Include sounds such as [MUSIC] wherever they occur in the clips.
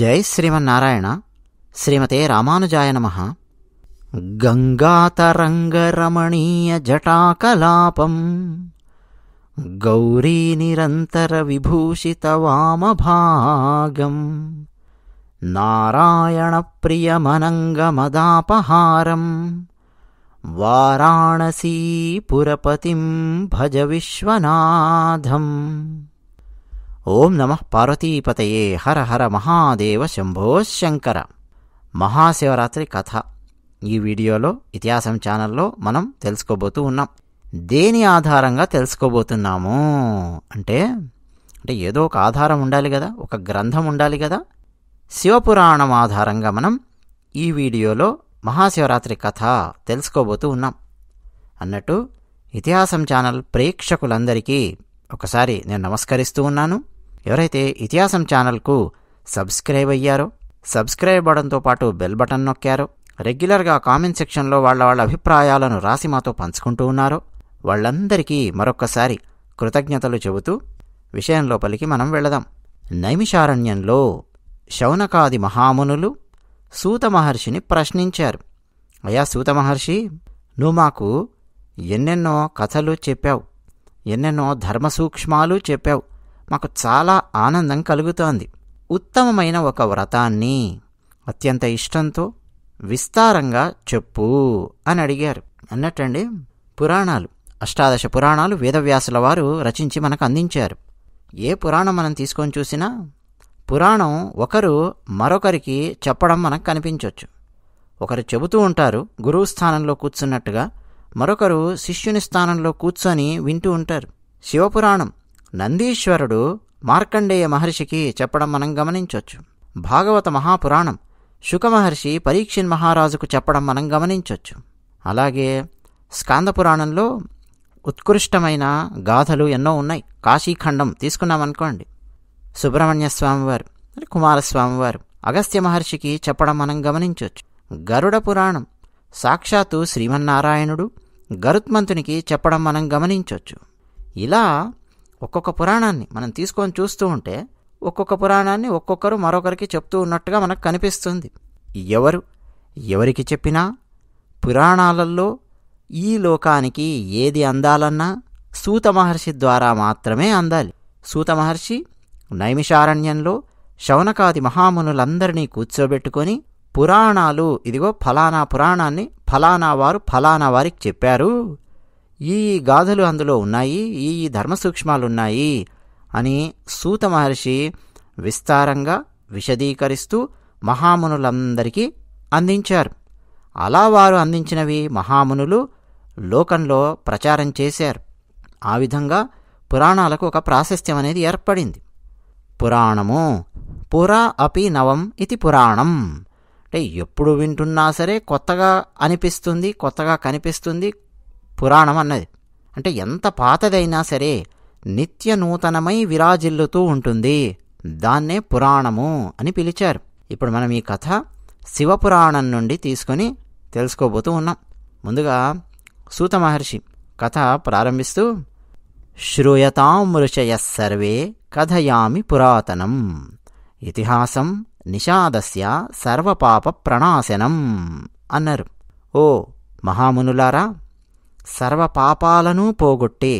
जय श्रीमन्नारायण श्रीमते रामानुजाय नमः वामभागम् गौरीनिरन्तरविभूषित वामभागं नारायणप्रियमनङ्गमदापहारं वाराणसी पुरपतिम भज विश्वनाथम् ఓం నమ పార్వతీపతయే హర హర మహాదేవ శంభో శంకర మహాశివరాత్రి కథ ఈ వీడియోలో ఇతిహాసం ఛానల్లో మనం తెలుసుకోబోతూ ఉన్నాం దేని ఆధారంగా తెలుసుకోబోతున్నాము అంటే అంటే ఏదో ఒక ఆధారం ఉండాలి కదా ఒక గ్రంథం ఉండాలి కదా శివపురాణం ఆధారంగా మనం ఈ వీడియోలో మహాశివరాత్రి కథ తెలుసుకోబోతూ ఉన్నాం అన్నట్టు ఇతిహాసం ఛానల్ ప్రేక్షకులందరికీ ఒకసారి నేను నమస్కరిస్తూ ఉన్నాను ఎవరైతే ఇతిహాసం ఛానల్కు సబ్స్క్రైబ్ అయ్యారో సబ్స్క్రైబ్ అవ్వడంతో పాటు బెల్ బటన్ నొక్కారో రెగ్యులర్గా కామెంట్ సెక్షన్లో వాళ్ళ వాళ్ళ అభిప్రాయాలను రాసి మాతో పంచుకుంటూ ఉన్నారో వాళ్ళందరికీ మరొక్కసారి కృతజ్ఞతలు చెబుతూ విషయం లోపలికి మనం వెళదాం నైమిషారణ్యంలో శౌనకాది మహామునులు సూతమహర్షిని ప్రశ్నించారు అయ్యా సూతమహర్షి నువ్వు మాకు ఎన్నెన్నో కథలు చెప్పావు ఎన్నెన్నో ధర్మసూక్ష్మాలు చెప్పావు మాకు చాలా ఆనందం కలుగుతోంది ఉత్తమమైన ఒక వ్రతాన్ని అత్యంత ఇష్టంతో విస్తారంగా చెప్పు అని అడిగారు అన్నట్టండి పురాణాలు అష్టాదశ పురాణాలు వేదవ్యాసుల వారు రచించి మనకు అందించారు ఏ పురాణం మనం తీసుకొని చూసినా పురాణం ఒకరు మరొకరికి చెప్పడం మనకు కనిపించవచ్చు ఒకరు చెబుతూ ఉంటారు గురువు స్థానంలో కూర్చున్నట్టుగా మరొకరు శిష్యుని స్థానంలో కూర్చొని వింటూ ఉంటారు శివపురాణం నందీశ్వరుడు మార్కండేయ మహర్షికి చెప్పడం మనం గమనించవచ్చు భాగవత మహాపురాణం శుకమహర్షి పరీక్షిన్ మహారాజుకు చెప్పడం మనం గమనించవచ్చు అలాగే స్కాందపురాణంలో ఉత్కృష్టమైన గాథలు ఎన్నో ఉన్నాయి కాశీఖండం తీసుకున్నామనుకోండి సుబ్రహ్మణ్య స్వామివారు కుమారస్వామివారు అగస్త్య మహర్షికి చెప్పడం మనం గమనించవచ్చు గరుడ పురాణం సాక్షాత్తు శ్రీమన్నారాయణుడు గరుత్మంతునికి చెప్పడం మనం గమనించవచ్చు ఇలా ఒక్కొక్క పురాణాన్ని మనం తీసుకొని చూస్తూ ఉంటే ఒక్కొక్క పురాణాన్ని ఒక్కొక్కరు మరొకరికి చెప్తూ ఉన్నట్టుగా మనకు కనిపిస్తుంది ఎవరు ఎవరికి చెప్పినా పురాణాలలో ఈ లోకానికి ఏది అందాలన్నా సూత మహర్షి ద్వారా మాత్రమే అందాలి సూత మహర్షి నైమిషారణ్యంలో శౌనకాది మహామునులందరినీ కూర్చోబెట్టుకొని పురాణాలు ఇదిగో ఫలానా పురాణాన్ని ఫలానా వారు ఫలానా వారికి చెప్పారు ఈ గాథలు అందులో ఉన్నాయి ఈ ధర్మ సూక్ష్మాలున్నాయి అని సూత మహర్షి విస్తారంగా విశదీకరిస్తూ మహామునులందరికీ అందించారు అలా వారు అందించినవి మహామునులు లోకంలో ప్రచారం చేశారు ఆ విధంగా పురాణాలకు ఒక ప్రాశస్త్యం అనేది ఏర్పడింది పురాణము పురా అపి నవం ఇది పురాణం అంటే ఎప్పుడు వింటున్నా సరే కొత్తగా అనిపిస్తుంది కొత్తగా కనిపిస్తుంది పురాణం అన్నది అంటే ఎంత పాతదైనా సరే నిత్య నూతనమై విరాజిల్లుతూ ఉంటుంది దాన్నే పురాణము అని పిలిచారు ఇప్పుడు మనం ఈ కథ శివపురాణం నుండి తీసుకొని తెలుసుకోబోతూ ఉన్నాం ముందుగా సూత మహర్షి కథ ప్రారంభిస్తూ శ్రూయతామృషయ సర్వే కథయామి పురాతనం ఇతిహాసం నిషాదస్య సర్వపాప ప్రణాశనం అన్నారు ఓ మహామునులారా సర్వపాపాలను పోగొట్టే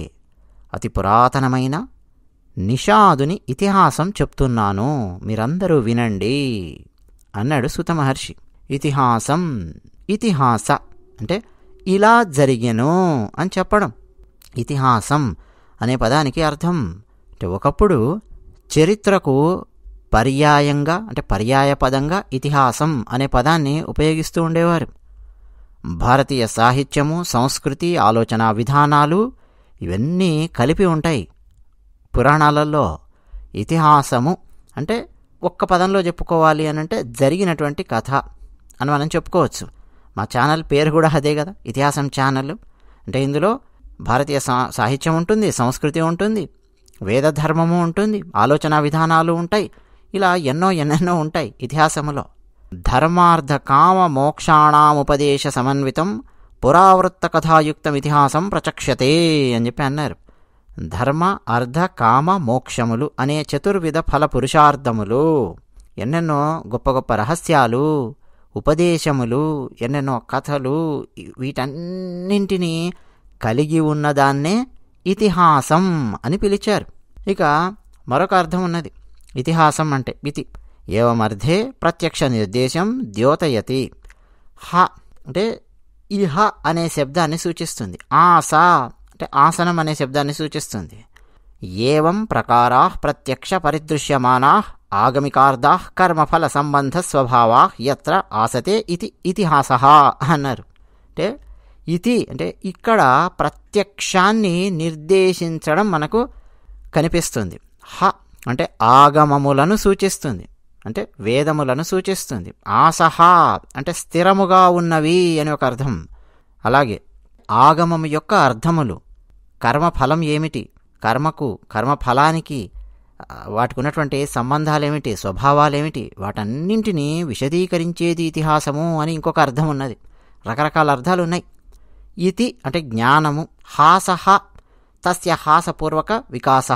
అతి పురాతనమైన నిషాదుని ఇతిహాసం చెప్తున్నాను మీరందరూ వినండి అన్నాడు సుతమహర్షి ఇతిహాసం ఇతిహాస అంటే ఇలా జరిగెను అని చెప్పడం ఇతిహాసం అనే పదానికి అర్థం అంటే ఒకప్పుడు చరిత్రకు పర్యాయంగా అంటే పర్యాయ పదంగా ఇతిహాసం అనే పదాన్ని ఉపయోగిస్తూ ఉండేవారు భారతీయ సాహిత్యము సంస్కృతి ఆలోచన విధానాలు ఇవన్నీ కలిపి ఉంటాయి పురాణాలలో ఇతిహాసము అంటే ఒక్క పదంలో చెప్పుకోవాలి అని అంటే జరిగినటువంటి కథ అని మనం చెప్పుకోవచ్చు మా ఛానల్ పేరు కూడా అదే కదా ఇతిహాసం ఛానల్ అంటే ఇందులో భారతీయ సాహిత్యం ఉంటుంది సంస్కృతి ఉంటుంది వేద ధర్మము ఉంటుంది ఆలోచన విధానాలు ఉంటాయి ఇలా ఎన్నో ఎన్నెన్నో ఉంటాయి ఇతిహాసములో ధర్మార్థ కామ మోక్షాణాముపదేశ సమన్వితం పురావృత్త కథాయుక్తం ఇతిహాసం ప్రచక్ష్యతే అని చెప్పి అన్నారు ధర్మ అర్ధ కామ మోక్షములు అనే చతుర్విధ ఫల పురుషార్థములు ఎన్నెన్నో గొప్ప గొప్ప రహస్యాలు ఉపదేశములు ఎన్నెన్నో కథలు వీటన్నింటినీ కలిగి ఉన్నదాన్నే ఇతిహాసం అని పిలిచారు ఇక మరొక అర్థం ఉన్నది ఇతిహాసం అంటే ఇతి ఏమర్థే ప్రత్యక్ష నిర్దేశం ద్యోతయతి హ అంటే ఇహ అనే శబ్దాన్ని సూచిస్తుంది ఆస అంటే ఆసనం అనే శబ్దాన్ని సూచిస్తుంది ఏం ప్రకారా ప్రత్యక్ష పరిదృశ్యమానా ఆగమికార్థా కర్మఫల సంబంధ స్వభావా ఎత్ర ఆసతే ఇది ఇతిహాస అన్నారు అంటే ఇది అంటే ఇక్కడ ప్రత్యక్షాన్ని నిర్దేశించడం మనకు కనిపిస్తుంది హ అంటే ఆగమములను సూచిస్తుంది అంటే వేదములను సూచిస్తుంది ఆసహా అంటే స్థిరముగా ఉన్నవి అని ఒక అర్థం అలాగే ఆగమము యొక్క అర్థములు కర్మఫలం ఏమిటి కర్మకు కర్మఫలానికి వాటికి ఉన్నటువంటి సంబంధాలేమిటి స్వభావాలేమిటి వాటన్నింటినీ విశదీకరించేది ఇతిహాసము అని ఇంకొక అర్థం ఉన్నది రకరకాల అర్థాలు ఉన్నాయి ఇతి అంటే జ్ఞానము హాసహ తస్య హాసపూర్వక వికాస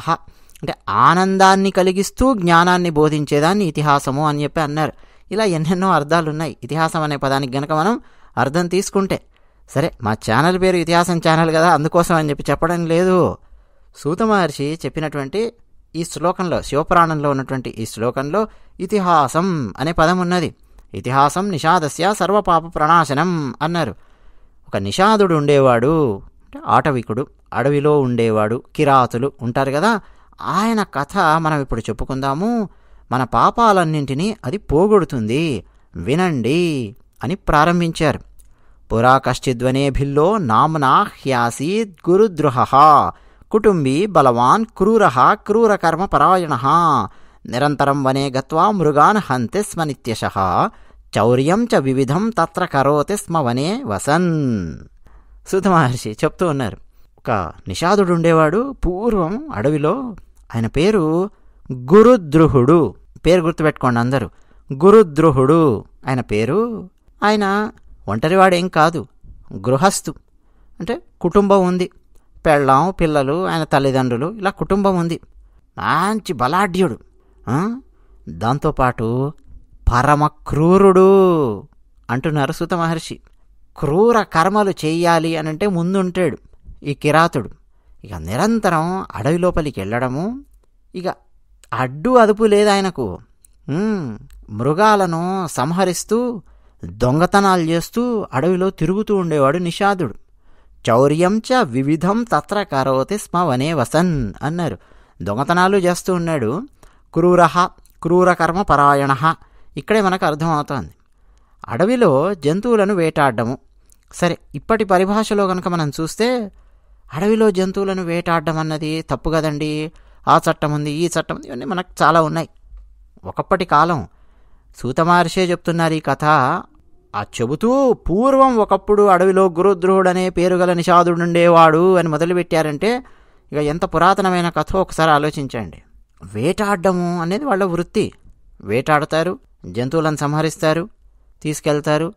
అంటే ఆనందాన్ని కలిగిస్తూ జ్ఞానాన్ని బోధించేదాన్ని ఇతిహాసము అని చెప్పి అన్నారు ఇలా ఎన్నెన్నో అర్థాలు ఉన్నాయి ఇతిహాసం అనే పదానికి గనక మనం అర్థం తీసుకుంటే సరే మా ఛానల్ పేరు ఇతిహాసం ఛానల్ కదా అందుకోసం అని చెప్పి చెప్పడం లేదు సూత మహర్షి చెప్పినటువంటి ఈ శ్లోకంలో శివపురాణంలో ఉన్నటువంటి ఈ శ్లోకంలో ఇతిహాసం అనే పదం ఉన్నది ఇతిహాసం నిషాదస్య సర్వపాప ప్రణాశనం అన్నారు ఒక నిషాదుడు ఉండేవాడు అంటే ఆటవికుడు అడవిలో ఉండేవాడు కిరాతులు ఉంటారు కదా ఆయన కథ మనం ఇప్పుడు చెప్పుకుందాము మన పాపాలన్నింటినీ అది పోగొడుతుంది వినండి అని ప్రారంభించారు పురా భిల్లో నామ్నా హ్యాసీద్ గురుద్రుహ కుటుంబీ బలవాన్ క్రూర క్రూరకర్మ పరాయణ నిరంతరం వనే గత్వా మృగాన్ హంతి స్మ నిత్యశ చౌర్యం చ వివిధం తత్ర కరోతి స్మ వనే వసన్ సుధ మహర్షి చెప్తూ ఉన్నారు ఒక నిషాదుడు ఉండేవాడు పూర్వం అడవిలో ఆయన పేరు గురుద్రుహుడు పేరు గుర్తుపెట్టుకోండి అందరూ గురుద్రుహుడు ఆయన పేరు ఆయన ఒంటరివాడేం కాదు గృహస్థు అంటే కుటుంబం ఉంది పెళ్ళాం పిల్లలు ఆయన తల్లిదండ్రులు ఇలా కుటుంబం ఉంది మంచి బలాఢ్యుడు దాంతోపాటు పరమ క్రూరుడు అంటూ సుత మహర్షి క్రూర కర్మలు చేయాలి అని అంటే ముందుంటాడు ఈ కిరాతుడు ఇక నిరంతరం అడవి లోపలికి వెళ్ళడము ఇక అడ్డు అదుపు లేదు ఆయనకు మృగాలను సంహరిస్తూ దొంగతనాలు చేస్తూ అడవిలో తిరుగుతూ ఉండేవాడు నిషాదుడు చౌర్యం చ వివిధం తత్ర కరోతి స్మ వనే వసన్ అన్నారు దొంగతనాలు చేస్తూ ఉన్నాడు క్రూర క్రూరకర్మ పరాయణ ఇక్కడే మనకు అర్థమవుతోంది అడవిలో జంతువులను వేటాడము సరే ఇప్పటి పరిభాషలో కనుక మనం చూస్తే అడవిలో జంతువులను వేటాడడం అన్నది తప్పు కదండి ఆ చట్టం ఉంది ఈ చట్టం ఉంది ఇవన్నీ మనకు చాలా ఉన్నాయి ఒకప్పటి కాలం సూత మహర్షే చెప్తున్నారు ఈ కథ ఆ చెబుతూ పూర్వం ఒకప్పుడు అడవిలో గురుద్రోహుడు అనే గల నిషాదుడు ఉండేవాడు అని మొదలుపెట్టారంటే ఇక ఎంత పురాతనమైన కథ ఒకసారి ఆలోచించండి వేటాడడము అనేది వాళ్ళ వృత్తి వేటాడతారు జంతువులను సంహరిస్తారు తీసుకెళ్తారు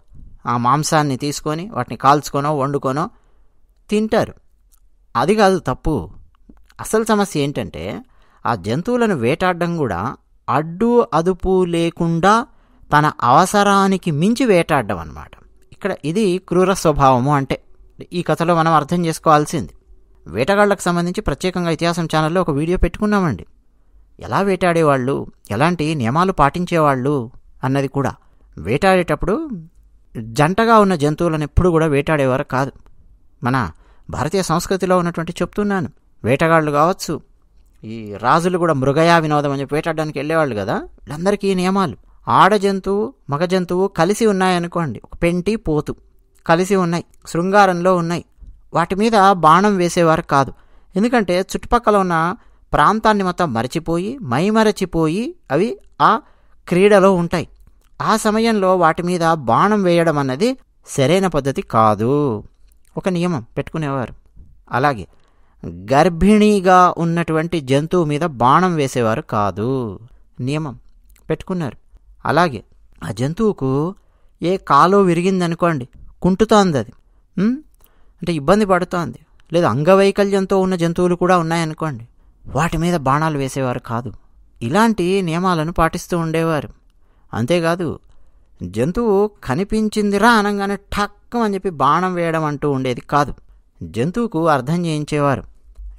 ఆ మాంసాన్ని తీసుకొని వాటిని కాల్చుకొనో వండుకొనో తింటారు అది కాదు తప్పు అసలు సమస్య ఏంటంటే ఆ జంతువులను వేటాడడం కూడా అడ్డు అదుపు లేకుండా తన అవసరానికి మించి వేటాడడం అనమాట ఇక్కడ ఇది క్రూర స్వభావము అంటే ఈ కథలో మనం అర్థం చేసుకోవాల్సింది వేటగాళ్లకు సంబంధించి ప్రత్యేకంగా ఇతిహాసం ఛానల్లో ఒక వీడియో పెట్టుకున్నామండి ఎలా వేటాడేవాళ్ళు ఎలాంటి నియమాలు పాటించేవాళ్ళు అన్నది కూడా వేటాడేటప్పుడు జంటగా ఉన్న జంతువులను ఎప్పుడు కూడా వేటాడేవారు కాదు మన భారతీయ సంస్కృతిలో ఉన్నటువంటి చెప్తున్నాను వేటగాళ్ళు కావచ్చు ఈ రాజులు కూడా మృగయా వినోదం అని చెప్పి వేటాడడానికి వెళ్ళేవాళ్ళు కదా వీళ్ళందరికీ ఈ నియమాలు ఆడ జంతువు మగ జంతువు కలిసి ఉన్నాయనుకోండి ఒక పెంటి పోతు కలిసి ఉన్నాయి శృంగారంలో ఉన్నాయి వాటి మీద బాణం వేసేవారు కాదు ఎందుకంటే చుట్టుపక్కల ఉన్న ప్రాంతాన్ని మొత్తం మరచిపోయి మైమరచిపోయి అవి ఆ క్రీడలో ఉంటాయి ఆ సమయంలో వాటి మీద బాణం వేయడం అన్నది సరైన పద్ధతి కాదు ఒక నియమం పెట్టుకునేవారు అలాగే గర్భిణీగా ఉన్నటువంటి జంతువు మీద బాణం వేసేవారు కాదు నియమం పెట్టుకున్నారు అలాగే ఆ జంతువుకు ఏ కాలో విరిగిందనుకోండి కుంటుతోంది అది అంటే ఇబ్బంది పడుతోంది లేదా అంగవైకల్యంతో ఉన్న జంతువులు కూడా ఉన్నాయనుకోండి వాటి మీద బాణాలు వేసేవారు కాదు ఇలాంటి నియమాలను పాటిస్తూ ఉండేవారు అంతేకాదు జంతువు కనిపించిందిరా అనగానే ఠక్కం అని చెప్పి బాణం వేయడం అంటూ ఉండేది కాదు జంతువుకు అర్థం చేయించేవారు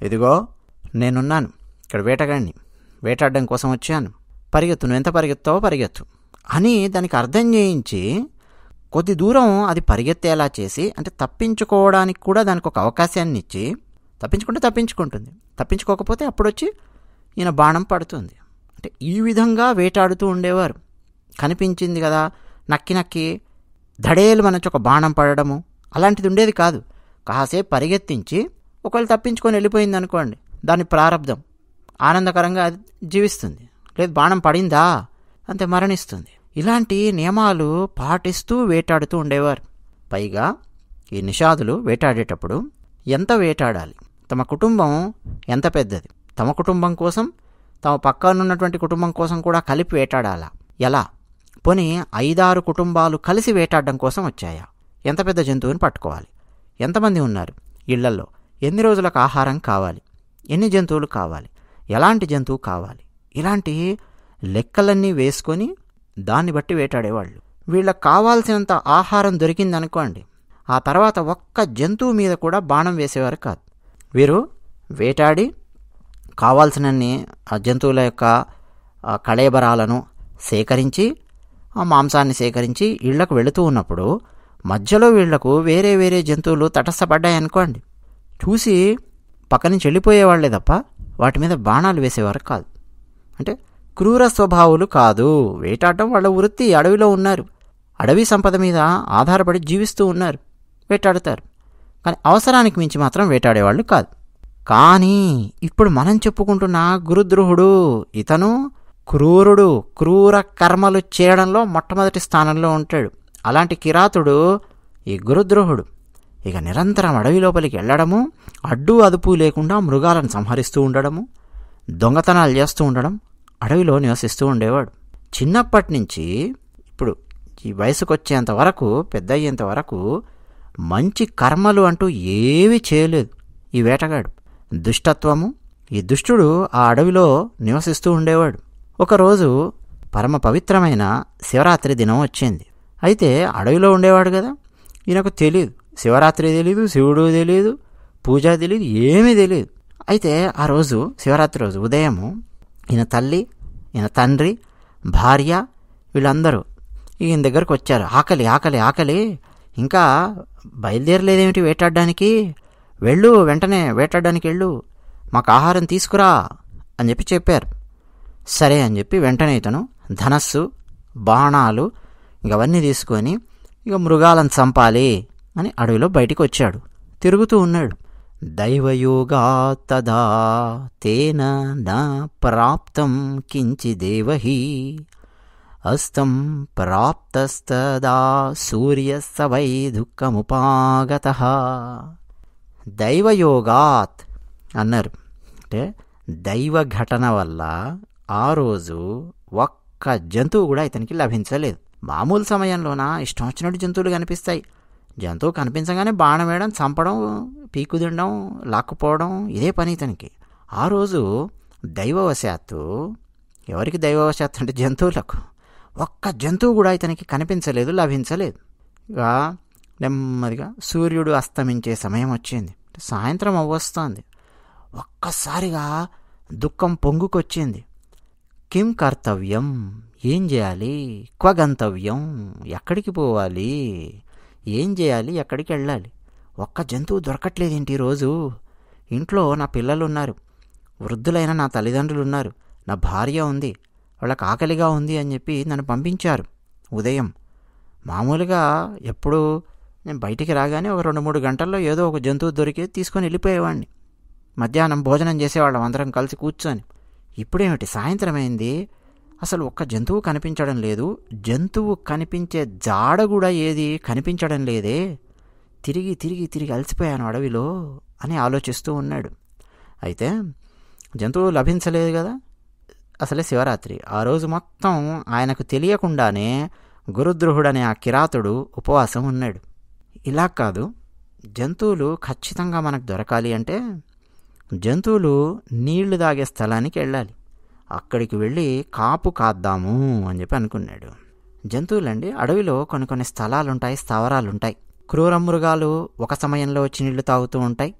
ఇదిగో నేనున్నాను ఇక్కడ వేటగాడిని వేటాడడం కోసం వచ్చాను పరిగెత్తు నువ్వు ఎంత పరిగెత్తావో పరిగెత్తు అని దానికి అర్థం చేయించి కొద్ది దూరం అది పరిగెత్తేలా చేసి అంటే తప్పించుకోవడానికి కూడా దానికి ఒక అవకాశాన్ని ఇచ్చి తప్పించుకుంటే తప్పించుకుంటుంది తప్పించుకోకపోతే అప్పుడు వచ్చి ఈయన బాణం పడుతుంది అంటే ఈ విధంగా వేటాడుతూ ఉండేవారు కనిపించింది కదా నక్కి నక్కి ధడేలు మనొచ్చి ఒక బాణం పడడము అలాంటిది ఉండేది కాదు కాసేపు పరిగెత్తించి ఒకళ్ళు తప్పించుకొని వెళ్ళిపోయింది అనుకోండి దాని ప్రారంధం ఆనందకరంగా జీవిస్తుంది లేదు బాణం పడిందా అంతే మరణిస్తుంది ఇలాంటి నియమాలు పాటిస్తూ వేటాడుతూ ఉండేవారు పైగా ఈ నిషాదులు వేటాడేటప్పుడు ఎంత వేటాడాలి తమ కుటుంబం ఎంత పెద్దది తమ కుటుంబం కోసం తమ పక్కనున్నటువంటి కుటుంబం కోసం కూడా కలిపి వేటాడాలా ఎలా పోనీ ఐదారు కుటుంబాలు కలిసి వేటాడడం కోసం వచ్చాయా ఎంత పెద్ద జంతువుని పట్టుకోవాలి ఎంతమంది ఉన్నారు ఇళ్లల్లో ఎన్ని రోజులకు ఆహారం కావాలి ఎన్ని జంతువులు కావాలి ఎలాంటి జంతువు కావాలి ఇలాంటి లెక్కలన్నీ వేసుకొని దాన్ని బట్టి వేటాడేవాళ్ళు వీళ్ళకి కావాల్సినంత ఆహారం దొరికిందనుకోండి ఆ తర్వాత ఒక్క జంతువు మీద కూడా బాణం వేసేవారు కాదు వీరు వేటాడి కావాల్సినన్ని ఆ జంతువుల యొక్క కళేబరాలను సేకరించి ఆ మాంసాన్ని సేకరించి ఇళ్లకు వెళుతూ ఉన్నప్పుడు మధ్యలో వీళ్లకు వేరే వేరే జంతువులు తటస్థపడ్డాయనుకోండి చూసి పక్క నుంచి వెళ్ళిపోయేవాళ్లే తప్ప వాటి మీద బాణాలు వేసేవారు కాదు అంటే క్రూర స్వభావులు కాదు వేటాడటం వాళ్ళ వృత్తి అడవిలో ఉన్నారు అడవి సంపద మీద ఆధారపడి జీవిస్తూ ఉన్నారు వేటాడుతారు కానీ అవసరానికి మించి మాత్రం వేటాడేవాళ్ళు కాదు కానీ ఇప్పుడు మనం చెప్పుకుంటున్న గురుద్రోహుడు ఇతను క్రూరుడు క్రూర కర్మలు చేయడంలో మొట్టమొదటి స్థానంలో ఉంటాడు అలాంటి కిరాతుడు ఈ గురుద్రోహుడు ఇక నిరంతరం అడవి లోపలికి వెళ్ళడము అడ్డు అదుపు లేకుండా మృగాలను సంహరిస్తూ ఉండడము దొంగతనాలు చేస్తూ ఉండడం అడవిలో నివసిస్తూ ఉండేవాడు చిన్నప్పటి నుంచి ఇప్పుడు ఈ వయసుకు వచ్చేంత వరకు పెద్ద అయ్యేంత వరకు మంచి కర్మలు అంటూ ఏవి చేయలేదు ఈ వేటగాడు దుష్టత్వము ఈ దుష్టుడు ఆ అడవిలో నివసిస్తూ ఉండేవాడు ఒకరోజు పరమ పవిత్రమైన శివరాత్రి దినం వచ్చింది అయితే అడవిలో ఉండేవాడు కదా ఈయనకు తెలియదు శివరాత్రి తెలియదు శివుడు తెలియదు పూజ తెలియదు ఏమీ తెలియదు అయితే ఆ రోజు శివరాత్రి రోజు ఉదయము ఈయన తల్లి ఈయన తండ్రి భార్య వీళ్ళందరూ ఈయన దగ్గరకు వచ్చారు ఆకలి ఆకలి ఆకలి ఇంకా బయలుదేరలేదేమిటి వేటాడడానికి వెళ్ళు వెంటనే వేటాడడానికి వెళ్ళు మాకు ఆహారం తీసుకురా అని చెప్పి చెప్పారు సరే అని చెప్పి వెంటనే ఇతను ధనస్సు బాణాలు ఇవన్నీ తీసుకొని ఇక మృగాలను చంపాలి అని అడవిలో బయటికి వచ్చాడు తిరుగుతూ ఉన్నాడు దైవయోగా తదా తేన నా ప్రాప్తం కించి దేవహి అస్తం ప్రాప్తస్తదా సూర్యస్త వై దుఃఖముపాగత దైవయోగాత్ అన్నారు అంటే దైవ ఘటన వల్ల ఆ రోజు ఒక్క జంతువు కూడా ఇతనికి లభించలేదు మామూలు సమయంలోన ఇష్టం వచ్చినట్టు జంతువులు కనిపిస్తాయి జంతువు కనిపించగానే బాణం వేయడం చంపడం పీకు లాక్కుపోవడం ఇదే పని ఇతనికి ఆ రోజు దైవవశాత్తు ఎవరికి దైవవశాత్తు అంటే జంతువులకు ఒక్క జంతువు కూడా ఇతనికి కనిపించలేదు లభించలేదు ఇక నెమ్మదిగా సూర్యుడు అస్తమించే సమయం వచ్చింది సాయంత్రం అవ్వొస్తోంది ఒక్కసారిగా దుఃఖం పొంగుకొచ్చింది కిం కర్తవ్యం ఏం చేయాలి క్వ గంతవ్యం ఎక్కడికి పోవాలి ఏం చేయాలి ఎక్కడికి వెళ్ళాలి ఒక్క జంతువు దొరకట్లేదేంటి రోజు ఇంట్లో నా పిల్లలు ఉన్నారు వృద్ధులైన నా తల్లిదండ్రులు ఉన్నారు నా భార్య ఉంది వాళ్ళకి ఆకలిగా ఉంది అని చెప్పి నన్ను పంపించారు ఉదయం మామూలుగా ఎప్పుడు నేను బయటికి రాగానే ఒక రెండు మూడు గంటల్లో ఏదో ఒక జంతువు దొరికి తీసుకొని వెళ్ళిపోయేవాడిని మధ్యాహ్నం భోజనం చేసేవాళ్ళం అందరం కలిసి కూర్చొని ఇప్పుడేమిటి సాయంత్రం అయింది అసలు ఒక్క జంతువు కనిపించడం లేదు జంతువు కనిపించే జాడ కూడా ఏది కనిపించడం లేదే తిరిగి తిరిగి తిరిగి అలసిపోయాను అడవిలో అని ఆలోచిస్తూ ఉన్నాడు అయితే జంతువు లభించలేదు కదా అసలే శివరాత్రి ఆ రోజు మొత్తం ఆయనకు తెలియకుండానే గురుద్రోహుడనే ఆ కిరాతుడు ఉపవాసం ఉన్నాడు ఇలా కాదు జంతువులు ఖచ్చితంగా మనకు దొరకాలి అంటే జంతువులు నీళ్లు తాగే స్థలానికి వెళ్ళాలి అక్కడికి వెళ్ళి కాపు కాద్దాము అని చెప్పి అనుకున్నాడు జంతువులండి అడవిలో కొన్ని కొన్ని స్థలాలుంటాయి స్థావరాలుంటాయి క్రూర మృగాలు ఒక సమయంలో వచ్చి నీళ్లు తాగుతూ ఉంటాయి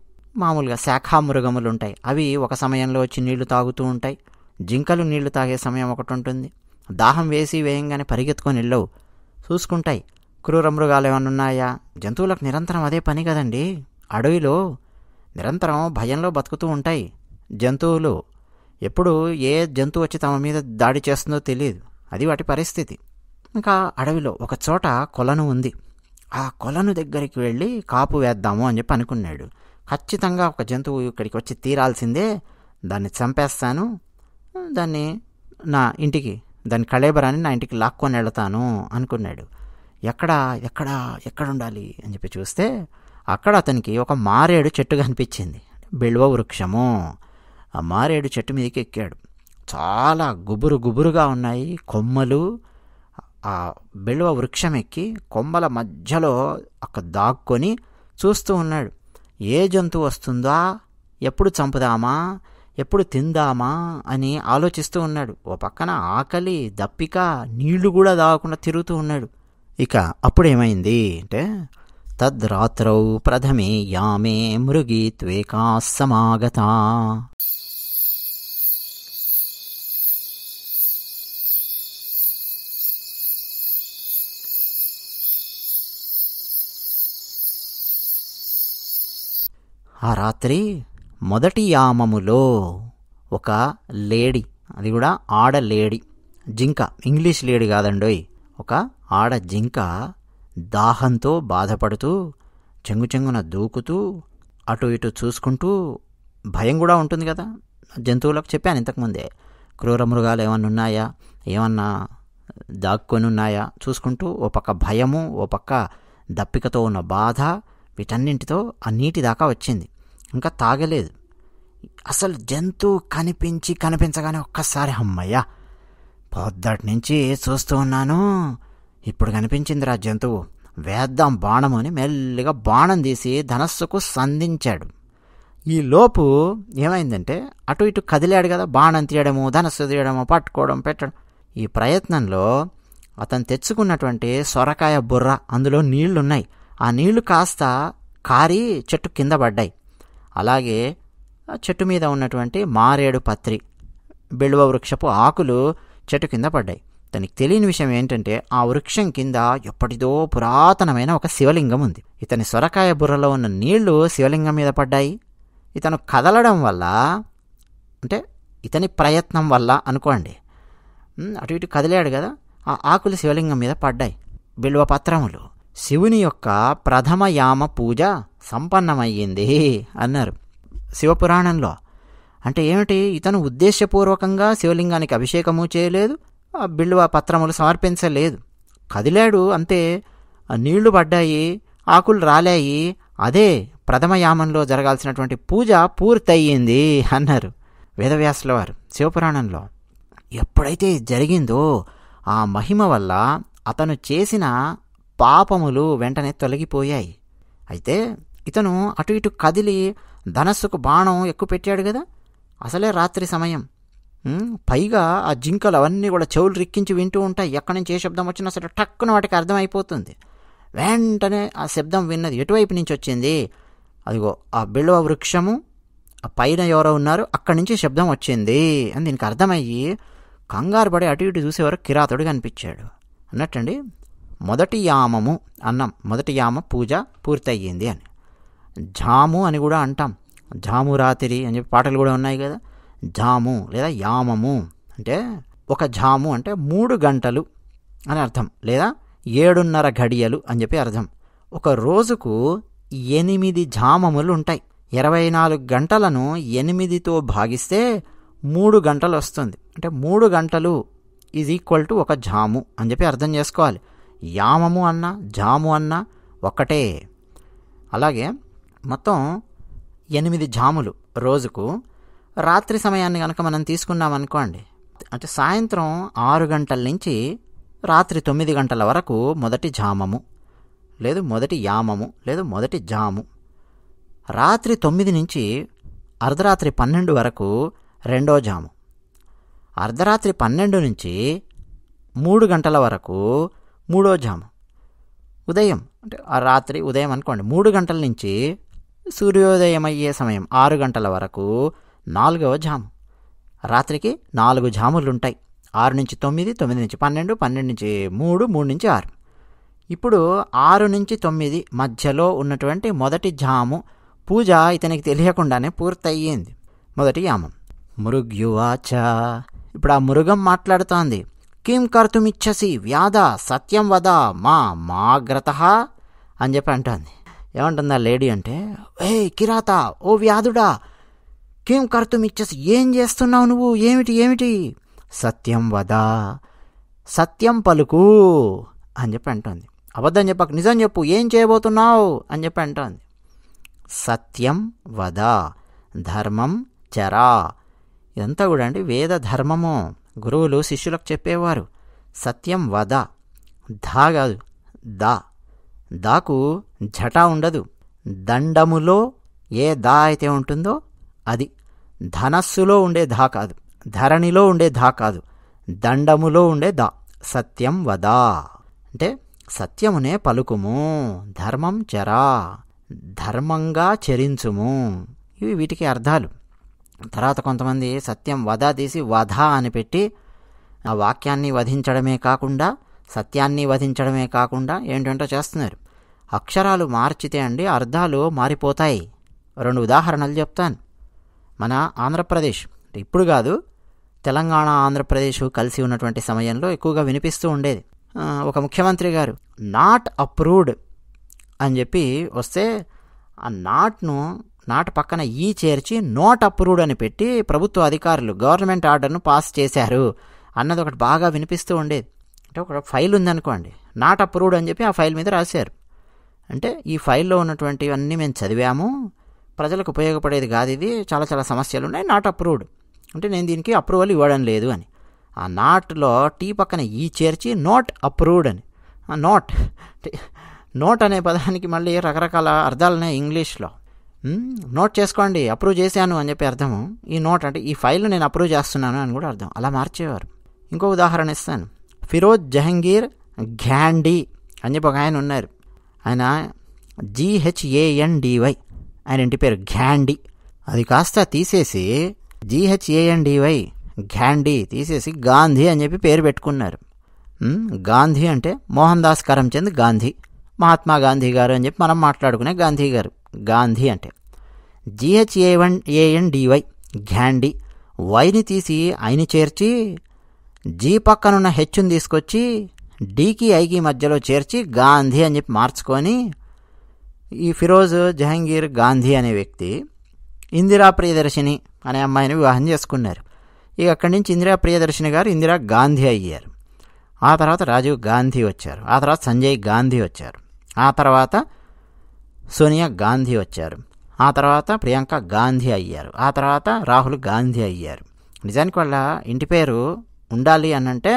మామూలుగా శాఖా మృగములు ఉంటాయి అవి ఒక సమయంలో వచ్చి నీళ్లు తాగుతూ ఉంటాయి జింకలు నీళ్లు తాగే సమయం ఒకటి ఉంటుంది దాహం వేసి వేయంగానే పరిగెత్తుకొని వెళ్ళవు చూసుకుంటాయి క్రూర మృగాలు ఏమన్నా ఉన్నాయా జంతువులకు నిరంతరం అదే పని కదండి అడవిలో నిరంతరం భయంలో బతుకుతూ ఉంటాయి జంతువులు ఎప్పుడు ఏ జంతువు వచ్చి తమ మీద దాడి చేస్తుందో తెలియదు అది వాటి పరిస్థితి ఇంకా అడవిలో ఒక చోట కొలను ఉంది ఆ కొలను దగ్గరికి వెళ్ళి కాపు వేద్దాము అని చెప్పి అనుకున్నాడు ఖచ్చితంగా ఒక జంతువు ఇక్కడికి వచ్చి తీరాల్సిందే దాన్ని చంపేస్తాను దాన్ని నా ఇంటికి దాని కళేబరాన్ని నా ఇంటికి లాక్కొని వెళతాను అనుకున్నాడు ఎక్కడ ఎక్కడ ఎక్కడ ఉండాలి అని చెప్పి చూస్తే అక్కడ అతనికి ఒక మారేడు చెట్టు కనిపించింది బిల్వ వృక్షము ఆ మారేడు చెట్టు మీదకి ఎక్కాడు చాలా గుబురు గుబురుగా ఉన్నాయి కొమ్మలు ఆ బిల్వ వృక్షం ఎక్కి కొమ్మల మధ్యలో అక్కడ దాక్కొని చూస్తూ ఉన్నాడు ఏ జంతువు వస్తుందా ఎప్పుడు చంపుదామా ఎప్పుడు తిందామా అని ఆలోచిస్తూ ఉన్నాడు ఓ పక్కన ఆకలి దప్పిక నీళ్లు కూడా దాగకుండా తిరుగుతూ ఉన్నాడు ఇక అప్పుడేమైంది అంటే తద్రాత్రౌ ప్రథమే యామే మృగీ త్వేకా సమాగత ఆ రాత్రి మొదటి యామములో ఒక లేడీ అది కూడా ఆడ లేడీ జింక ఇంగ్లీష్ లేడీ కాదండోయ్ ఒక ఆడ జింక దాహంతో బాధపడుతూ చెంగు చెంగున దూకుతూ అటు ఇటు చూసుకుంటూ భయం కూడా ఉంటుంది కదా జంతువులకు చెప్పాను ఇంతకుముందే క్రూర మృగాలు ఏమన్నా ఉన్నాయా ఏమన్నా దాక్కొని ఉన్నాయా చూసుకుంటూ ఓ పక్క భయము ఓ పక్క దప్పికతో ఉన్న బాధ వీటన్నింటితో ఆ నీటి దాకా వచ్చింది ఇంకా తాగలేదు అసలు జంతువు కనిపించి కనిపించగానే ఒక్కసారి అమ్మయ్యా పొద్దటి నుంచి చూస్తూ ఉన్నాను ఇప్పుడు కనిపించిందిరా జంతువు వేద్దాం బాణము అని మెల్లిగా బాణం తీసి ధనస్సుకు సంధించాడు ఈ లోపు ఏమైందంటే అటు ఇటు కదిలాడు కదా బాణం తీయడము ధనస్సు తీయడము పట్టుకోవడం పెట్టడం ఈ ప్రయత్నంలో అతను తెచ్చుకున్నటువంటి సొరకాయ బుర్ర అందులో నీళ్లున్నాయి ఆ నీళ్లు కాస్త కారి చెట్టు కింద పడ్డాయి అలాగే చెట్టు మీద ఉన్నటువంటి మారేడు పత్రి బిల్వ వృక్షపు ఆకులు చెట్టు కింద పడ్డాయి ఇతనికి తెలియని విషయం ఏంటంటే ఆ వృక్షం కింద ఎప్పటిదో పురాతనమైన ఒక శివలింగం ఉంది ఇతని సొరకాయ బుర్రలో ఉన్న నీళ్లు శివలింగం మీద పడ్డాయి ఇతను కదలడం వల్ల అంటే ఇతని ప్రయత్నం వల్ల అనుకోండి అటు ఇటు కదిలాడు కదా ఆ ఆకులు శివలింగం మీద పడ్డాయి పత్రములు శివుని యొక్క ప్రథమ యామ పూజ సంపన్నమయ్యింది అన్నారు శివపురాణంలో అంటే ఏమిటి ఇతను ఉద్దేశపూర్వకంగా శివలింగానికి అభిషేకము చేయలేదు ఆ పత్రములు సమర్పించలేదు కదిలాడు అంతే నీళ్లు పడ్డాయి ఆకులు రాలాయి అదే ప్రథమయామంలో జరగాల్సినటువంటి పూజ పూర్తయ్యింది అన్నారు వేదవ్యాసుల వారు శివపురాణంలో ఎప్పుడైతే జరిగిందో ఆ మహిమ వల్ల అతను చేసిన పాపములు వెంటనే తొలగిపోయాయి అయితే ఇతను అటు ఇటు కదిలి ధనస్సుకు బాణం ఎక్కువ పెట్టాడు కదా అసలే రాత్రి సమయం పైగా ఆ జింకలు అవన్నీ కూడా చెవులు రిక్కించి వింటూ ఉంటాయి ఎక్కడి నుంచి ఏ శబ్దం వచ్చినా సరే టక్కున వాటికి అర్థమైపోతుంది వెంటనే ఆ శబ్దం విన్నది ఎటువైపు నుంచి వచ్చింది అదిగో ఆ బిల్వ వృక్షము ఆ పైన ఎవరో ఉన్నారు అక్కడి నుంచి శబ్దం వచ్చింది అని దీనికి అర్థమయ్యి కంగారు పడి అటు ఇటు చూసేవారు కిరాతుడు కనిపించాడు అన్నట్టండి మొదటి యామము అన్నాం మొదటి యామ పూజ పూర్తయ్యింది అని జాము అని కూడా అంటాం జాము రాత్రి అని చెప్పి పాటలు కూడా ఉన్నాయి కదా జాము లేదా యామము అంటే ఒక జాము అంటే మూడు గంటలు అని అర్థం లేదా ఏడున్నర ఘడియలు అని చెప్పి అర్థం ఒక రోజుకు ఎనిమిది జామములు ఉంటాయి ఇరవై నాలుగు గంటలను ఎనిమిదితో భాగిస్తే మూడు గంటలు వస్తుంది అంటే మూడు గంటలు ఈజ్ ఈక్వల్ టు ఒక జాము అని చెప్పి అర్థం చేసుకోవాలి యామము అన్న జాము అన్న ఒకటే అలాగే మొత్తం ఎనిమిది జాములు రోజుకు రాత్రి సమయాన్ని కనుక మనం తీసుకున్నాం అనుకోండి అంటే సాయంత్రం ఆరు గంటల నుంచి రాత్రి తొమ్మిది గంటల వరకు మొదటి జామము లేదు మొదటి యామము లేదు మొదటి జాము రాత్రి తొమ్మిది నుంచి అర్ధరాత్రి పన్నెండు వరకు రెండో జాము అర్ధరాత్రి పన్నెండు నుంచి మూడు గంటల వరకు మూడో జాము ఉదయం అంటే ఆ రాత్రి ఉదయం అనుకోండి మూడు గంటల నుంచి సూర్యోదయం అయ్యే సమయం ఆరు గంటల వరకు నాలుగవ జాము రాత్రికి నాలుగు జాములుంటాయి ఆరు నుంచి తొమ్మిది తొమ్మిది నుంచి పన్నెండు పన్నెండు నుంచి మూడు మూడు నుంచి ఆరు ఇప్పుడు ఆరు నుంచి తొమ్మిది మధ్యలో ఉన్నటువంటి మొదటి జాము పూజ ఇతనికి తెలియకుండానే పూర్తయ్యింది మొదటి యామం మృగ్యువాచ ఇప్పుడు ఆ మృగం మాట్లాడుతోంది కిం కర్తుమిచ్చసి వ్యాధ సత్యం వద మా మాగ్రత అని చెప్పి అంటోంది ఏమంటుంది ఆ లేడీ అంటే ఏ కిరాత ఓ వ్యాధుడా కేం కర్తం ఇచ్చేసి ఏం చేస్తున్నావు నువ్వు ఏమిటి ఏమిటి సత్యం వదా సత్యం పలుకు అని చెప్పి అంటోంది అబద్ధం చెప్పక నిజం చెప్పు ఏం చేయబోతున్నావు అని చెప్పి అంటోంది సత్యం వద ధర్మం చరా ఇదంతా కూడా అండి వేద ధర్మము గురువులు శిష్యులకు చెప్పేవారు సత్యం వద ధా కాదు దా దాకు జటా ఉండదు దండములో ఏ దా అయితే ఉంటుందో అది ధనస్సులో ఉండే ధా కాదు ధరణిలో ఉండే ధా కాదు దండములో ఉండే దా సత్యం వదా అంటే సత్యమునే పలుకుము ధర్మం చెరా ధర్మంగా చరించుము ఇవి వీటికి అర్థాలు తర్వాత కొంతమంది సత్యం వధ తీసి వధ అని పెట్టి ఆ వాక్యాన్ని వధించడమే కాకుండా సత్యాన్ని వధించడమే కాకుండా ఏంటంటో చేస్తున్నారు అక్షరాలు మార్చితే అండి అర్థాలు మారిపోతాయి రెండు ఉదాహరణలు చెప్తాను మన ఆంధ్రప్రదేశ్ ఇప్పుడు కాదు తెలంగాణ ఆంధ్రప్రదేశ్ కలిసి ఉన్నటువంటి సమయంలో ఎక్కువగా వినిపిస్తూ ఉండేది ఒక ముఖ్యమంత్రి గారు నాట్ అప్రూవ్డ్ అని చెప్పి వస్తే ఆ నాట్ను నాట్ పక్కన ఈ చేర్చి నోట్ అప్రూవ్డ్ అని పెట్టి ప్రభుత్వ అధికారులు గవర్నమెంట్ ఆర్డర్ను పాస్ చేశారు అన్నది ఒకటి బాగా వినిపిస్తూ ఉండేది అంటే ఒక ఫైల్ ఉందనుకోండి నాట్ అప్రూవ్డ్ అని చెప్పి ఆ ఫైల్ మీద రాశారు అంటే ఈ ఫైల్లో ఉన్నటువంటివన్నీ మేము చదివాము ప్రజలకు ఉపయోగపడేది కాదు ఇది చాలా చాలా సమస్యలు ఉన్నాయి నాట్ అప్రూవ్డ్ అంటే నేను దీనికి అప్రూవల్ ఇవ్వడం లేదు అని ఆ నాట్లో టీ పక్కన ఈ చేర్చి నోట్ అప్రూవ్డ్ అని ఆ నోట్ నోట్ అనే పదానికి మళ్ళీ రకరకాల ఉన్నాయి ఇంగ్లీష్లో నోట్ చేసుకోండి అప్రూవ్ చేశాను అని చెప్పి అర్థము ఈ నోట్ అంటే ఈ ఫైల్ నేను అప్రూవ్ చేస్తున్నాను అని కూడా అర్థం అలా మార్చేవారు ఇంకో ఉదాహరణ ఇస్తాను ఫిరోజ్ జహంగీర్ ఘ్యాండీ అని చెప్పి ఒక ఆయన ఉన్నారు ఆయన జిహెచ్ఏఎన్డివై ఆయన ఇంటి పేరు ఘ్యాండి అది కాస్త తీసేసి జిహెచ్ఏఎన్డివై ఘ్యాండి తీసేసి గాంధీ అని చెప్పి పేరు పెట్టుకున్నారు గాంధీ అంటే మోహన్ దాస్ కరంచంద్ గాంధీ మహాత్మా గాంధీ గారు అని చెప్పి మనం మాట్లాడుకునే గాంధీ గారు గాంధీ అంటే జిహెచ్ఏవన్ ఏఎన్డివై ఘ్యాండి వైని తీసి ఐని చేర్చి జీ పక్కనున్న హెచ్చుని తీసుకొచ్చి డీకి ఐకి మధ్యలో చేర్చి గాంధీ అని చెప్పి మార్చుకొని ఈ ఫిరోజ్ జహంగీర్ గాంధీ అనే వ్యక్తి ఇందిరా ప్రియదర్శిని అనే అమ్మాయిని వివాహం చేసుకున్నారు ఇక అక్కడి నుంచి ఇందిరా ప్రియదర్శిని గారు ఇందిరా గాంధీ అయ్యారు ఆ తర్వాత రాజీవ్ గాంధీ వచ్చారు ఆ తర్వాత సంజయ్ గాంధీ వచ్చారు ఆ తర్వాత సోనియా గాంధీ వచ్చారు ఆ తర్వాత ప్రియాంక గాంధీ అయ్యారు ఆ తర్వాత రాహుల్ గాంధీ అయ్యారు నిజానికి వాళ్ళ ఇంటి పేరు ఉండాలి అనంటే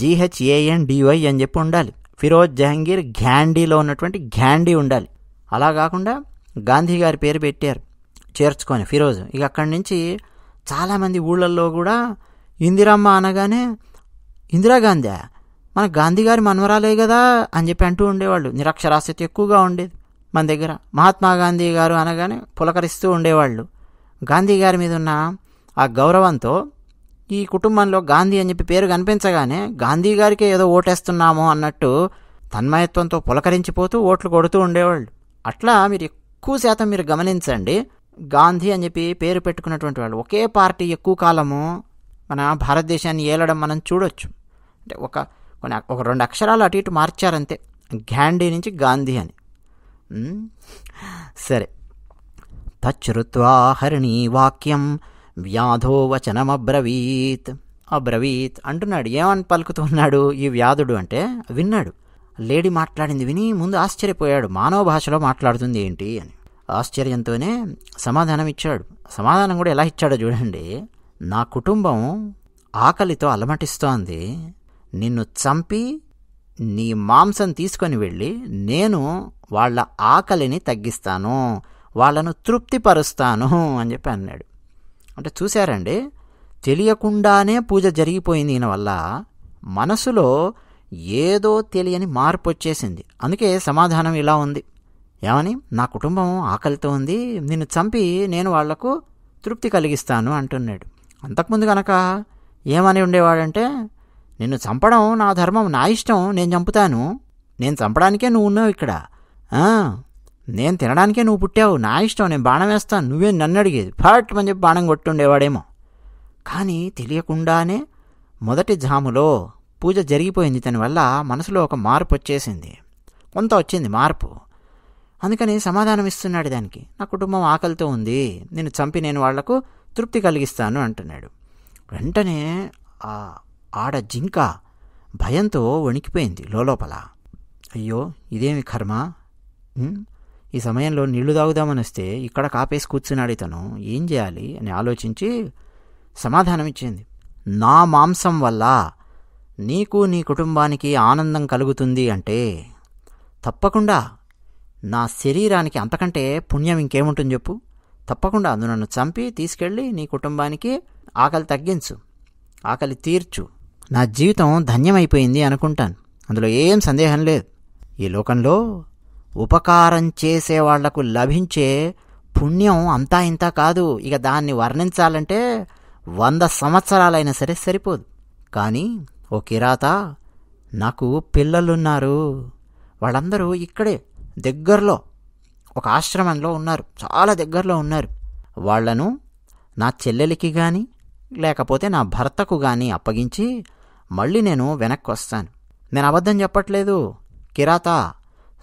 జిహెచ్ఏఎన్ డివై అని చెప్పి ఉండాలి ఫిరోజ్ జహంగీర్ ఘ్యాండీలో ఉన్నటువంటి ఘ్యాండీ ఉండాలి అలా కాకుండా గాంధీ గారి పేరు పెట్టారు చేర్చుకొని ఫిరోజ్ ఇక అక్కడి నుంచి చాలామంది ఊళ్ళల్లో కూడా ఇందిరమ్మ అనగానే ఇందిరాగాంధీ మన గాంధీ గారి మనవరాలే కదా అని చెప్పి అంటూ ఉండేవాళ్ళు నిరక్షరాస్యత ఎక్కువగా ఉండేది మన దగ్గర మహాత్మా గాంధీ గారు అనగానే పులకరిస్తూ ఉండేవాళ్ళు గాంధీ గారి మీద ఉన్న ఆ గౌరవంతో ఈ కుటుంబంలో గాంధీ అని చెప్పి పేరు కనిపించగానే గాంధీ గారికే ఏదో ఓటేస్తున్నాము అన్నట్టు తన్మయత్వంతో పులకరించిపోతూ ఓట్లు కొడుతూ ఉండేవాళ్ళు అట్లా మీరు ఎక్కువ శాతం మీరు గమనించండి గాంధీ అని చెప్పి పేరు పెట్టుకున్నటువంటి వాళ్ళు ఒకే పార్టీ ఎక్కువ కాలము మన భారతదేశాన్ని ఏలడం మనం చూడొచ్చు అంటే ఒక కొన్ని ఒక రెండు అక్షరాలు అటు ఇటు మార్చారంతే గ్యాండీ నుంచి గాంధీ అని సరే తచ్చుత్వా వాక్యం వ్యాధో వచనమబ్రవీత్ అబ్రవీత్ అంటున్నాడు ఏమని పలుకుతున్నాడు ఈ వ్యాధుడు అంటే విన్నాడు లేడీ మాట్లాడింది విని ముందు ఆశ్చర్యపోయాడు మానవ భాషలో మాట్లాడుతుంది ఏంటి అని ఆశ్చర్యంతోనే సమాధానం ఇచ్చాడు సమాధానం కూడా ఎలా ఇచ్చాడో చూడండి నా కుటుంబం ఆకలితో అలమటిస్తోంది నిన్ను చంపి నీ మాంసం తీసుకొని వెళ్ళి నేను వాళ్ళ ఆకలిని తగ్గిస్తాను వాళ్ళను తృప్తిపరుస్తాను అని చెప్పి అన్నాడు అంటే చూశారండి తెలియకుండానే పూజ జరిగిపోయింది ఈయన వల్ల మనసులో ఏదో తెలియని మార్పు వచ్చేసింది అందుకే సమాధానం ఇలా ఉంది ఏమని నా కుటుంబం ఆకలితో ఉంది నిన్ను చంపి నేను వాళ్లకు తృప్తి కలిగిస్తాను అంటున్నాడు అంతకుముందు కనుక ఏమని ఉండేవాడంటే నిన్ను చంపడం నా ధర్మం నా ఇష్టం నేను చంపుతాను నేను చంపడానికే నువ్వు ఉన్నావు ఇక్కడ నేను తినడానికే నువ్వు పుట్టావు నా ఇష్టం నేను బాణం వేస్తాను నువ్వే నన్ను అడిగేది ఫట్ అని చెప్పి బాణం కొట్టుండేవాడేమో కానీ తెలియకుండానే మొదటి జాములో పూజ జరిగిపోయింది వల్ల మనసులో ఒక మార్పు వచ్చేసింది కొంత వచ్చింది మార్పు అందుకని సమాధానం ఇస్తున్నాడు దానికి నా కుటుంబం ఆకలితో ఉంది నేను చంపి నేను వాళ్లకు తృప్తి కలిగిస్తాను అంటున్నాడు వెంటనే ఆ ఆడ జింక భయంతో వణికిపోయింది లోపల అయ్యో ఇదేమి కర్మ ఈ సమయంలో నీళ్లు తాగుదామని వస్తే ఇక్కడ కాపేసి కూర్చున్నాడు ఇతను ఏం చేయాలి అని ఆలోచించి సమాధానం ఇచ్చింది నా మాంసం వల్ల నీకు నీ కుటుంబానికి ఆనందం కలుగుతుంది అంటే తప్పకుండా నా శరీరానికి అంతకంటే పుణ్యం ఇంకేముంటుంది చెప్పు తప్పకుండా నువ్వు నన్ను చంపి తీసుకెళ్ళి నీ కుటుంబానికి ఆకలి తగ్గించు ఆకలి తీర్చు నా జీవితం ధన్యమైపోయింది అనుకుంటాను అందులో ఏం సందేహం లేదు ఈ లోకంలో ఉపకారం చేసే వాళ్లకు లభించే పుణ్యం అంతా ఇంత కాదు ఇక దాన్ని వర్ణించాలంటే వంద సంవత్సరాలైనా సరే సరిపోదు కానీ ఓ కిరాత నాకు పిల్లలున్నారు వాళ్ళందరూ ఇక్కడే దగ్గరలో ఒక ఆశ్రమంలో ఉన్నారు చాలా దగ్గరలో ఉన్నారు వాళ్లను నా చెల్లెలికి కానీ లేకపోతే నా భర్తకు కానీ అప్పగించి మళ్ళీ నేను వెనక్కి వస్తాను నేను అబద్ధం చెప్పట్లేదు కిరాత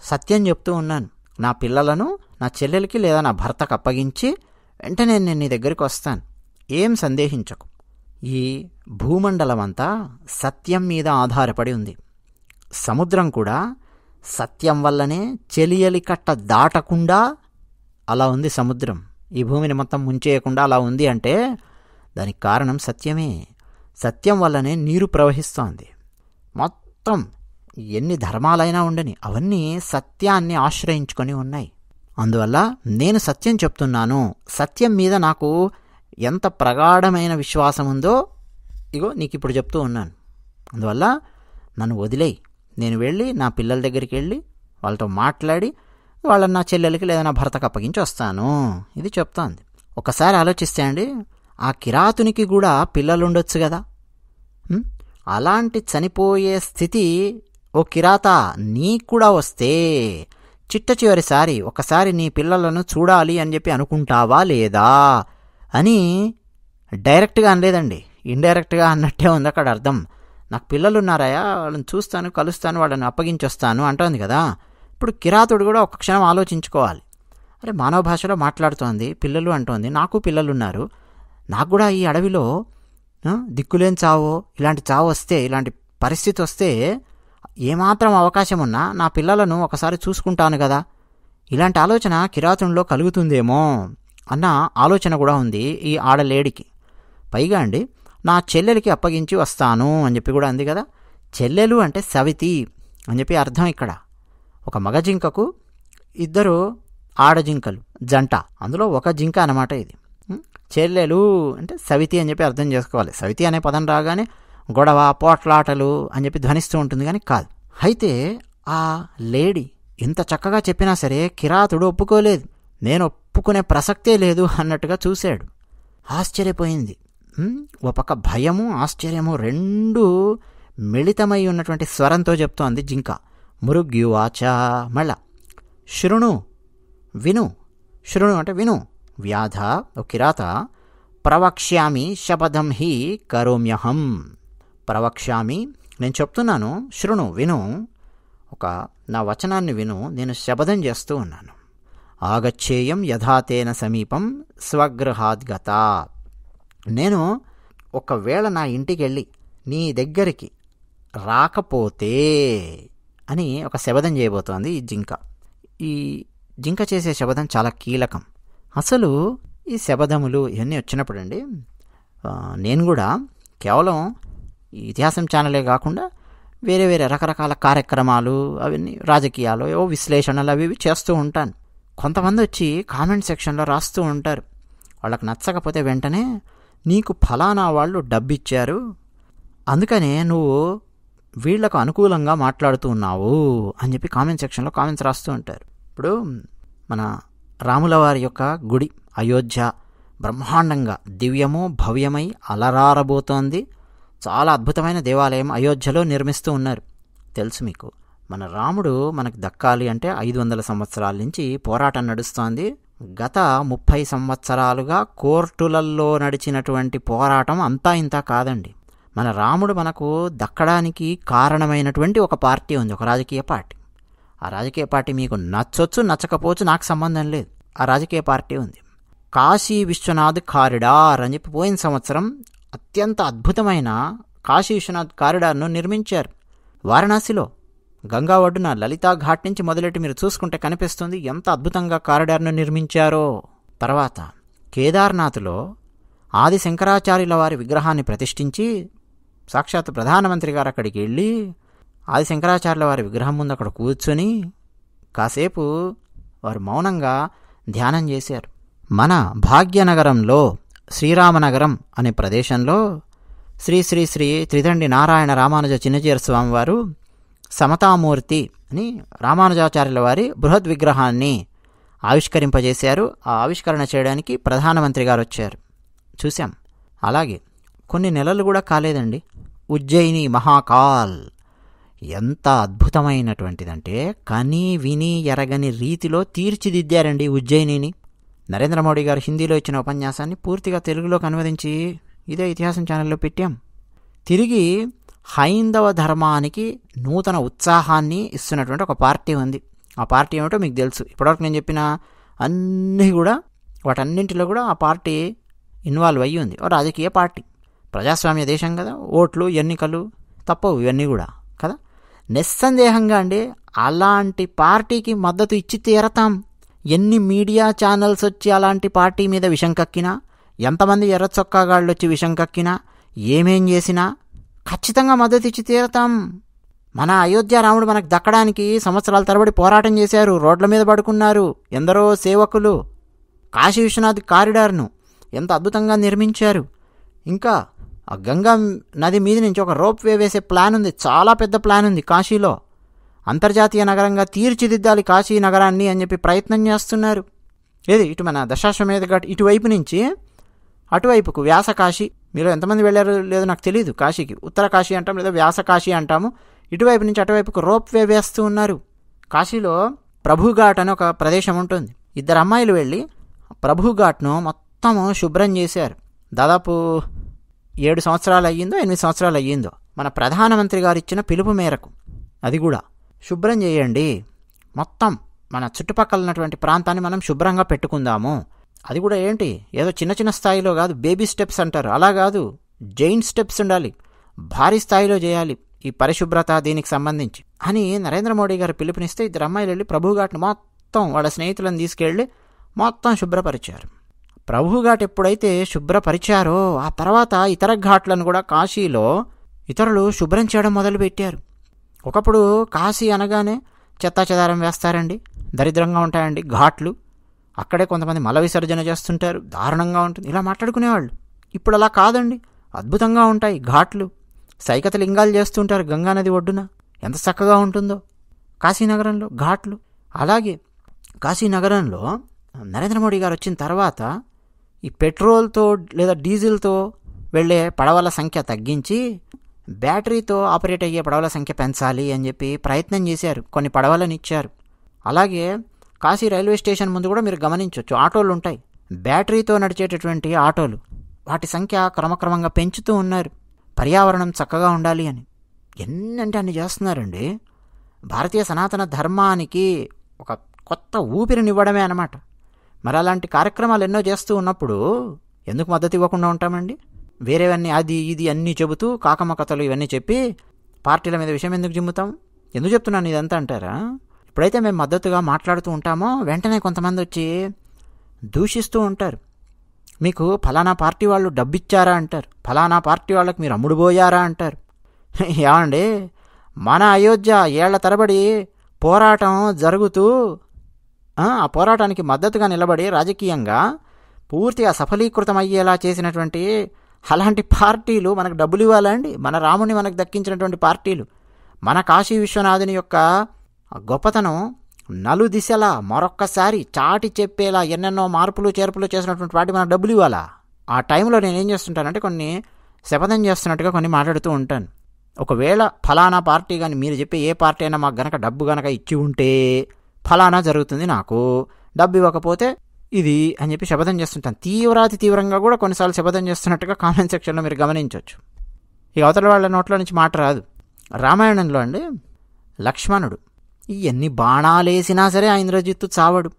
సత్యం చెప్తూ ఉన్నాను నా పిల్లలను నా చెల్లెలికి లేదా నా భర్తకు అప్పగించి వెంటనే నేను నీ దగ్గరికి వస్తాను ఏం సందేహించకు ఈ భూమండలమంతా సత్యం మీద ఆధారపడి ఉంది సముద్రం కూడా సత్యం వల్లనే చెలియలి కట్ట దాటకుండా అలా ఉంది సముద్రం ఈ భూమిని మొత్తం ముంచేయకుండా అలా ఉంది అంటే దానికి కారణం సత్యమే సత్యం వల్లనే నీరు ప్రవహిస్తోంది మొత్తం ఎన్ని ధర్మాలైనా ఉండని అవన్నీ సత్యాన్ని ఆశ్రయించుకొని ఉన్నాయి అందువల్ల నేను సత్యం చెప్తున్నాను సత్యం మీద నాకు ఎంత ప్రగాఢమైన విశ్వాసం ఉందో ఇగో నీకు ఇప్పుడు చెప్తూ ఉన్నాను అందువల్ల నన్ను వదిలేయి నేను వెళ్ళి నా పిల్లల దగ్గరికి వెళ్ళి వాళ్ళతో మాట్లాడి వాళ్ళని నా చెల్లెలకి లేదా నా భర్తకు అప్పగించి వస్తాను ఇది చెప్తోంది ఒకసారి ఆలోచిస్తే అండి ఆ కిరాతునికి కూడా పిల్లలు ఉండొచ్చు కదా అలాంటి చనిపోయే స్థితి ఓ కిరాత నీకు కూడా వస్తే చిట్ట చివరిసారి ఒకసారి నీ పిల్లలను చూడాలి అని చెప్పి అనుకుంటావా లేదా అని డైరెక్ట్గా అనలేదండి ఇండైరెక్ట్గా అన్నట్టే ఉంది అక్కడ అర్థం నాకు పిల్లలు ఉన్నారాయా వాళ్ళని చూస్తాను కలుస్తాను వాళ్ళని అప్పగించొస్తాను అంటోంది కదా ఇప్పుడు కిరాతుడు కూడా ఒక క్షణం ఆలోచించుకోవాలి అరే మానవ భాషలో మాట్లాడుతోంది పిల్లలు అంటోంది నాకు పిల్లలు ఉన్నారు నాకు కూడా ఈ అడవిలో దిక్కులేని చావో ఇలాంటి చావు వస్తే ఇలాంటి పరిస్థితి వస్తే ఏమాత్రం అవకాశం ఉన్నా నా పిల్లలను ఒకసారి చూసుకుంటాను కదా ఇలాంటి ఆలోచన కిరాతంలో కలుగుతుందేమో అన్న ఆలోచన కూడా ఉంది ఈ ఆడలేడికి పైగా అండి నా చెల్లెలికి అప్పగించి వస్తాను అని చెప్పి కూడా అంది కదా చెల్లెలు అంటే సవితి అని చెప్పి అర్థం ఇక్కడ ఒక మగ జింకకు ఇద్దరు ఆడజింకలు జంట అందులో ఒక జింక అనమాట ఇది చెల్లెలు అంటే సవితి అని చెప్పి అర్థం చేసుకోవాలి సవితి అనే పదం రాగానే గొడవ పోట్లాటలు అని చెప్పి ధ్వనిస్తూ ఉంటుంది కానీ కాదు అయితే ఆ లేడీ ఇంత చక్కగా చెప్పినా సరే కిరాతుడు ఒప్పుకోలేదు నేను ఒప్పుకునే ప్రసక్తే లేదు అన్నట్టుగా చూశాడు ఆశ్చర్యపోయింది ఒక పక్క భయము ఆశ్చర్యము రెండు మిళితమై ఉన్నటువంటి స్వరంతో చెప్తోంది జింక మురుగ్యువాచ మళ్ళ శృణు విను శృణు అంటే విను వ్యాధ ఓ కిరాత ప్రవక్ష్యామి శపథం హి కరోమ్యహం ప్రవక్ష్యామి నేను చెప్తున్నాను శృణు విను ఒక నా వచనాన్ని విను నేను శపథం చేస్తూ ఉన్నాను ఆగచ్చేయం యథాతేన సమీపం స్వగృహాద్గత నేను ఒకవేళ నా ఇంటికి వెళ్ళి నీ దగ్గరికి రాకపోతే అని ఒక శబదం చేయబోతోంది ఈ జింక ఈ జింక చేసే శబదం చాలా కీలకం అసలు ఈ శబదములు ఇవన్నీ వచ్చినప్పుడు అండి నేను కూడా కేవలం ఇతిహాసం ఛానలే కాకుండా వేరే వేరే రకరకాల కార్యక్రమాలు అవన్నీ రాజకీయాలు ఏవో విశ్లేషణలు అవి ఇవి చేస్తూ ఉంటాను కొంతమంది వచ్చి కామెంట్ సెక్షన్లో రాస్తూ ఉంటారు వాళ్ళకి నచ్చకపోతే వెంటనే నీకు ఫలానా వాళ్ళు డబ్బిచ్చారు అందుకనే నువ్వు వీళ్లకు అనుకూలంగా మాట్లాడుతూ ఉన్నావు అని చెప్పి కామెంట్ సెక్షన్లో కామెంట్స్ రాస్తూ ఉంటారు ఇప్పుడు మన రాముల వారి యొక్క గుడి అయోధ్య బ్రహ్మాండంగా దివ్యము భవ్యమై అలరారబోతోంది చాలా అద్భుతమైన దేవాలయం అయోధ్యలో నిర్మిస్తూ ఉన్నారు తెలుసు మీకు మన రాముడు మనకు దక్కాలి అంటే ఐదు వందల సంవత్సరాల నుంచి పోరాటం నడుస్తోంది గత ముప్పై సంవత్సరాలుగా కోర్టులల్లో నడిచినటువంటి పోరాటం అంతా ఇంత కాదండి మన రాముడు మనకు దక్కడానికి కారణమైనటువంటి ఒక పార్టీ ఉంది ఒక రాజకీయ పార్టీ ఆ రాజకీయ పార్టీ మీకు నచ్చొచ్చు నచ్చకపోవచ్చు నాకు సంబంధం లేదు ఆ రాజకీయ పార్టీ ఉంది కాశీ విశ్వనాథ్ కారిడార్ అని చెప్పి పోయిన సంవత్సరం అత్యంత అద్భుతమైన కాశీ విశ్వనాథ్ కారిడార్ను నిర్మించారు వారణాసిలో గంగా ఒడ్డున లలితా ఘాట్ నుంచి మొదలెట్టి మీరు చూసుకుంటే కనిపిస్తుంది ఎంత అద్భుతంగా కారిడార్ను నిర్మించారో తర్వాత కేదార్నాథ్లో ఆది శంకరాచార్యుల వారి విగ్రహాన్ని ప్రతిష్ఠించి సాక్షాత్ ప్రధానమంత్రి గారు అక్కడికి వెళ్ళి ఆది శంకరాచార్యుల వారి విగ్రహం ముందు అక్కడ కూర్చొని కాసేపు వారు మౌనంగా ధ్యానం చేశారు మన భాగ్యనగరంలో శ్రీరామనగరం అనే ప్రదేశంలో శ్రీ శ్రీ శ్రీ త్రిదండి నారాయణ రామానుజ చిన్నచీర స్వామివారు సమతామూర్తి అని రామానుజాచార్యుల వారి బృహద్ విగ్రహాన్ని ఆవిష్కరింపజేశారు ఆ ఆవిష్కరణ చేయడానికి ప్రధానమంత్రి గారు వచ్చారు చూశాం అలాగే కొన్ని నెలలు కూడా కాలేదండి ఉజ్జయిని మహాకాల్ ఎంత అద్భుతమైనటువంటిదంటే కని విని ఎరగని రీతిలో తీర్చిదిద్దారండి ఉజ్జయినిని నరేంద్ర మోడీ గారు హిందీలో ఇచ్చిన ఉపన్యాసాన్ని పూర్తిగా తెలుగులోకి అనువదించి ఇదే ఇతిహాసం ఛానల్లో పెట్టాం తిరిగి హైందవ ధర్మానికి నూతన ఉత్సాహాన్ని ఇస్తున్నటువంటి ఒక పార్టీ ఉంది ఆ పార్టీ ఏమిటో మీకు తెలుసు ఇప్పటివరకు నేను చెప్పిన అన్నీ కూడా వాటన్నింటిలో కూడా ఆ పార్టీ ఇన్వాల్వ్ అయ్యి ఉంది రాజకీయ పార్టీ ప్రజాస్వామ్య దేశం కదా ఓట్లు ఎన్నికలు తప్పవు ఇవన్నీ కూడా కదా నిస్సందేహంగా అండి అలాంటి పార్టీకి మద్దతు ఇచ్చి తీరతాం ఎన్ని మీడియా ఛానల్స్ వచ్చి అలాంటి పార్టీ మీద విషం కక్కినా ఎంతమంది ఎర్ర చొక్కాగాళ్ళు వచ్చి విషం కక్కినా ఏమేం చేసినా ఖచ్చితంగా మద్దతు ఇచ్చి తీరతాం మన అయోధ్య రాముడు మనకు దక్కడానికి సంవత్సరాల తరబడి పోరాటం చేశారు రోడ్ల మీద పడుకున్నారు ఎందరో సేవకులు కాశీ విశ్వనాథ్ కారిడార్ను ఎంత అద్భుతంగా నిర్మించారు ఇంకా ఆ గంగా నది మీద నుంచి ఒక రోప్ వే వేసే ప్లాన్ ఉంది చాలా పెద్ద ప్లాన్ ఉంది కాశీలో అంతర్జాతీయ నగరంగా తీర్చిదిద్దాలి కాశీ నగరాన్ని అని చెప్పి ప్రయత్నం చేస్తున్నారు ఏది ఇటు మన దశాశ్వమేధ ఘట్ ఇటువైపు నుంచి అటువైపుకు వ్యాస కాశీ మీరు ఎంతమంది వెళ్ళారు లేదో నాకు తెలియదు కాశీకి ఉత్తర కాశీ అంటాం లేదా వ్యాస కాశీ అంటాము ఇటువైపు నుంచి అటువైపుకు రోప్ వే వేస్తూ ఉన్నారు కాశీలో ప్రభుఘాట్ అని ఒక ప్రదేశం ఉంటుంది ఇద్దరు అమ్మాయిలు వెళ్ళి ప్రభుఘాట్ను మొత్తం శుభ్రం చేశారు దాదాపు ఏడు సంవత్సరాలు అయ్యిందో ఎనిమిది సంవత్సరాలు అయ్యిందో మన ప్రధానమంత్రి గారు ఇచ్చిన పిలుపు మేరకు అది కూడా శుభ్రం చేయండి మొత్తం మన చుట్టుపక్కల ఉన్నటువంటి ప్రాంతాన్ని మనం శుభ్రంగా పెట్టుకుందాము అది కూడా ఏంటి ఏదో చిన్న చిన్న స్థాయిలో కాదు బేబీ స్టెప్స్ అంటారు అలా కాదు జైంట్ స్టెప్స్ ఉండాలి భారీ స్థాయిలో చేయాలి ఈ పరిశుభ్రత దీనికి సంబంధించి అని నరేంద్ర మోడీ గారు పిలుపునిస్తే ఇద్దరు అమ్మాయిలు వెళ్ళి ప్రభుఘాట్ను మొత్తం వాళ్ళ స్నేహితులను తీసుకెళ్ళి మొత్తం శుభ్రపరిచారు ప్రభుఘాట్ ఎప్పుడైతే శుభ్రపరిచారో ఆ తర్వాత ఇతర ఘాట్లను కూడా కాశీలో ఇతరులు శుభ్రం చేయడం మొదలుపెట్టారు ఒకప్పుడు కాశీ అనగానే చెత్తాచెదారం వేస్తారండి దరిద్రంగా ఉంటాయండి ఘాట్లు అక్కడే కొంతమంది మల విసర్జన చేస్తుంటారు దారుణంగా ఉంటుంది ఇలా మాట్లాడుకునేవాళ్ళు ఇప్పుడు అలా కాదండి అద్భుతంగా ఉంటాయి ఘాట్లు సైకత లింగాలు చేస్తుంటారు గంగానది ఒడ్డున ఎంత చక్కగా ఉంటుందో కాశీనగరంలో ఘాట్లు అలాగే కాశీనగరంలో నరేంద్ర మోడీ గారు వచ్చిన తర్వాత ఈ పెట్రోల్తో లేదా డీజిల్తో వెళ్ళే పడవల సంఖ్య తగ్గించి బ్యాటరీతో ఆపరేట్ అయ్యే పడవల సంఖ్య పెంచాలి అని చెప్పి ప్రయత్నం చేశారు కొన్ని పడవలను ఇచ్చారు అలాగే కాశీ రైల్వే స్టేషన్ ముందు కూడా మీరు గమనించవచ్చు ఆటోలు ఉంటాయి బ్యాటరీతో నడిచేటటువంటి ఆటోలు వాటి సంఖ్య క్రమక్రమంగా పెంచుతూ ఉన్నారు పర్యావరణం చక్కగా ఉండాలి అని ఎన్నంటే అన్ని చేస్తున్నారండి భారతీయ సనాతన ధర్మానికి ఒక కొత్త ఊపిరినివ్వడమే అనమాట మరి అలాంటి కార్యక్రమాలు ఎన్నో చేస్తూ ఉన్నప్పుడు ఎందుకు మద్దతు ఇవ్వకుండా ఉంటామండి వేరేవన్నీ అది ఇది అన్నీ చెబుతూ కాకమ్మ కథలు ఇవన్నీ చెప్పి పార్టీల మీద విషయం ఎందుకు జిమ్ముతాం ఎందుకు చెప్తున్నాను ఇదంతా అంటారా ఎప్పుడైతే మేము మద్దతుగా మాట్లాడుతూ ఉంటామో వెంటనే కొంతమంది వచ్చి దూషిస్తూ ఉంటారు మీకు ఫలానా పార్టీ వాళ్ళు డబ్బిచ్చారా అంటారు ఫలానా పార్టీ వాళ్ళకి మీరు అమ్ముడుబోయారా అంటారు [LAUGHS] ఏమండి మన అయోధ్య ఏళ్ల తరబడి పోరాటం జరుగుతూ ఆ పోరాటానికి మద్దతుగా నిలబడి రాజకీయంగా పూర్తిగా సఫలీకృతం అయ్యేలా చేసినటువంటి అలాంటి పార్టీలు మనకు డబ్బులు ఇవ్వాలండి మన రాముని మనకు దక్కించినటువంటి పార్టీలు మన కాశీ విశ్వనాథుని యొక్క గొప్పతనం నలు దిశలా మరొక్కసారి చాటి చెప్పేలా ఎన్నెన్నో మార్పులు చేర్పులు చేసినటువంటి వాటి మన డబ్బులు ఇవ్వాలా ఆ టైంలో నేను ఏం చేస్తుంటానంటే కొన్ని శపథం చేస్తున్నట్టుగా కొన్ని మాట్లాడుతూ ఉంటాను ఒకవేళ ఫలానా పార్టీ కానీ మీరు చెప్పే ఏ పార్టీ అయినా మాకు గనక డబ్బు గనక ఇచ్చి ఉంటే ఫలానా జరుగుతుంది నాకు డబ్బు ఇవ్వకపోతే ఇది అని చెప్పి శపథం చేస్తుంటాను తీవ్రాతి తీవ్రంగా కూడా కొన్నిసార్లు శపథం చేస్తున్నట్టుగా కామెంట్ సెక్షన్లో మీరు గమనించవచ్చు ఈ అవతల వాళ్ళ నోట్లో నుంచి మాట రాదు రామాయణంలో అండి లక్ష్మణుడు ఎన్ని బాణాలేసినా సరే ఇంద్రజిత్తు చావడు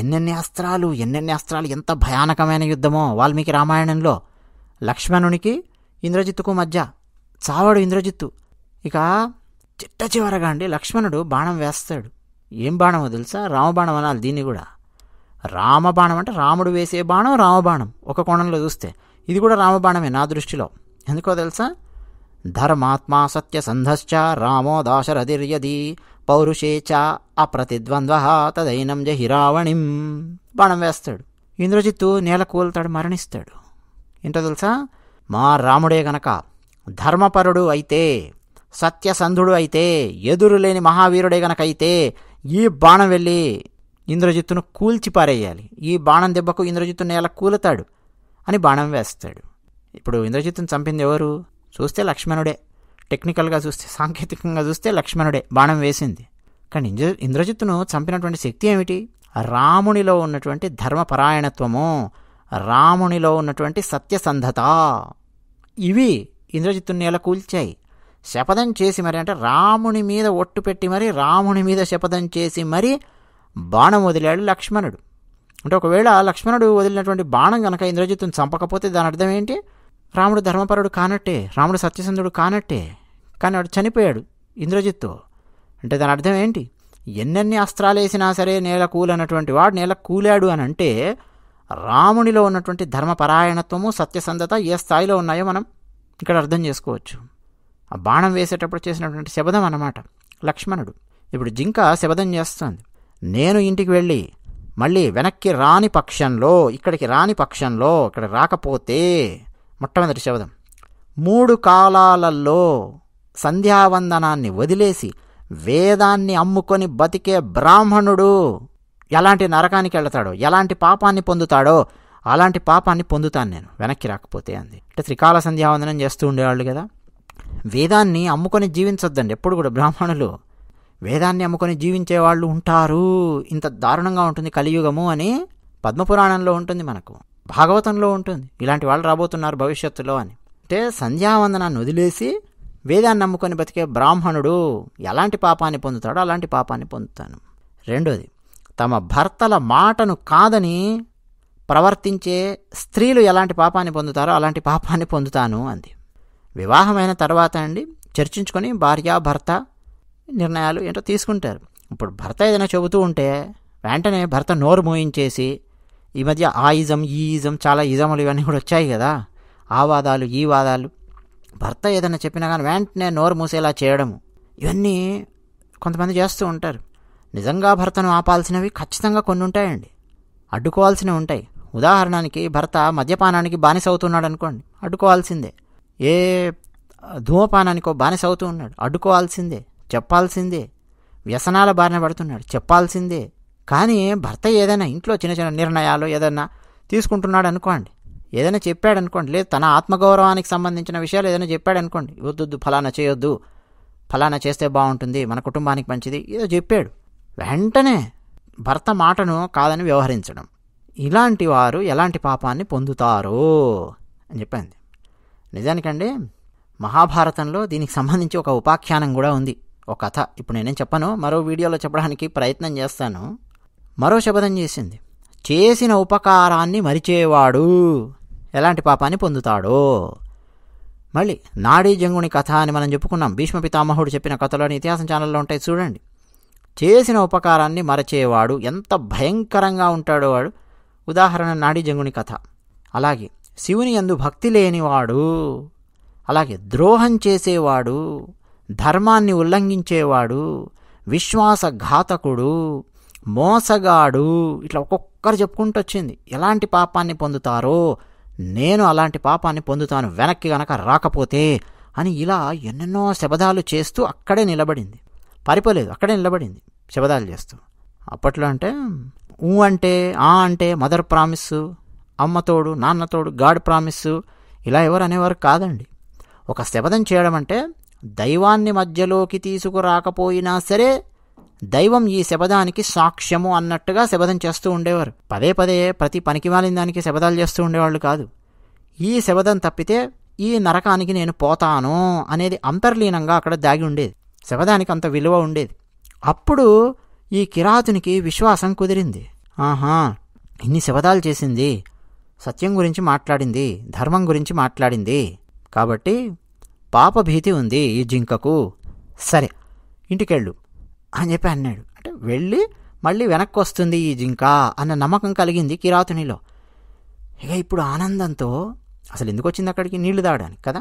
ఎన్నెన్ని అస్త్రాలు ఎన్నెన్ని అస్త్రాలు ఎంత భయానకమైన యుద్ధమో వాల్మీకి రామాయణంలో లక్ష్మణునికి ఇంద్రజిత్తుకు మధ్య చావడు ఇంద్రజిత్తు ఇక చిట్ట చివరగా అండి లక్ష్మణుడు బాణం వేస్తాడు ఏం బాణమో తెలుసా రామబాణం అనాలి దీన్ని కూడా రామబాణం అంటే రాముడు వేసే బాణం రామబాణం ఒక కోణంలో చూస్తే ఇది కూడా రామబాణమే నా దృష్టిలో ఎందుకో తెలుసా ధర్మాత్మా సత్యసంధశ్చ రామో దాశరథిర్యది పౌరుషే చ అప్రతిద్వంద్వ తదైనం జ హిరావణిం బాణం వేస్తాడు ఇంద్రజిత్తు నేల కూలుతాడు మరణిస్తాడు ఏంటో తెలుసా మా రాముడే గనక ధర్మపరుడు అయితే సత్యసంధుడు అయితే ఎదురులేని మహావీరుడే గనక అయితే ఈ బాణం వెళ్ళి ఇంద్రజిత్తును కూల్చి పారేయాలి ఈ బాణం దెబ్బకు ఇంద్రజిత్తు నేల కూలుతాడు అని బాణం వేస్తాడు ఇప్పుడు ఇంద్రజిత్తును చంపింది ఎవరు చూస్తే లక్ష్మణుడే టెక్నికల్గా చూస్తే సాంకేతికంగా చూస్తే లక్ష్మణుడే బాణం వేసింది కానీ ఇంద్ర ఇంద్రజిత్తును చంపినటువంటి శక్తి ఏమిటి రామునిలో ఉన్నటువంటి ధర్మపరాయణత్వము రామునిలో ఉన్నటువంటి సత్యసంధత ఇవి ఇంద్రజిత్తుని ఎలా కూల్చాయి శపథం చేసి మరి అంటే రాముని మీద ఒట్టు పెట్టి మరి రాముని మీద శపథం చేసి మరి బాణం వదిలాడు లక్ష్మణుడు అంటే ఒకవేళ లక్ష్మణుడు వదిలినటువంటి బాణం కనుక ఇంద్రజిత్తుని చంపకపోతే దాని అర్థం ఏంటి రాముడు ధర్మపరుడు కానట్టే రాముడు సత్యసంధుడు కానట్టే కానీ వాడు చనిపోయాడు ఇంద్రజిత్తు అంటే దాని అర్థం ఏంటి ఎన్నెన్ని అస్త్రాలు వేసినా సరే నేల కూలనటువంటి వాడు నేల కూలాడు అని అంటే రామునిలో ఉన్నటువంటి ధర్మపరాయణత్వము సత్యసంధత ఏ స్థాయిలో ఉన్నాయో మనం ఇక్కడ అర్థం చేసుకోవచ్చు ఆ బాణం వేసేటప్పుడు చేసినటువంటి శబదం అన్నమాట లక్ష్మణుడు ఇప్పుడు జింక శబదం చేస్తుంది నేను ఇంటికి వెళ్ళి మళ్ళీ వెనక్కి రాని పక్షంలో ఇక్కడికి రాని పక్షంలో ఇక్కడ రాకపోతే మొట్టమొదటి శబ్దం మూడు కాలాలలో సంధ్యావందనాన్ని వదిలేసి వేదాన్ని అమ్ముకొని బతికే బ్రాహ్మణుడు ఎలాంటి నరకానికి వెళతాడో ఎలాంటి పాపాన్ని పొందుతాడో అలాంటి పాపాన్ని పొందుతాను నేను వెనక్కి రాకపోతే అంది అంటే త్రికాల సంధ్యావందనం చేస్తూ ఉండేవాళ్ళు కదా వేదాన్ని అమ్ముకొని జీవించొద్దండి ఎప్పుడు కూడా బ్రాహ్మణులు వేదాన్ని అమ్ముకొని జీవించే వాళ్ళు ఉంటారు ఇంత దారుణంగా ఉంటుంది కలియుగము అని పద్మపురాణంలో ఉంటుంది మనకు భాగవతంలో ఉంటుంది ఇలాంటి వాళ్ళు రాబోతున్నారు భవిష్యత్తులో అని అంటే సంధ్యావందనాన్ని వదిలేసి వేదాన్ని నమ్ముకొని బతికే బ్రాహ్మణుడు ఎలాంటి పాపాన్ని పొందుతాడో అలాంటి పాపాన్ని పొందుతాను రెండోది తమ భర్తల మాటను కాదని ప్రవర్తించే స్త్రీలు ఎలాంటి పాపాన్ని పొందుతారో అలాంటి పాపాన్ని పొందుతాను అంది వివాహమైన తర్వాత అండి చర్చించుకొని భార్య భర్త నిర్ణయాలు ఏంటో తీసుకుంటారు ఇప్పుడు భర్త ఏదైనా చెబుతూ ఉంటే వెంటనే భర్త నోరు మోయించేసి ఈ మధ్య ఆ ఇజం ఈ ఇజం చాలా ఇజములు ఇవన్నీ కూడా వచ్చాయి కదా ఆ వాదాలు ఈ వాదాలు భర్త ఏదైనా చెప్పినా కానీ వెంటనే నోరు మూసేలా చేయడము ఇవన్నీ కొంతమంది చేస్తూ ఉంటారు నిజంగా భర్తను ఆపాల్సినవి ఖచ్చితంగా కొన్ని ఉంటాయండి అడ్డుకోవాల్సినవి ఉంటాయి ఉదాహరణకి భర్త మద్యపానానికి బానిస అవుతున్నాడు అనుకోండి అడ్డుకోవాల్సిందే ఏ ధూమపానానికో బానిస అవుతూ ఉన్నాడు అడ్డుకోవాల్సిందే చెప్పాల్సిందే వ్యసనాల బారిన పడుతున్నాడు చెప్పాల్సిందే కానీ భర్త ఏదైనా ఇంట్లో చిన్న చిన్న నిర్ణయాలు ఏదైనా తీసుకుంటున్నాడు అనుకోండి ఏదైనా చెప్పాడు అనుకోండి లేదు తన ఆత్మగౌరవానికి సంబంధించిన విషయాలు ఏదైనా చెప్పాడు అనుకోండి వద్దొద్దు ఫలానా చేయొద్దు ఫలానా చేస్తే బాగుంటుంది మన కుటుంబానికి మంచిది ఏదో చెప్పాడు వెంటనే భర్త మాటను కాదని వ్యవహరించడం ఇలాంటి వారు ఎలాంటి పాపాన్ని పొందుతారు అని చెప్పింది నిజానికండి మహాభారతంలో దీనికి సంబంధించి ఒక ఉపాఖ్యానం కూడా ఉంది ఒక కథ ఇప్పుడు నేనేం చెప్పను మరో వీడియోలో చెప్పడానికి ప్రయత్నం చేస్తాను మరో శపథం చేసింది చేసిన ఉపకారాన్ని మరిచేవాడు ఎలాంటి పాపాన్ని పొందుతాడో మళ్ళీ నాడీ జంగుని కథ అని మనం చెప్పుకున్నాం భీష్మ పితామహుడు చెప్పిన కథలోని ఇతిహాసం ఛానల్లో ఉంటాయి చూడండి చేసిన ఉపకారాన్ని మరచేవాడు ఎంత భయంకరంగా ఉంటాడో వాడు ఉదాహరణ నాడీ జంగుని కథ అలాగే శివుని ఎందు భక్తి లేనివాడు అలాగే ద్రోహం చేసేవాడు ధర్మాన్ని ఉల్లంఘించేవాడు విశ్వాసఘాతకుడు మోసగాడు ఇట్లా ఒక్కొక్కరు చెప్పుకుంటూ వచ్చింది ఎలాంటి పాపాన్ని పొందుతారో నేను అలాంటి పాపాన్ని పొందుతాను వెనక్కి గనక రాకపోతే అని ఇలా ఎన్నెన్నో శబదాలు చేస్తూ అక్కడే నిలబడింది పరిపోలేదు అక్కడే నిలబడింది శబదాలు చేస్తూ అప్పట్లో అంటే ఊ అంటే ఆ అంటే మదర్ ప్రామిస్సు అమ్మతోడు నాన్నతోడు గాడ్ ప్రామిస్సు ఇలా ఎవరు అనేవారు కాదండి ఒక శబదం చేయడం అంటే దైవాన్ని మధ్యలోకి తీసుకురాకపోయినా సరే దైవం ఈ శబదానికి సాక్ష్యము అన్నట్టుగా శబదం చేస్తూ ఉండేవారు పదే పదే ప్రతి మాలిన దానికి శబదాలు చేస్తూ ఉండేవాళ్ళు కాదు ఈ శబదం తప్పితే ఈ నరకానికి నేను పోతాను అనేది అంతర్లీనంగా అక్కడ దాగి ఉండేది శబదానికి అంత విలువ ఉండేది అప్పుడు ఈ కిరాతునికి విశ్వాసం కుదిరింది ఆహా ఇన్ని శబదాలు చేసింది సత్యం గురించి మాట్లాడింది ధర్మం గురించి మాట్లాడింది కాబట్టి పాపభీతి ఉంది ఈ జింకకు సరే ఇంటికెళ్ళు అని చెప్పి అన్నాడు అంటే వెళ్ళి మళ్ళీ వెనక్కి వస్తుంది ఈ జింక అన్న నమ్మకం కలిగింది కిరాతునిలో ఇక ఇప్పుడు ఆనందంతో అసలు ఎందుకు వచ్చింది అక్కడికి నీళ్లు తాగడానికి కదా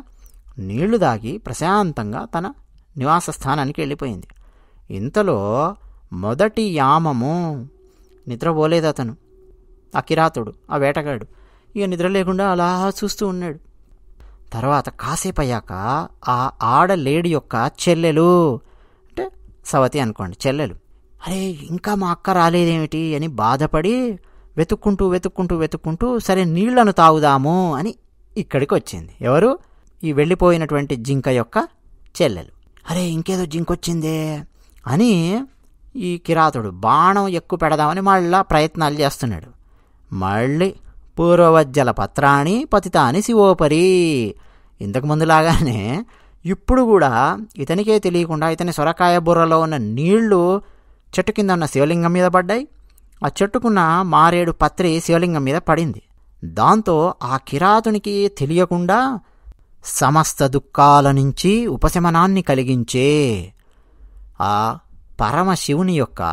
నీళ్లు తాగి ప్రశాంతంగా తన నివాస స్థానానికి వెళ్ళిపోయింది ఇంతలో మొదటి యామము నిద్రపోలేదు అతను ఆ కిరాతుడు ఆ వేటగాడు ఇక నిద్ర లేకుండా అలా చూస్తూ ఉన్నాడు తర్వాత కాసేపు అయ్యాక ఆ ఆడ లేడి యొక్క చెల్లెలు సవతి అనుకోండి చెల్లెలు అరే ఇంకా మా అక్క రాలేదేమిటి అని బాధపడి వెతుక్కుంటూ వెతుక్కుంటూ వెతుక్కుంటూ సరే నీళ్లను తాగుదాము అని ఇక్కడికి వచ్చింది ఎవరు ఈ వెళ్ళిపోయినటువంటి జింక యొక్క చెల్లెలు అరే ఇంకేదో జింకొచ్చిందే అని ఈ కిరాతుడు బాణం ఎక్కువ పెడదామని మళ్ళా ప్రయత్నాలు చేస్తున్నాడు మళ్ళీ పూర్వవజ్జల పత్రాన్ని పతితాని శివోపరి ఇంతకుముందులాగానే ఇప్పుడు కూడా ఇతనికే తెలియకుండా ఇతని సొరకాయ బుర్రలో ఉన్న నీళ్లు చెట్టు కింద ఉన్న శివలింగం మీద పడ్డాయి ఆ చెట్టుకున్న మారేడు పత్రి శివలింగం మీద పడింది దాంతో ఆ కిరాతునికి తెలియకుండా సమస్త దుఃఖాల నుంచి ఉపశమనాన్ని కలిగించే ఆ పరమశివుని యొక్క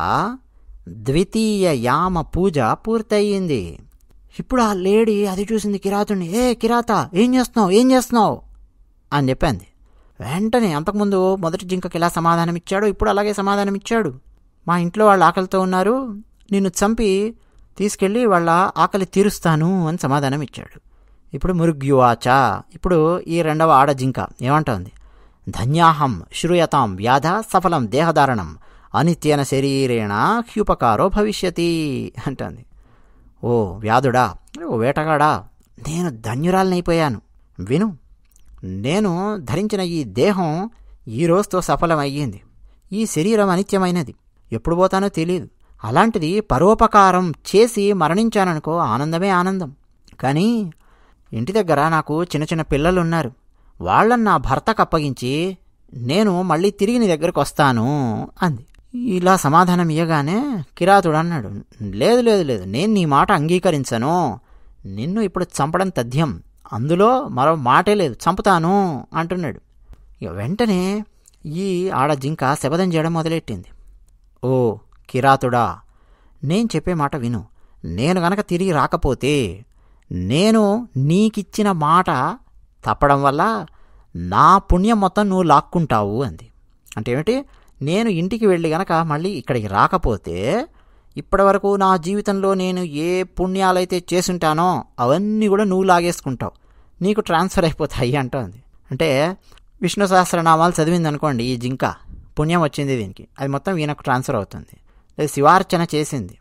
ద్వితీయ యామ పూజ పూర్తయింది ఇప్పుడు ఆ లేడీ అది చూసింది కిరాతుని ఏ కిరాత ఏం చేస్తున్నావు ఏం చేస్తున్నావు అని చెప్పింది వెంటనే అంతకుముందు మొదటి జింకకి ఇలా సమాధానం ఇచ్చాడు ఇప్పుడు అలాగే సమాధానం ఇచ్చాడు మా ఇంట్లో వాళ్ళు ఆకలితో ఉన్నారు నిన్ను చంపి తీసుకెళ్ళి వాళ్ళ ఆకలి తీరుస్తాను అని సమాధానం ఇచ్చాడు ఇప్పుడు మురుగ్యువాచ ఇప్పుడు ఈ రెండవ ఆడ జింక ఏమంటోంది ధన్యాహం శ్రూయతాం వ్యాధ సఫలం దేహధారణం అనిత్యన శరీరేణ హ్యుపకారో భవిష్యతి అంటుంది ఓ వ్యాధుడా ఓ వేటగాడా నేను ధన్యురాలనైపోయాను విను నేను ధరించిన ఈ దేహం ఈ రోజుతో సఫలమయ్యింది ఈ శరీరం అనిత్యమైనది ఎప్పుడు పోతానో తెలియదు అలాంటిది పరోపకారం చేసి మరణించాననుకో ఆనందమే ఆనందం కానీ ఇంటి దగ్గర నాకు చిన్న చిన్న పిల్లలు ఉన్నారు వాళ్ళని నా భర్తకు అప్పగించి నేను మళ్ళీ తిరిగి నీ దగ్గరకు వస్తాను అంది ఇలా సమాధానం ఇయ్యగానే కిరాతుడు అన్నాడు లేదు లేదు లేదు నేను నీ మాట అంగీకరించను నిన్ను ఇప్పుడు చంపడం తథ్యం అందులో మరో మాటే లేదు చంపుతాను అంటున్నాడు ఇక వెంటనే ఈ ఆడ జింక శపథం చేయడం మొదలెట్టింది ఓ కిరాతుడా నేను చెప్పే మాట విను నేను గనక తిరిగి రాకపోతే నేను నీకిచ్చిన మాట తప్పడం వల్ల నా పుణ్యం మొత్తం నువ్వు లాక్కుంటావు అంది అంటే ఏమిటి నేను ఇంటికి వెళ్ళి గనక మళ్ళీ ఇక్కడికి రాకపోతే ఇప్పటివరకు నా జీవితంలో నేను ఏ పుణ్యాలైతే చేసుంటానో అవన్నీ కూడా నువ్వు లాగేసుకుంటావు నీకు ట్రాన్స్ఫర్ అయిపోతాయి అంటుంది అంటే విష్ణు సహస్రనామాలు చదివింది అనుకోండి ఈ జింక పుణ్యం వచ్చింది దీనికి అది మొత్తం ఈయనకు ట్రాన్స్ఫర్ అవుతుంది లేదు శివార్చన చేసింది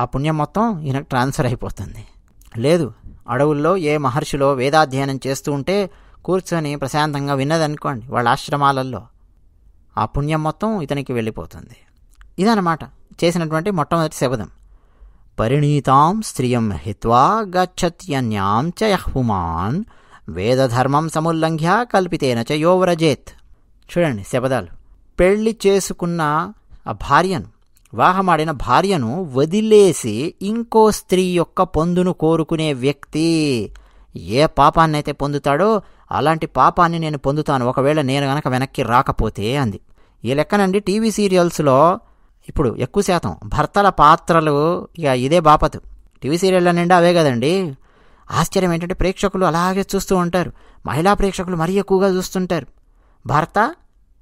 ఆ పుణ్యం మొత్తం ఈయనకు ట్రాన్స్ఫర్ అయిపోతుంది లేదు అడవుల్లో ఏ మహర్షిలో వేదాధ్యయనం చేస్తూ ఉంటే కూర్చొని ప్రశాంతంగా విన్నదనుకోండి వాళ్ళ ఆశ్రమాలలో ఆ పుణ్యం మొత్తం ఇతనికి వెళ్ళిపోతుంది ఇదనమాట చేసినటువంటి మొట్టమొదటి శబదం పరిణీతాం స్త్రియం హిత్వా గచ్చత్యన్యాం చ వేదధర్మం సముల్లంఘ్య కల్పితేన చ యోవరజేత్ చూడండి శబదాలు పెళ్లి చేసుకున్న ఆ భార్యను వాహమాడిన భార్యను వదిలేసి ఇంకో స్త్రీ యొక్క పొందును కోరుకునే వ్యక్తి ఏ పాపాన్నైతే పొందుతాడో అలాంటి పాపాన్ని నేను పొందుతాను ఒకవేళ నేను గనక వెనక్కి రాకపోతే అంది ఈ లెక్కనండి టీవీ సీరియల్స్లో ఇప్పుడు ఎక్కువ శాతం భర్తల పాత్రలు ఇక ఇదే బాపతు టీవీ సీరియళ్ళ నిండా అవే కదండి ఆశ్చర్యం ఏంటంటే ప్రేక్షకులు అలాగే చూస్తూ ఉంటారు మహిళా ప్రేక్షకులు మరీ ఎక్కువగా చూస్తుంటారు భర్త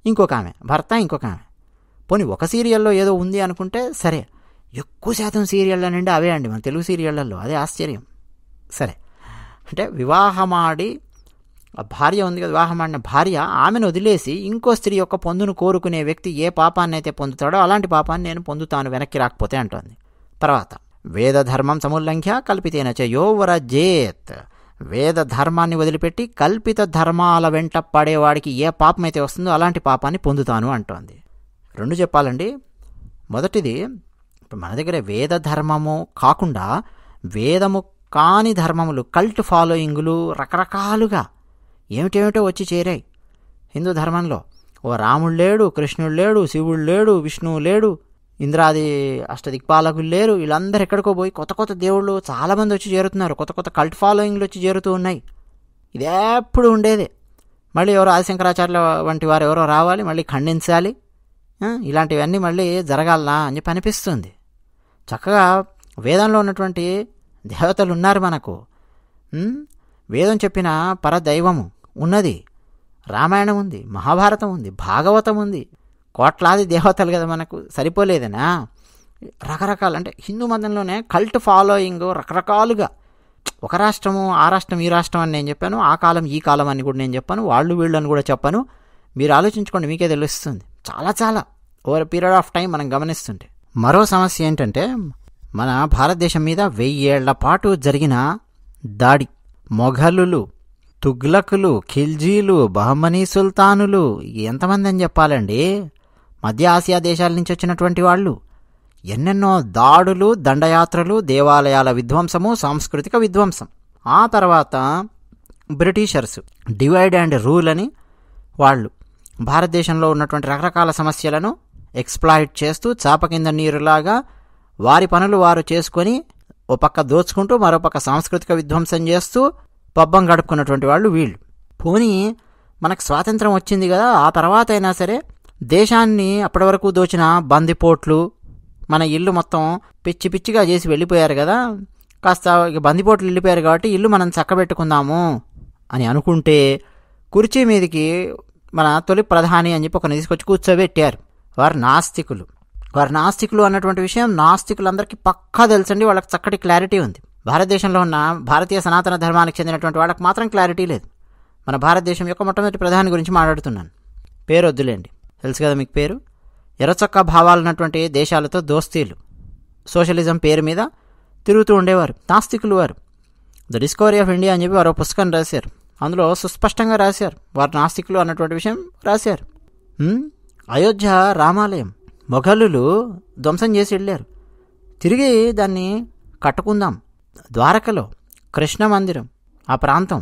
ఇంకొక ఆమె భర్త ఇంకొక ఆమె పోనీ ఒక సీరియల్లో ఏదో ఉంది అనుకుంటే సరే ఎక్కువ శాతం సీరియళ్ళ నిండా అవే అండి మన తెలుగు సీరియళ్ళల్లో అదే ఆశ్చర్యం సరే అంటే వివాహమాడి ఆ భార్య ఉంది కదా వివాహమాడిన భార్య ఆమెను వదిలేసి ఇంకో స్త్రీ యొక్క పొందును కోరుకునే వ్యక్తి ఏ పాపాన్ని అయితే పొందుతాడో అలాంటి పాపాన్ని నేను పొందుతాను వెనక్కి రాకపోతే అంటోంది తర్వాత వేద ధర్మం సముల్లంఘ్య కల్పితేన జేత్ వేద ధర్మాన్ని వదిలిపెట్టి కల్పిత ధర్మాల వెంట పడేవాడికి ఏ పాపం అయితే వస్తుందో అలాంటి పాపాన్ని పొందుతాను అంటోంది రెండు చెప్పాలండి మొదటిది మన దగ్గర వేద ధర్మము కాకుండా వేదము కాని ధర్మములు కల్ట్ ఫాలోయింగులు రకరకాలుగా ఏమిటేమిటో వచ్చి చేరాయి హిందూ ధర్మంలో ఓ రాముడు లేడు కృష్ణుడు లేడు శివుడు లేడు విష్ణువు లేడు ఇంద్రాది అష్టదిక్పాలకులు లేరు వీళ్ళందరూ ఎక్కడికో పోయి కొత్త కొత్త దేవుళ్ళు చాలామంది వచ్చి చేరుతున్నారు కొత్త కొత్త కల్ట్ ఫాలోయింగ్లు వచ్చి చేరుతూ ఉన్నాయి ఇదే ఎప్పుడు ఉండేదే మళ్ళీ ఎవరో ఆదిశంకరాచార్య వంటి వారు ఎవరో రావాలి మళ్ళీ ఖండించాలి ఇలాంటివన్నీ మళ్ళీ జరగాలనా అని చెప్పి అనిపిస్తుంది చక్కగా వేదంలో ఉన్నటువంటి దేవతలు ఉన్నారు మనకు వేదం చెప్పిన పరదైవము ఉన్నది రామాయణం ఉంది మహాభారతం ఉంది భాగవతం ఉంది కోట్లాది దేవతలు కదా మనకు సరిపోలేదనా రకరకాల అంటే హిందూ మతంలోనే కల్ట్ ఫాలోయింగ్ రకరకాలుగా ఒక రాష్ట్రము ఆ రాష్ట్రం ఈ రాష్ట్రం అని నేను చెప్పాను ఆ కాలం ఈ కాలం అని కూడా నేను చెప్పాను వాళ్ళు వీళ్ళు అని కూడా చెప్పాను మీరు ఆలోచించుకోండి మీకే తెలుస్తుంది చాలా చాలా ఓవర్ పీరియడ్ ఆఫ్ టైం మనం గమనిస్తుంటే మరో సమస్య ఏంటంటే మన భారతదేశం మీద వెయ్యేళ్ల పాటు జరిగిన దాడి మొఘలులు తుగ్లకులు ఖిల్జీలు బహమనీ సుల్తానులు ఎంతమంది అని చెప్పాలండి మధ్య ఆసియా దేశాల నుంచి వచ్చినటువంటి వాళ్ళు ఎన్నెన్నో దాడులు దండయాత్రలు దేవాలయాల విధ్వంసము సాంస్కృతిక విధ్వంసం ఆ తర్వాత బ్రిటిషర్స్ డివైడ్ అండ్ రూల్ అని వాళ్ళు భారతదేశంలో ఉన్నటువంటి రకరకాల సమస్యలను ఎక్స్ప్లాయిట్ చేస్తూ చాప కింద నీరులాగా వారి పనులు వారు చేసుకొని ఓ పక్క దోచుకుంటూ మరోపక్క సాంస్కృతిక విధ్వంసం చేస్తూ పబ్బం గడుపుకున్నటువంటి వాళ్ళు వీళ్ళు పోనీ మనకు స్వాతంత్రం వచ్చింది కదా ఆ తర్వాత అయినా సరే దేశాన్ని అప్పటి వరకు దోచిన బందిపోట్లు మన ఇల్లు మొత్తం పిచ్చి పిచ్చిగా చేసి వెళ్ళిపోయారు కదా కాస్త బందిపోట్లు వెళ్ళిపోయారు కాబట్టి ఇల్లు మనం చక్కబెట్టుకుందాము అని అనుకుంటే కుర్చీ మీదకి మన తొలి ప్రధాని అని చెప్పి ఒక తీసుకొచ్చి కూర్చోబెట్టారు వారు నాస్తికులు వారు నాస్తికులు అన్నటువంటి విషయం నాస్తికులందరికీ పక్కా తెలుసండి వాళ్ళకి చక్కటి క్లారిటీ ఉంది భారతదేశంలో ఉన్న భారతీయ సనాతన ధర్మానికి చెందినటువంటి వాళ్ళకి మాత్రం క్లారిటీ లేదు మన భారతదేశం యొక్క మొట్టమొదటి ప్రధాని గురించి మాట్లాడుతున్నాను పేరు వద్దులేండి తెలుసు కదా మీకు పేరు ఎర్రచొక్క భావాలున్నటువంటి దేశాలతో దోస్తీలు సోషలిజం పేరు మీద తిరుగుతూ ఉండేవారు నాస్తికులు వారు ద డిస్కవరీ ఆఫ్ ఇండియా అని చెప్పి వారు పుస్తకం రాశారు అందులో సుస్పష్టంగా రాశారు వారు నాస్తికులు అన్నటువంటి విషయం రాశారు అయోధ్య రామాలయం మొఘలులు ధ్వంసం చేసి వెళ్ళారు తిరిగి దాన్ని కట్టుకుందాం ద్వారకలో కృష్ణ మందిరం ఆ ప్రాంతం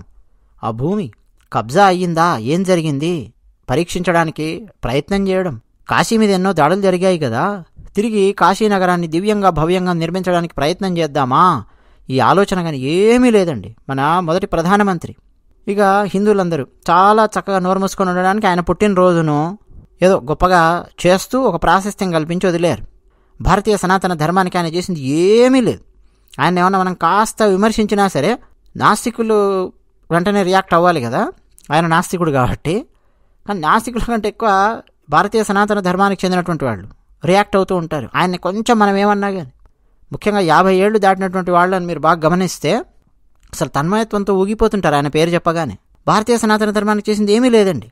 ఆ భూమి కబ్జా అయ్యిందా ఏం జరిగింది పరీక్షించడానికి ప్రయత్నం చేయడం కాశీ మీద ఎన్నో దాడులు జరిగాయి కదా తిరిగి కాశీ నగరాన్ని దివ్యంగా భవ్యంగా నిర్మించడానికి ప్రయత్నం చేద్దామా ఈ ఆలోచన కానీ ఏమీ లేదండి మన మొదటి ప్రధానమంత్రి ఇక హిందువులందరూ చాలా చక్కగా నోరు మూసుకొని ఉండడానికి ఆయన పుట్టినరోజును ఏదో గొప్పగా చేస్తూ ఒక ప్రాశస్త్యం కల్పించి వదిలేరు భారతీయ సనాతన ధర్మానికి ఆయన చేసింది ఏమీ లేదు ఆయన ఏమన్నా మనం కాస్త విమర్శించినా సరే నాస్తికులు వెంటనే రియాక్ట్ అవ్వాలి కదా ఆయన నాస్తికుడు కాబట్టి కానీ నాస్తికుల కంటే ఎక్కువ భారతీయ సనాతన ధర్మానికి చెందినటువంటి వాళ్ళు రియాక్ట్ అవుతూ ఉంటారు ఆయన్ని కొంచెం మనం ఏమన్నా కానీ ముఖ్యంగా యాభై ఏళ్ళు దాటినటువంటి వాళ్ళని మీరు బాగా గమనిస్తే అసలు తన్మయత్వంతో ఊగిపోతుంటారు ఆయన పేరు చెప్పగానే భారతీయ సనాతన ధర్మానికి చేసింది ఏమీ లేదండి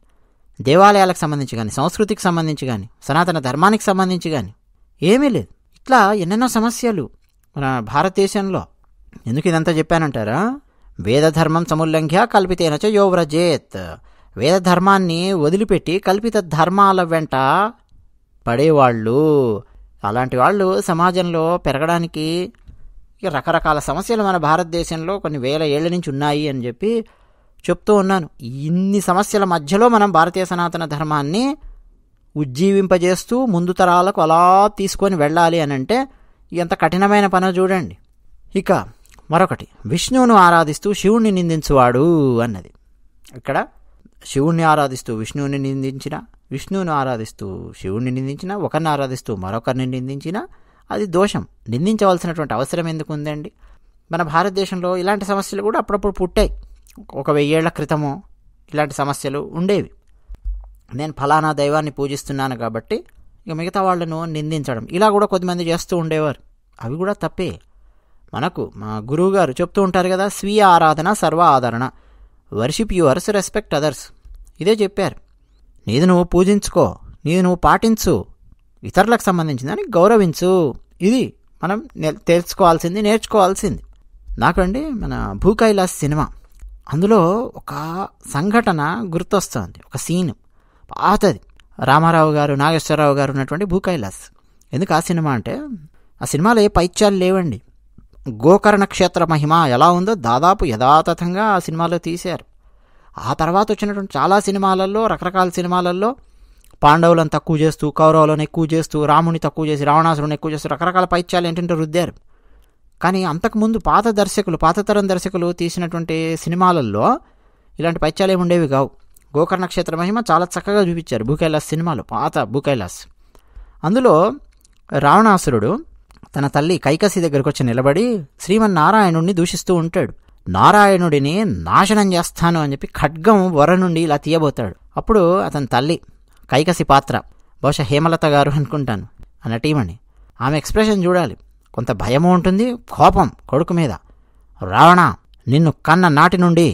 దేవాలయాలకు సంబంధించి కానీ సంస్కృతికి సంబంధించి కానీ సనాతన ధర్మానికి సంబంధించి కానీ ఏమీ లేదు ఇట్లా ఎన్నెన్నో సమస్యలు మన భారతదేశంలో ఎందుకు ఇదంతా చెప్పానంటారా వేదధర్మం సముల్లంఘ్య కల్పితేనచ యోవ్రజేత్ వేదధర్మాన్ని వదిలిపెట్టి కల్పిత ధర్మాల వెంట పడేవాళ్ళు అలాంటి వాళ్ళు సమాజంలో పెరగడానికి రకరకాల సమస్యలు మన భారతదేశంలో కొన్ని వేల ఏళ్ల నుంచి ఉన్నాయి అని చెప్పి చెప్తూ ఉన్నాను ఇన్ని సమస్యల మధ్యలో మనం భారతీయ సనాతన ధర్మాన్ని ఉజ్జీవింపజేస్తూ ముందు తరాలకు అలా తీసుకొని వెళ్ళాలి అని అంటే ఎంత కఠినమైన పనో చూడండి ఇక మరొకటి విష్ణువును ఆరాధిస్తూ శివుణ్ణి నిందించువాడు అన్నది ఇక్కడ శివుణ్ణి ఆరాధిస్తూ విష్ణువుని నిందించిన విష్ణువుని ఆరాధిస్తూ శివుణ్ణి నిందించిన ఒకరిని ఆరాధిస్తూ మరొకరిని నిందించిన అది దోషం నిందించవలసినటువంటి అవసరం ఎందుకు ఉందండి మన భారతదేశంలో ఇలాంటి సమస్యలు కూడా అప్పుడప్పుడు పుట్టాయి ఒక వెయ్యేళ్ల క్రితము ఇలాంటి సమస్యలు ఉండేవి నేను ఫలానా దైవాన్ని పూజిస్తున్నాను కాబట్టి ఇక మిగతా వాళ్ళను నిందించడం ఇలా కూడా కొద్దిమంది చేస్తూ ఉండేవారు అవి కూడా తప్పే మనకు మా గురువుగారు చెప్తూ ఉంటారు కదా స్వీయ ఆరాధన సర్వ ఆదరణ వర్షిప్ యువర్స్ రెస్పెక్ట్ అదర్స్ ఇదే చెప్పారు నీది నువ్వు పూజించుకో నీది నువ్వు పాటించు ఇతరులకు సంబంధించిందని గౌరవించు ఇది మనం తెలుసుకోవాల్సింది నేర్చుకోవాల్సింది నాకండి మన భూకైలాస్ సినిమా అందులో ఒక సంఘటన గుర్తొస్తుంది ఒక సీన్ పాతది రామారావు గారు నాగేశ్వరరావు గారు ఉన్నటువంటి భూకైలాస్ ఎందుకు ఆ సినిమా అంటే ఆ సినిమాలో ఏ పైత్యాలు లేవండి గోకర్ణ క్షేత్ర మహిమ ఎలా ఉందో దాదాపు యథాతథంగా ఆ సినిమాలో తీశారు ఆ తర్వాత వచ్చినటువంటి చాలా సినిమాలలో రకరకాల సినిమాలలో పాండవులను తక్కువ చేస్తూ కౌరవులను ఎక్కువ చేస్తూ రాముని తక్కువ చేసి రావణాసురుని ఎక్కువ చేస్తూ రకరకాల పైత్యాలు ఏంటంటే రుద్దారు కానీ అంతకుముందు పాత దర్శకులు పాతతరం దర్శకులు తీసినటువంటి సినిమాలలో ఇలాంటి పైత్యాలు ఏమి ఉండేవి కావు గోకర్ణక్షేత్ర మహిమ చాలా చక్కగా చూపించారు భూకైలాస్ సినిమాలో పాత భూకైలాస్ అందులో రావణాసురుడు తన తల్లి కైకసి దగ్గరకు వచ్చి నిలబడి శ్రీమన్నారాయణుడిని దూషిస్తూ ఉంటాడు నారాయణుడిని నాశనం చేస్తాను అని చెప్పి ఖడ్గం వర నుండి ఇలా తీయబోతాడు అప్పుడు అతని తల్లి కైకసి పాత్ర బహుశా హేమలత గారు అనుకుంటాను అన్న టీమని ఆమె ఎక్స్ప్రెషన్ చూడాలి కొంత భయము ఉంటుంది కోపం కొడుకు మీద రావణ నిన్ను కన్న నాటి నుండి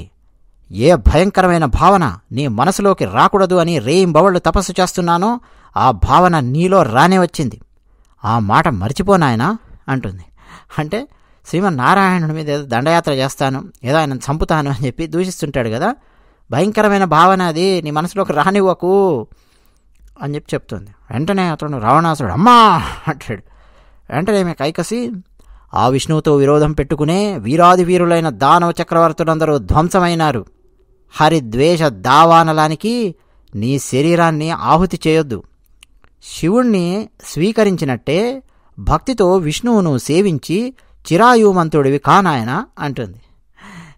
ఏ భయంకరమైన భావన నీ మనసులోకి రాకూడదు అని రేయింబవళ్ళు తపస్సు చేస్తున్నానో ఆ భావన నీలో రానే వచ్చింది ఆ మాట మర్చిపోనాయనా అంటుంది అంటే శ్రీమన్నారాయణుడి మీద ఏదో దండయాత్ర చేస్తాను ఏదో ఆయన చంపుతాను అని చెప్పి దూషిస్తుంటాడు కదా భయంకరమైన భావన అది నీ మనసులోకి రానివ్వకు అని చెప్పి చెప్తుంది వెంటనే అతను రావణాసుడు అమ్మా అంటాడు వెంటనే ఆమె కైకసి ఆ విష్ణువుతో విరోధం పెట్టుకునే వీరాది వీరులైన దానవ చక్రవర్తులందరూ ధ్వంసమైనారు హరిద్వేష దావానలానికి నీ శరీరాన్ని ఆహుతి చేయొద్దు శివుణ్ణి స్వీకరించినట్టే భక్తితో విష్ణువును సేవించి చిరాయుమంతుడివి కానాయన అంటుంది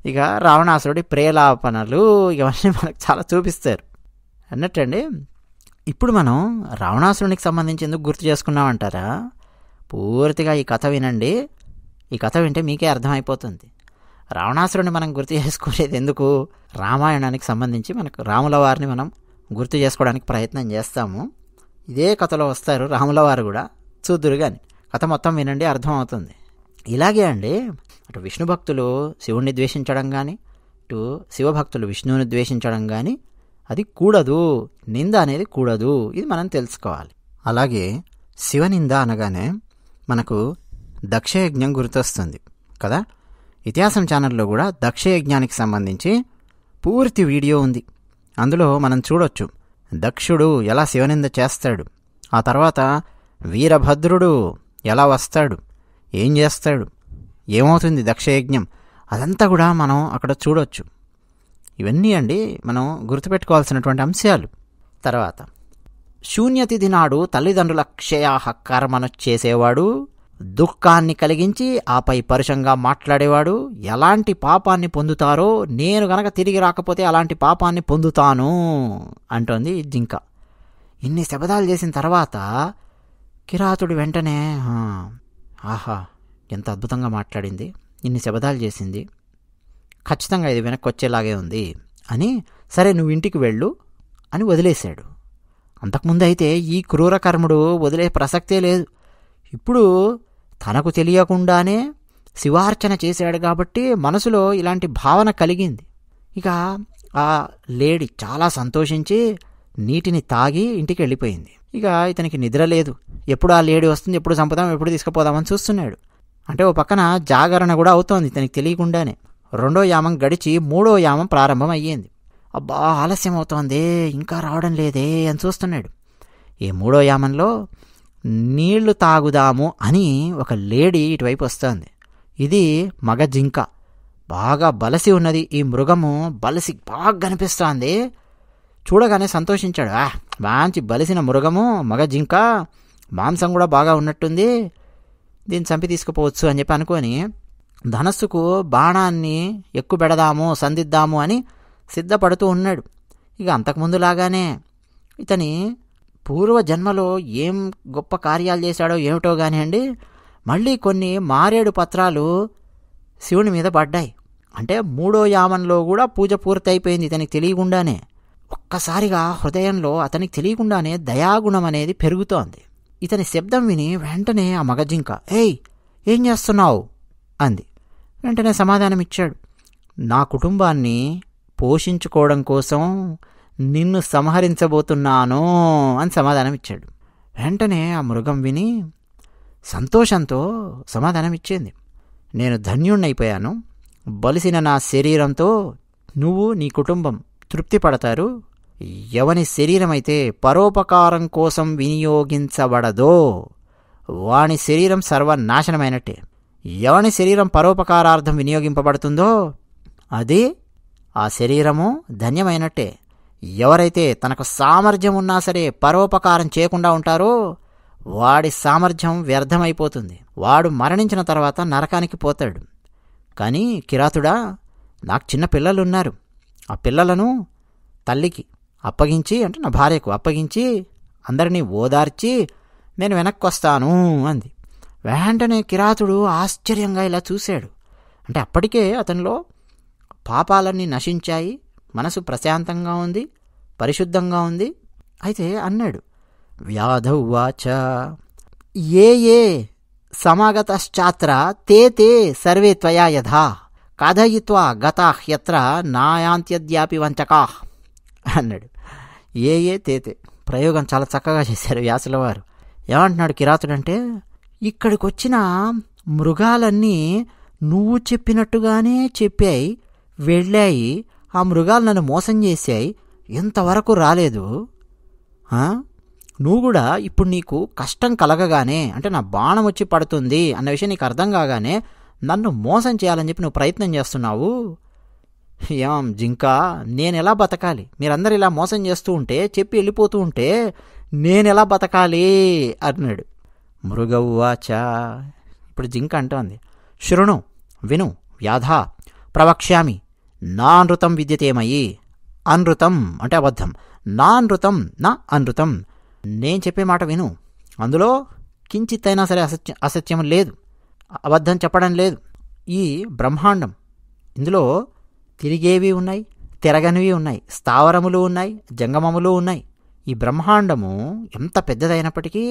ఇక రావణాసురుడి ప్రేలాపనలు ఇవన్నీ మనకు చాలా చూపిస్తారు అన్నట్టండి ఇప్పుడు మనం రావణాసురునికి సంబంధించి ఎందుకు గుర్తు చేసుకున్నామంటారా పూర్తిగా ఈ కథ వినండి ఈ కథ వింటే మీకే అర్థమైపోతుంది రావణాసురుని మనం గుర్తు చేసుకునేది ఎందుకు రామాయణానికి సంబంధించి మనకు రాముల వారిని మనం గుర్తు చేసుకోవడానికి ప్రయత్నం చేస్తాము ఇదే కథలో వస్తారు రాముల వారు కూడా చూద్దురు కానీ కథ మొత్తం వినండి అర్థం అవుతుంది ఇలాగే అండి అటు విష్ణు భక్తులు శివుణ్ణి ద్వేషించడం కానీ ఇటు శివభక్తులు విష్ణువుని ద్వేషించడం కానీ అది కూడదు నింద అనేది కూడదు ఇది మనం తెలుసుకోవాలి అలాగే శివనింద అనగానే మనకు దక్షయజ్ఞం గుర్తొస్తుంది కదా ఇతిహాసం ఛానల్లో కూడా దక్షయజ్ఞానికి సంబంధించి పూర్తి వీడియో ఉంది అందులో మనం చూడొచ్చు దక్షుడు ఎలా శివనింద చేస్తాడు ఆ తర్వాత వీరభద్రుడు ఎలా వస్తాడు ఏం చేస్తాడు ఏమవుతుంది దక్షయజ్ఞం అదంతా కూడా మనం అక్కడ చూడొచ్చు ఇవన్నీ అండి మనం గుర్తుపెట్టుకోవాల్సినటువంటి అంశాలు తర్వాత శూన్యతిథి నాడు తల్లిదండ్రుల క్షయాహ కర్మను చేసేవాడు దుఃఖాన్ని కలిగించి ఆపై పరుషంగా మాట్లాడేవాడు ఎలాంటి పాపాన్ని పొందుతారో నేను గనక తిరిగి రాకపోతే అలాంటి పాపాన్ని పొందుతాను అంటోంది జింక ఇన్ని శబదాలు చేసిన తర్వాత కిరాతుడు వెంటనే ఆహా ఎంత అద్భుతంగా మాట్లాడింది ఇన్ని శబదాలు చేసింది ఖచ్చితంగా ఇది వెనక్కి వచ్చేలాగే ఉంది అని సరే నువ్వు ఇంటికి వెళ్ళు అని వదిలేశాడు అంతకుముందు అయితే ఈ క్రూరకర్ముడు వదిలే ప్రసక్తే లేదు ఇప్పుడు తనకు తెలియకుండానే శివార్చన చేశాడు కాబట్టి మనసులో ఇలాంటి భావన కలిగింది ఇక ఆ లేడీ చాలా సంతోషించి నీటిని తాగి ఇంటికి వెళ్ళిపోయింది ఇక ఇతనికి నిద్ర లేదు ఎప్పుడు ఆ లేడీ వస్తుంది ఎప్పుడు చంపుదాం ఎప్పుడు తీసుకుపోదామని చూస్తున్నాడు అంటే ఓ పక్కన జాగరణ కూడా అవుతోంది ఇతనికి తెలియకుండానే రెండో యామం గడిచి మూడో యామం ప్రారంభం అయ్యింది అబ్బా ఆలస్యం అవుతోంది ఇంకా రావడం లేదే అని చూస్తున్నాడు ఈ మూడో యామంలో నీళ్లు తాగుదాము అని ఒక లేడీ ఇటువైపు వస్తుంది ఇది మగ జింక బాగా బలసి ఉన్నది ఈ మృగము బలసి బాగా కనిపిస్తుంది చూడగానే సంతోషించాడు ఆ మంచి బలిసిన మృగము మగ జింక మాంసం కూడా బాగా ఉన్నట్టుంది దీన్ని చంపి తీసుకుపోవచ్చు అని చెప్పి అనుకొని ధనస్సుకు బాణాన్ని ఎక్కువ పెడదాము సంధిద్దాము అని సిద్ధపడుతూ ఉన్నాడు ఇక లాగానే ఇతని పూర్వ జన్మలో ఏం గొప్ప కార్యాలు చేశాడో ఏమిటో కానివ్వండి మళ్ళీ కొన్ని మారేడు పత్రాలు శివుని మీద పడ్డాయి అంటే మూడో యామన్లో కూడా పూజ పూర్తయిపోయింది ఇతనికి తెలియకుండానే ఒక్కసారిగా హృదయంలో అతనికి తెలియకుండానే దయాగుణం అనేది పెరుగుతోంది ఇతని శబ్దం విని వెంటనే ఆ మగజింక ఏయ్ ఏం చేస్తున్నావు అంది వెంటనే సమాధానం ఇచ్చాడు నా కుటుంబాన్ని పోషించుకోవడం కోసం నిన్ను సంహరించబోతున్నాను అని సమాధానం ఇచ్చాడు వెంటనే ఆ మృగం విని సంతోషంతో సమాధానం ఇచ్చింది నేను ధన్యుణ్ణైపోయాను బలిసిన నా శరీరంతో నువ్వు నీ కుటుంబం తృప్తి పడతారు ఎవని శరీరమైతే పరోపకారం కోసం వినియోగించబడదో వాని శరీరం సర్వనాశనమైనట్టే ఎవని శరీరం పరోపకారార్థం వినియోగింపబడుతుందో అది ఆ శరీరము ధన్యమైనట్టే ఎవరైతే తనకు సామర్థ్యం ఉన్నా సరే పరోపకారం చేయకుండా ఉంటారో వాడి సామర్థ్యం వ్యర్థమైపోతుంది వాడు మరణించిన తర్వాత నరకానికి పోతాడు కానీ కిరాతుడా నాకు చిన్న పిల్లలు ఉన్నారు ఆ పిల్లలను తల్లికి అప్పగించి అంటే నా భార్యకు అప్పగించి అందరినీ ఓదార్చి నేను వెనక్కి వస్తాను అంది వెంటనే కిరాతుడు ఆశ్చర్యంగా ఇలా చూశాడు అంటే అప్పటికే అతనిలో పాపాలన్నీ నశించాయి మనసు ప్రశాంతంగా ఉంది పరిశుద్ధంగా ఉంది అయితే అన్నాడు వాచ ఏ ఏ సమాగతశ్చాత్ర తే తే సర్వే త్వయా యథా కథయిత్వా గతా హ్యత్ర నాయాంత్యద్యాపి వంచకా అన్నాడు ఏ ఏ తేతే ప్రయోగం చాలా చక్కగా చేశారు వ్యాసుల వారు ఏమంటున్నాడు కిరాతుడంటే ఇక్కడికి వచ్చిన మృగాలన్నీ నువ్వు చెప్పినట్టుగానే చెప్పాయి వెళ్ళాయి ఆ మృగాలు నన్ను మోసం చేసాయి ఎంతవరకు రాలేదు నువ్వు కూడా ఇప్పుడు నీకు కష్టం కలగగానే అంటే నా బాణం వచ్చి పడుతుంది అన్న విషయం నీకు అర్థం కాగానే నన్ను మోసం చేయాలని చెప్పి నువ్వు ప్రయత్నం చేస్తున్నావు ఏం జింకా నేను ఎలా బతకాలి మీరందరూ ఇలా మోసం చేస్తూ ఉంటే చెప్పి వెళ్ళిపోతూ ఉంటే నేను ఎలా బతకాలి అన్నాడు మృగవ్వాచ ఇప్పుడు జింక అంటోంది శృణు విను వ్యాధ ప్రవక్ష్యామి నా అనృతం విద్యతేమయి అనృతం అంటే అబద్ధం నా నా అనృతం నేను చెప్పే మాట విను అందులో కించిత్తైనా సరే అసత్యం అసత్యం లేదు అబద్ధం చెప్పడం లేదు ఈ బ్రహ్మాండం ఇందులో తిరిగేవి ఉన్నాయి తిరగనివి ఉన్నాయి స్థావరములు ఉన్నాయి జంగమములు ఉన్నాయి ఈ బ్రహ్మాండము ఎంత పెద్దదైనప్పటికీ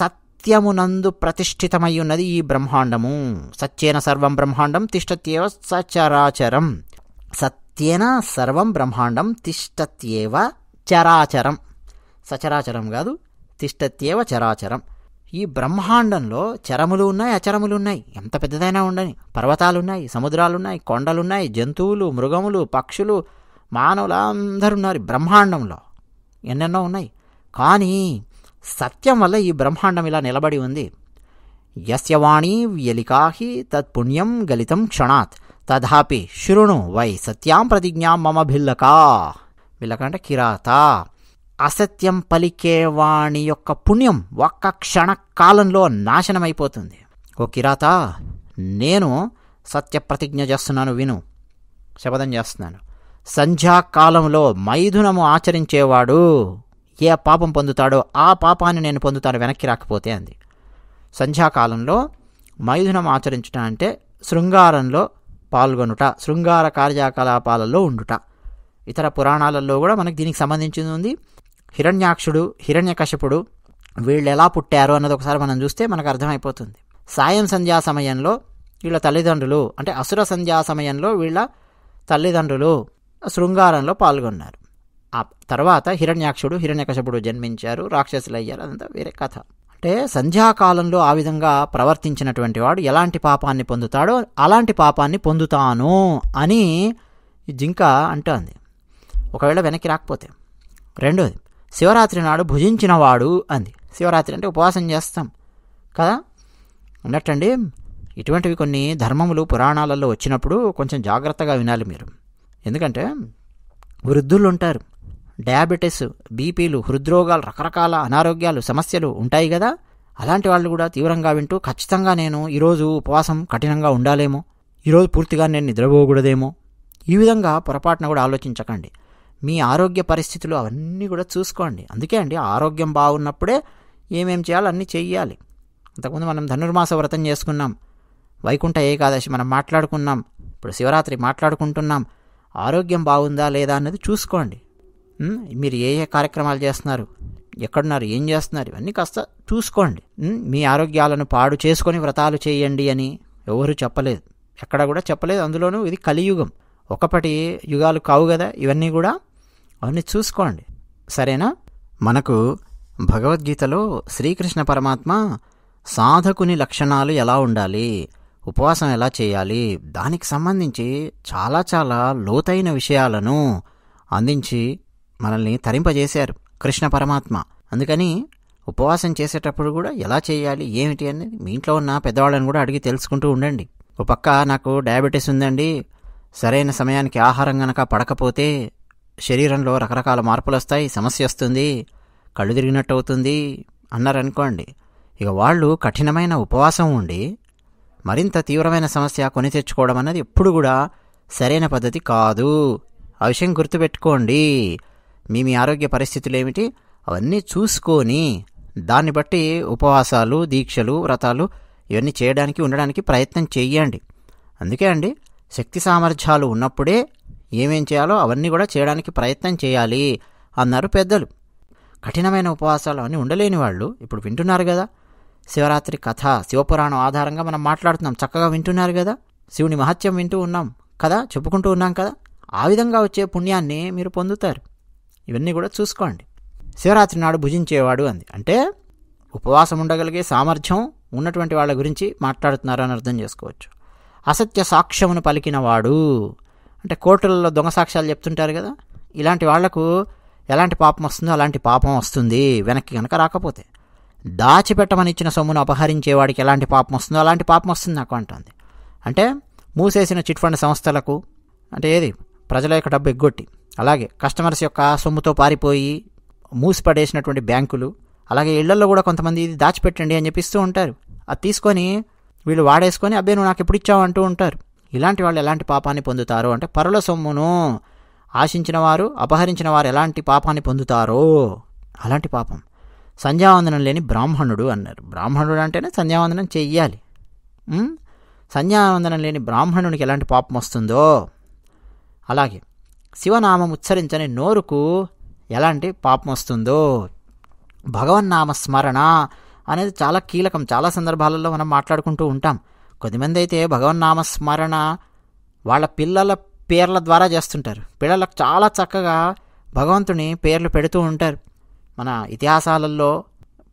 సత్యమునందు ప్రతిష్ఠితమై ఉన్నది ఈ బ్రహ్మాండము సత్యేన సర్వం బ్రహ్మాండం తిష్టత్యేవ సచరాచరం సత్యేన సర్వం బ్రహ్మాండం తిష్టత్యేవ చరాచరం సచరాచరం కాదు తిష్టత్యేవ చరాచరం ఈ బ్రహ్మాండంలో చరములు ఉన్నాయి అచరములు ఉన్నాయి ఎంత పెద్దదైనా ఉండని పర్వతాలున్నాయి సముద్రాలున్నాయి కొండలున్నాయి జంతువులు మృగములు పక్షులు మానవులు అందరూ ఉన్నారు బ్రహ్మాండంలో ఎన్నెన్నో ఉన్నాయి కానీ సత్యం వల్ల ఈ బ్రహ్మాండం ఇలా నిలబడి ఉంది యస్యవాణి వ్యలికాహి తత్పుణ్యం గలితం క్షణాత్ తథాపి శృణు వై సత్యాం ప్రతిజ్ఞా మమ భిల్లక బిల్లక అంటే కిరాత అసత్యం పలికేవాణి యొక్క పుణ్యం ఒక్క క్షణ కాలంలో నాశనమైపోతుంది ఓ కిరాత నేను సత్య ప్రతిజ్ఞ చేస్తున్నాను విను శపథం చేస్తున్నాను సంధ్యాకాలంలో మైథునము ఆచరించేవాడు ఏ పాపం పొందుతాడో ఆ పాపాన్ని నేను పొందుతాను వెనక్కి రాకపోతే అంది సంధ్యాకాలంలో మైథునం ఆచరించడం అంటే శృంగారంలో పాల్గొనుట శృంగార కార్యకలాపాలలో ఉండుట ఇతర పురాణాలలో కూడా మనకు దీనికి సంబంధించింది ఉంది హిరణ్యాక్షుడు హిరణ్యకశపుడు వీళ్ళు ఎలా పుట్టారు అన్నది ఒకసారి మనం చూస్తే మనకు అర్థమైపోతుంది సాయం సంధ్యా సమయంలో వీళ్ళ తల్లిదండ్రులు అంటే అసుర సంధ్యా సమయంలో వీళ్ళ తల్లిదండ్రులు శృంగారంలో పాల్గొన్నారు ఆ తర్వాత హిరణ్యాక్షుడు హిరణ్యకశపుడు జన్మించారు రాక్షసులయ్యారు అదంతా వేరే కథ అంటే సంధ్యాకాలంలో ఆ విధంగా ప్రవర్తించినటువంటి వాడు ఎలాంటి పాపాన్ని పొందుతాడో అలాంటి పాపాన్ని పొందుతాను అని జింక అంటోంది ఒకవేళ వెనక్కి రాకపోతే రెండోది శివరాత్రి నాడు భుజించినవాడు అంది శివరాత్రి అంటే ఉపవాసం చేస్తాం కదా అన్నట్టండి ఇటువంటివి కొన్ని ధర్మములు పురాణాలలో వచ్చినప్పుడు కొంచెం జాగ్రత్తగా వినాలి మీరు ఎందుకంటే వృద్ధులు ఉంటారు డయాబెటీస్ బీపీలు హృద్రోగాలు రకరకాల అనారోగ్యాలు సమస్యలు ఉంటాయి కదా అలాంటి వాళ్ళు కూడా తీవ్రంగా వింటూ ఖచ్చితంగా నేను ఈరోజు ఉపవాసం కఠినంగా ఉండాలేమో ఈరోజు పూర్తిగా నేను నిద్రపోకూడదేమో ఈ విధంగా పొరపాటున కూడా ఆలోచించకండి మీ ఆరోగ్య పరిస్థితులు అవన్నీ కూడా చూసుకోండి అందుకే అండి ఆరోగ్యం బాగున్నప్పుడే ఏమేం చేయాలో అన్నీ చెయ్యాలి అంతకుముందు మనం ధనుర్మాస వ్రతం చేసుకున్నాం వైకుంఠ ఏకాదశి మనం మాట్లాడుకున్నాం ఇప్పుడు శివరాత్రి మాట్లాడుకుంటున్నాం ఆరోగ్యం బాగుందా లేదా అన్నది చూసుకోండి మీరు ఏ ఏ కార్యక్రమాలు చేస్తున్నారు ఎక్కడున్నారు ఏం చేస్తున్నారు ఇవన్నీ కాస్త చూసుకోండి మీ ఆరోగ్యాలను పాడు చేసుకొని వ్రతాలు చేయండి అని ఎవరు చెప్పలేదు ఎక్కడ కూడా చెప్పలేదు అందులోనూ ఇది కలియుగం ఒకటి యుగాలు కావు కదా ఇవన్నీ కూడా అవన్నీ చూసుకోండి సరేనా మనకు భగవద్గీతలో శ్రీకృష్ణ పరమాత్మ సాధకుని లక్షణాలు ఎలా ఉండాలి ఉపవాసం ఎలా చేయాలి దానికి సంబంధించి చాలా చాలా లోతైన విషయాలను అందించి మనల్ని తరింపజేశారు కృష్ణ పరమాత్మ అందుకని ఉపవాసం చేసేటప్పుడు కూడా ఎలా చేయాలి ఏమిటి అనేది మీ ఇంట్లో ఉన్న పెద్దవాళ్ళని కూడా అడిగి తెలుసుకుంటూ ఉండండి ఒక పక్క నాకు డయాబెటీస్ ఉందండి సరైన సమయానికి ఆహారం గనక పడకపోతే శరీరంలో రకరకాల మార్పులు వస్తాయి సమస్య వస్తుంది కళ్ళు తిరిగినట్టు అవుతుంది అన్నారనుకోండి ఇక వాళ్ళు కఠినమైన ఉపవాసం ఉండి మరింత తీవ్రమైన సమస్య కొని తెచ్చుకోవడం అనేది ఎప్పుడు కూడా సరైన పద్ధతి కాదు ఆ విషయం గుర్తుపెట్టుకోండి మీ మీ ఆరోగ్య పరిస్థితులు ఏమిటి అవన్నీ చూసుకొని దాన్ని బట్టి ఉపవాసాలు దీక్షలు వ్రతాలు ఇవన్నీ చేయడానికి ఉండడానికి ప్రయత్నం చేయండి అందుకే అండి శక్తి సామర్థ్యాలు ఉన్నప్పుడే ఏమేం చేయాలో అవన్నీ కూడా చేయడానికి ప్రయత్నం చేయాలి అన్నారు పెద్దలు కఠినమైన ఉపవాసాలు అవన్నీ ఉండలేని వాళ్ళు ఇప్పుడు వింటున్నారు కదా శివరాత్రి కథ శివపురాణం ఆధారంగా మనం మాట్లాడుతున్నాం చక్కగా వింటున్నారు కదా శివుని మహత్యం వింటూ ఉన్నాం కదా చెప్పుకుంటూ ఉన్నాం కదా ఆ విధంగా వచ్చే పుణ్యాన్ని మీరు పొందుతారు ఇవన్నీ కూడా చూసుకోండి శివరాత్రి నాడు భుజించేవాడు అంది అంటే ఉపవాసం ఉండగలిగే సామర్థ్యం ఉన్నటువంటి వాళ్ళ గురించి మాట్లాడుతున్నారు అని అర్థం చేసుకోవచ్చు అసత్య సాక్ష్యమును పలికినవాడు అంటే కోర్టులలో దొంగ సాక్ష్యాలు చెప్తుంటారు కదా ఇలాంటి వాళ్లకు ఎలాంటి పాపం వస్తుందో అలాంటి పాపం వస్తుంది వెనక్కి కనుక రాకపోతే దాచిపెట్టమని ఇచ్చిన సొమ్మును అపహరించేవాడికి ఎలాంటి పాపం వస్తుందో అలాంటి పాపం వస్తుంది నాకు అంటుంది అంటే మూసేసిన చిట్ ఫండ్ సంస్థలకు అంటే ఏది ప్రజల యొక్క డబ్బు ఎగ్గొట్టి అలాగే కస్టమర్స్ యొక్క సొమ్ముతో పారిపోయి మూసిపడేసినటువంటి బ్యాంకులు అలాగే ఇళ్లలో కూడా కొంతమంది ఇది దాచిపెట్టండి అని చెప్పిస్తూ ఉంటారు అది తీసుకొని వీళ్ళు వాడేసుకొని అబ్బాయి నువ్వు నాకు ఎప్పుడు ఇచ్చావు అంటూ ఉంటారు ఇలాంటి వాళ్ళు ఎలాంటి పాపాన్ని పొందుతారు అంటే పరుల సొమ్మును ఆశించిన వారు అపహరించిన వారు ఎలాంటి పాపాన్ని పొందుతారో అలాంటి పాపం సంధ్యావందనం లేని బ్రాహ్మణుడు అన్నారు బ్రాహ్మణుడు అంటేనే సంధ్యావందనం చెయ్యాలి సంధ్యావందనం లేని బ్రాహ్మణునికి ఎలాంటి పాపం వస్తుందో అలాగే శివనామం ఉచ్చరించని నోరుకు ఎలాంటి పాపం వస్తుందో భగవన్నామ స్మరణ అనేది చాలా కీలకం చాలా సందర్భాలలో మనం మాట్లాడుకుంటూ ఉంటాం కొద్దిమంది అయితే భగవన్నామ స్మరణ వాళ్ళ పిల్లల పేర్ల ద్వారా చేస్తుంటారు పిల్లలకు చాలా చక్కగా భగవంతుని పేర్లు పెడుతూ ఉంటారు మన ఇతిహాసాలలో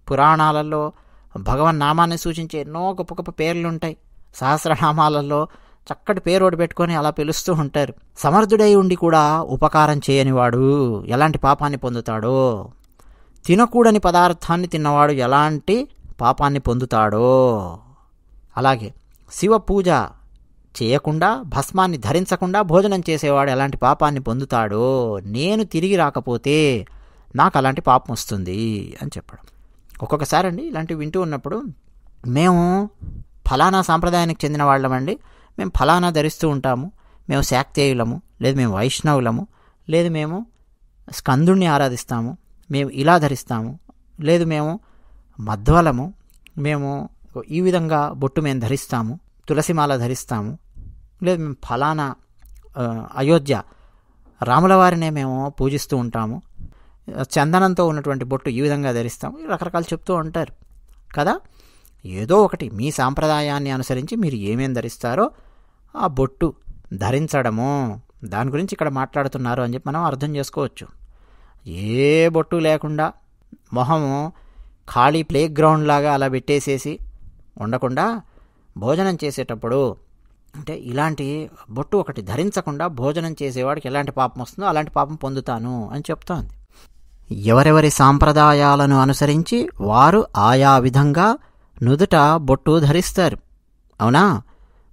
పురాణాలలో భగవన్ నామాన్ని సూచించే ఎన్నో గొప్ప గొప్ప పేర్లు ఉంటాయి సహస్రనామాలలో చక్కటి పేరోడు పెట్టుకొని అలా పిలుస్తూ ఉంటారు సమర్థుడై ఉండి కూడా ఉపకారం చేయనివాడు ఎలాంటి పాపాన్ని పొందుతాడో తినకూడని పదార్థాన్ని తిన్నవాడు ఎలాంటి పాపాన్ని పొందుతాడో అలాగే శివ పూజ చేయకుండా భస్మాన్ని ధరించకుండా భోజనం చేసేవాడు ఎలాంటి పాపాన్ని పొందుతాడో నేను తిరిగి రాకపోతే నాకు అలాంటి పాపం వస్తుంది అని చెప్పడం ఒక్కొక్కసారి అండి ఇలాంటివి వింటూ ఉన్నప్పుడు మేము ఫలానా సాంప్రదాయానికి చెందిన వాళ్ళమండి మేము ఫలానా ధరిస్తూ ఉంటాము మేము శాక్తేయులము లేదు మేము వైష్ణవులము లేదు మేము స్కందుణ్ణి ఆరాధిస్తాము మేము ఇలా ధరిస్తాము లేదు మేము మధ్వలము మేము ఈ విధంగా బొట్టు మేము ధరిస్తాము తులసిమాల ధరిస్తాము లేదు మేము ఫలానా అయోధ్య రాముల వారినే మేము పూజిస్తూ ఉంటాము చందనంతో ఉన్నటువంటి బొట్టు ఈ విధంగా ధరిస్తాము రకరకాలు చెప్తూ ఉంటారు కదా ఏదో ఒకటి మీ సాంప్రదాయాన్ని అనుసరించి మీరు ఏమేం ధరిస్తారో ఆ బొట్టు ధరించడము దాని గురించి ఇక్కడ మాట్లాడుతున్నారు అని చెప్పి మనం అర్థం చేసుకోవచ్చు ఏ బొట్టు లేకుండా మొహము ఖాళీ ప్లే గ్రౌండ్ లాగా అలా పెట్టేసేసి ఉండకుండా భోజనం చేసేటప్పుడు అంటే ఇలాంటి బొట్టు ఒకటి ధరించకుండా భోజనం చేసేవాడికి ఎలాంటి పాపం వస్తుందో అలాంటి పాపం పొందుతాను అని చెప్తోంది ఎవరెవరి సాంప్రదాయాలను అనుసరించి వారు ఆయా విధంగా నుదుట బొట్టు ధరిస్తారు అవునా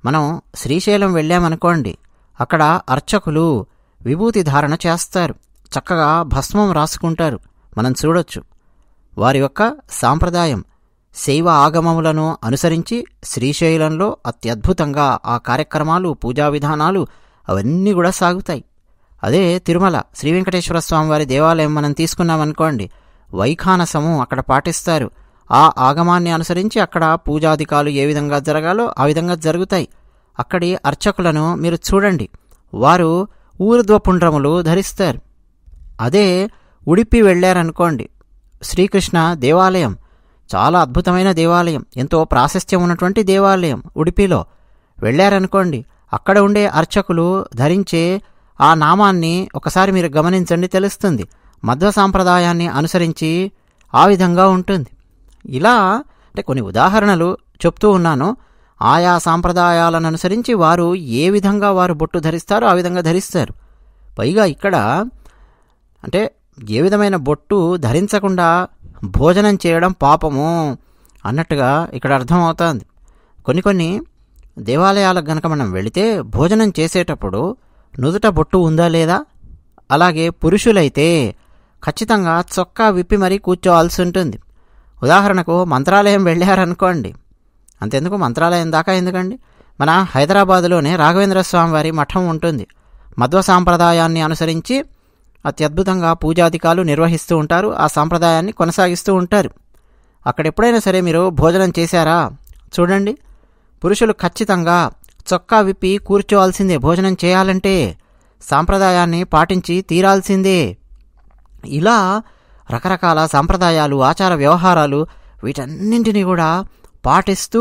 మనం శ్రీశైలం వెళ్ళామనుకోండి అక్కడ అర్చకులు విభూతి ధారణ చేస్తారు చక్కగా భస్మం రాసుకుంటారు మనం చూడొచ్చు వారి యొక్క సాంప్రదాయం శైవ ఆగమములను అనుసరించి శ్రీశైలంలో అత్యద్భుతంగా ఆ కార్యక్రమాలు పూజా విధానాలు అవన్నీ కూడా సాగుతాయి అదే తిరుమల శ్రీ వెంకటేశ్వర స్వామివారి దేవాలయం మనం తీసుకున్నామనుకోండి వైఖానసము అక్కడ పాటిస్తారు ఆ ఆగమాన్ని అనుసరించి అక్కడ పూజాధికాలు ఏ విధంగా జరగాలో ఆ విధంగా జరుగుతాయి అక్కడి అర్చకులను మీరు చూడండి వారు ఊర్ధ్వపుండ్రములు ధరిస్తారు అదే ఉడిపి వెళ్ళారనుకోండి శ్రీకృష్ణ దేవాలయం చాలా అద్భుతమైన దేవాలయం ఎంతో ప్రాశస్త్యం ఉన్నటువంటి దేవాలయం ఉడిపిలో వెళ్ళారనుకోండి అక్కడ ఉండే అర్చకులు ధరించే ఆ నామాన్ని ఒకసారి మీరు గమనించండి తెలుస్తుంది మధ్వ సాంప్రదాయాన్ని అనుసరించి ఆ విధంగా ఉంటుంది ఇలా అంటే కొన్ని ఉదాహరణలు చెప్తూ ఉన్నాను ఆయా సాంప్రదాయాలను అనుసరించి వారు ఏ విధంగా వారు బొట్టు ధరిస్తారో ఆ విధంగా ధరిస్తారు పైగా ఇక్కడ అంటే ఏ విధమైన బొట్టు ధరించకుండా భోజనం చేయడం పాపము అన్నట్టుగా ఇక్కడ అర్థమవుతుంది కొన్ని కొన్ని దేవాలయాలకు గనక మనం వెళితే భోజనం చేసేటప్పుడు నుదుట బొట్టు ఉందా లేదా అలాగే పురుషులైతే ఖచ్చితంగా చొక్కా విప్పి మరీ కూర్చోవాల్సి ఉంటుంది ఉదాహరణకు మంత్రాలయం వెళ్ళారనుకోండి అంతెందుకు మంత్రాలయం దాకా ఎందుకండి మన హైదరాబాదులోనే రాఘవేంద్ర వారి మఠం ఉంటుంది మధ్వ సాంప్రదాయాన్ని అనుసరించి అత్యద్భుతంగా పూజాధికారులు నిర్వహిస్తూ ఉంటారు ఆ సాంప్రదాయాన్ని కొనసాగిస్తూ ఉంటారు అక్కడ ఎప్పుడైనా సరే మీరు భోజనం చేశారా చూడండి పురుషులు ఖచ్చితంగా చొక్కా విప్పి కూర్చోవాల్సిందే భోజనం చేయాలంటే సాంప్రదాయాన్ని పాటించి తీరాల్సిందే ఇలా రకరకాల సాంప్రదాయాలు ఆచార వ్యవహారాలు వీటన్నింటినీ కూడా పాటిస్తూ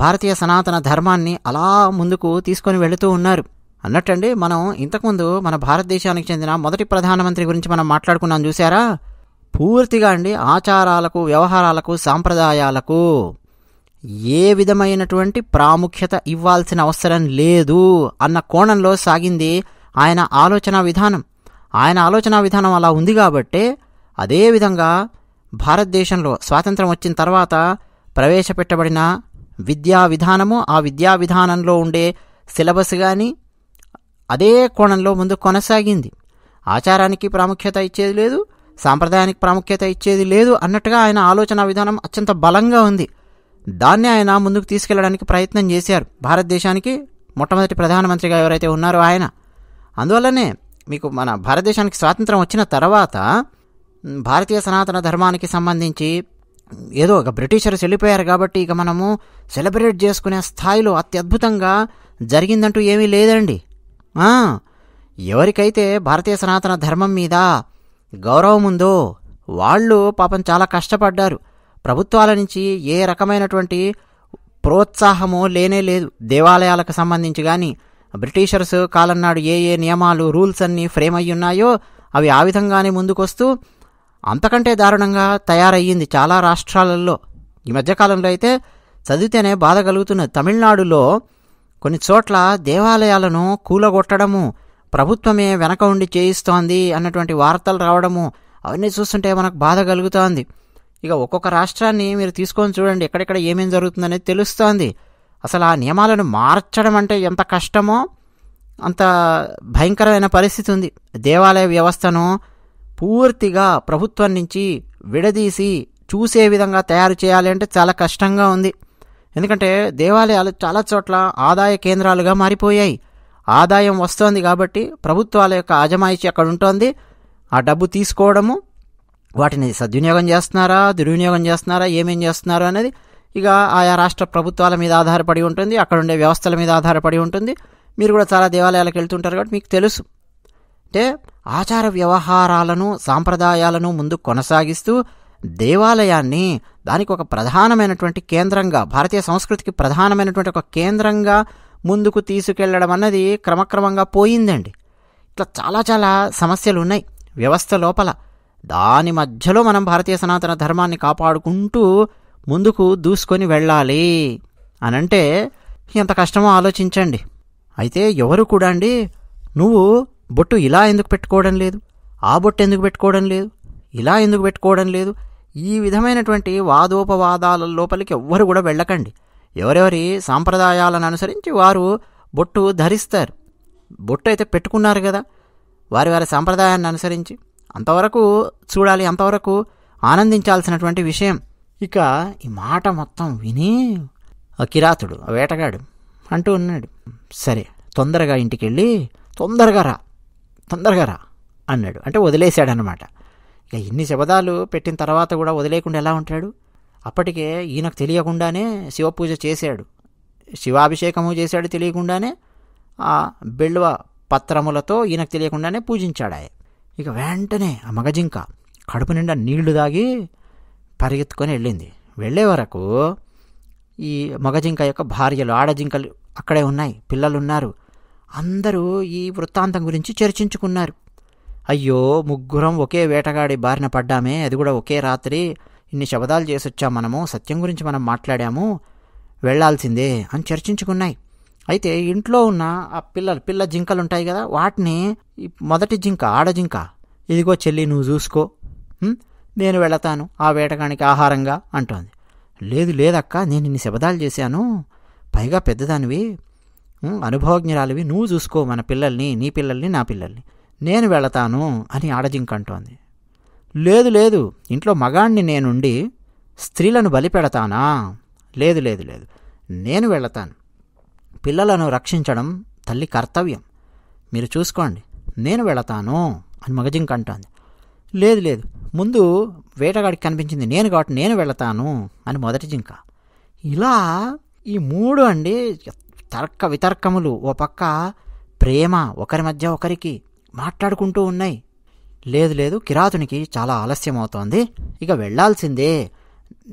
భారతీయ సనాతన ధర్మాన్ని అలా ముందుకు తీసుకొని వెళుతూ ఉన్నారు అన్నట్టండి మనం ఇంతకుముందు మన భారతదేశానికి చెందిన మొదటి ప్రధానమంత్రి గురించి మనం మాట్లాడుకున్నాం చూసారా పూర్తిగా అండి ఆచారాలకు వ్యవహారాలకు సాంప్రదాయాలకు ఏ విధమైనటువంటి ప్రాముఖ్యత ఇవ్వాల్సిన అవసరం లేదు అన్న కోణంలో సాగింది ఆయన ఆలోచన విధానం ఆయన ఆలోచన విధానం అలా ఉంది కాబట్టే అదేవిధంగా భారతదేశంలో స్వాతంత్రం వచ్చిన తర్వాత ప్రవేశపెట్టబడిన విద్యా విధానము ఆ విద్యా విధానంలో ఉండే సిలబస్ కానీ అదే కోణంలో ముందు కొనసాగింది ఆచారానికి ప్రాముఖ్యత ఇచ్చేది లేదు సాంప్రదాయానికి ప్రాముఖ్యత ఇచ్చేది లేదు అన్నట్టుగా ఆయన ఆలోచన విధానం అత్యంత బలంగా ఉంది దాన్ని ఆయన ముందుకు తీసుకెళ్లడానికి ప్రయత్నం చేశారు భారతదేశానికి మొట్టమొదటి ప్రధానమంత్రిగా ఎవరైతే ఉన్నారో ఆయన అందువల్లనే మీకు మన భారతదేశానికి స్వాతంత్రం వచ్చిన తర్వాత భారతీయ సనాతన ధర్మానికి సంబంధించి ఏదో ఒక బ్రిటిషర్స్ వెళ్ళిపోయారు కాబట్టి ఇక మనము సెలబ్రేట్ చేసుకునే స్థాయిలో అత్యద్భుతంగా జరిగిందంటూ ఏమీ లేదండి ఎవరికైతే భారతీయ సనాతన ధర్మం మీద గౌరవం ఉందో వాళ్ళు పాపం చాలా కష్టపడ్డారు ప్రభుత్వాల నుంచి ఏ రకమైనటువంటి ప్రోత్సాహమో లేనే లేదు దేవాలయాలకు సంబంధించి కానీ బ్రిటిషర్స్ కాలం నాడు ఏ ఏ నియమాలు రూల్స్ అన్నీ ఫ్రేమ్ అయ్యి ఉన్నాయో అవి ఆ విధంగానే ముందుకొస్తూ అంతకంటే దారుణంగా తయారయ్యింది చాలా రాష్ట్రాలలో ఈ మధ్యకాలంలో అయితే చదివితేనే బాధ కలుగుతున్న తమిళనాడులో కొన్ని చోట్ల దేవాలయాలను కూలగొట్టడము ప్రభుత్వమే వెనక ఉండి చేయిస్తోంది అన్నటువంటి వార్తలు రావడము అవన్నీ చూస్తుంటే మనకు బాధ కలుగుతోంది ఇక ఒక్కొక్క రాష్ట్రాన్ని మీరు తీసుకొని చూడండి ఎక్కడెక్కడ ఏమేమి జరుగుతుందనేది తెలుస్తోంది అసలు ఆ నియమాలను మార్చడం అంటే ఎంత కష్టమో అంత భయంకరమైన పరిస్థితి ఉంది దేవాలయ వ్యవస్థను పూర్తిగా ప్రభుత్వం నుంచి విడదీసి చూసే విధంగా తయారు చేయాలి అంటే చాలా కష్టంగా ఉంది ఎందుకంటే దేవాలయాలు చాలా చోట్ల ఆదాయ కేంద్రాలుగా మారిపోయాయి ఆదాయం వస్తోంది కాబట్టి ప్రభుత్వాల యొక్క ఆజమాయిషి అక్కడ ఉంటుంది ఆ డబ్బు తీసుకోవడము వాటిని సద్వినియోగం చేస్తున్నారా దుర్వినియోగం చేస్తున్నారా ఏమేం చేస్తున్నారా అనేది ఇక ఆయా రాష్ట్ర ప్రభుత్వాల మీద ఆధారపడి ఉంటుంది అక్కడ ఉండే వ్యవస్థల మీద ఆధారపడి ఉంటుంది మీరు కూడా చాలా దేవాలయాలకు వెళ్తుంటారు కాబట్టి మీకు తెలుసు అంటే ఆచార వ్యవహారాలను సాంప్రదాయాలను ముందు కొనసాగిస్తూ దేవాలయాన్ని దానికి ఒక ప్రధానమైనటువంటి కేంద్రంగా భారతీయ సంస్కృతికి ప్రధానమైనటువంటి ఒక కేంద్రంగా ముందుకు తీసుకెళ్లడం అన్నది క్రమక్రమంగా పోయిందండి ఇట్లా చాలా చాలా సమస్యలు ఉన్నాయి వ్యవస్థ లోపల దాని మధ్యలో మనం భారతీయ సనాతన ధర్మాన్ని కాపాడుకుంటూ ముందుకు దూసుకొని వెళ్ళాలి అనంటే ఎంత కష్టమో ఆలోచించండి అయితే ఎవరు కూడా అండి నువ్వు బొట్టు ఇలా ఎందుకు పెట్టుకోవడం లేదు ఆ బొట్టు ఎందుకు పెట్టుకోవడం లేదు ఇలా ఎందుకు పెట్టుకోవడం లేదు ఈ విధమైనటువంటి వాదోపవాదాల లోపలికి ఎవ్వరు కూడా వెళ్ళకండి ఎవరెవరి సాంప్రదాయాలను అనుసరించి వారు బొట్టు ధరిస్తారు బొట్టు అయితే పెట్టుకున్నారు కదా వారి వారి సాంప్రదాయాన్ని అనుసరించి అంతవరకు చూడాలి అంతవరకు ఆనందించాల్సినటువంటి విషయం ఇక ఈ మాట మొత్తం విని కిరాతుడు వేటగాడు అంటూ ఉన్నాడు సరే తొందరగా ఇంటికి వెళ్ళి తొందరగా రా తొందరగా రా అన్నాడు అంటే వదిలేశాడనమాట ఇక ఇన్ని శబదాలు పెట్టిన తర్వాత కూడా వదిలేకుండా ఎలా ఉంటాడు అప్పటికే ఈయనకు తెలియకుండానే శివపూజ చేశాడు శివాభిషేకము చేశాడు తెలియకుండానే ఆ బెల్వ పత్రములతో ఈయనకు తెలియకుండానే పూజించాడు ఇక వెంటనే ఆ మగజింక కడుపు నిండా నీళ్లు దాగి పరిగెత్తుకొని వెళ్ళింది వెళ్ళే వరకు ఈ మగజింక యొక్క భార్యలు ఆడజింకలు అక్కడే ఉన్నాయి పిల్లలు ఉన్నారు అందరూ ఈ వృత్తాంతం గురించి చర్చించుకున్నారు అయ్యో ముగ్గురం ఒకే వేటగాడి బారిన పడ్డామే అది కూడా ఒకే రాత్రి ఇన్ని శబదాలు చేసొచ్చాం మనము సత్యం గురించి మనం మాట్లాడాము వెళ్లాల్సిందే అని చర్చించుకున్నాయి అయితే ఇంట్లో ఉన్న ఆ పిల్లలు పిల్ల జింకలు ఉంటాయి కదా వాటిని మొదటి జింక ఆడ జింక ఇదిగో చెల్లి నువ్వు చూసుకో నేను వెళతాను ఆ వేటగానికి ఆహారంగా అంటోంది లేదు లేదక్క నేను ఇన్ని శబదాలు చేశాను పైగా పెద్దదానివి అనుభవజ్ఞరాలివి నువ్వు చూసుకో మన పిల్లల్ని నీ పిల్లల్ని నా పిల్లల్ని నేను వెళతాను అని ఆడజింక అంటోంది లేదు లేదు ఇంట్లో మగాణ్ణి నేనుండి స్త్రీలను బలిపెడతానా లేదు లేదు లేదు నేను వెళతాను పిల్లలను రక్షించడం తల్లి కర్తవ్యం మీరు చూసుకోండి నేను వెళతాను అని మగజింక అంటోంది లేదు లేదు ముందు వేటగాడికి కనిపించింది నేను కాబట్టి నేను వెళతాను అని మొదటి జింక ఇలా ఈ మూడు అండి తర్క వితర్కములు ఓ పక్క ప్రేమ ఒకరి మధ్య ఒకరికి మాట్లాడుకుంటూ ఉన్నాయి లేదు లేదు కిరాతునికి చాలా ఆలస్యం అవుతోంది ఇక వెళ్లాల్సిందే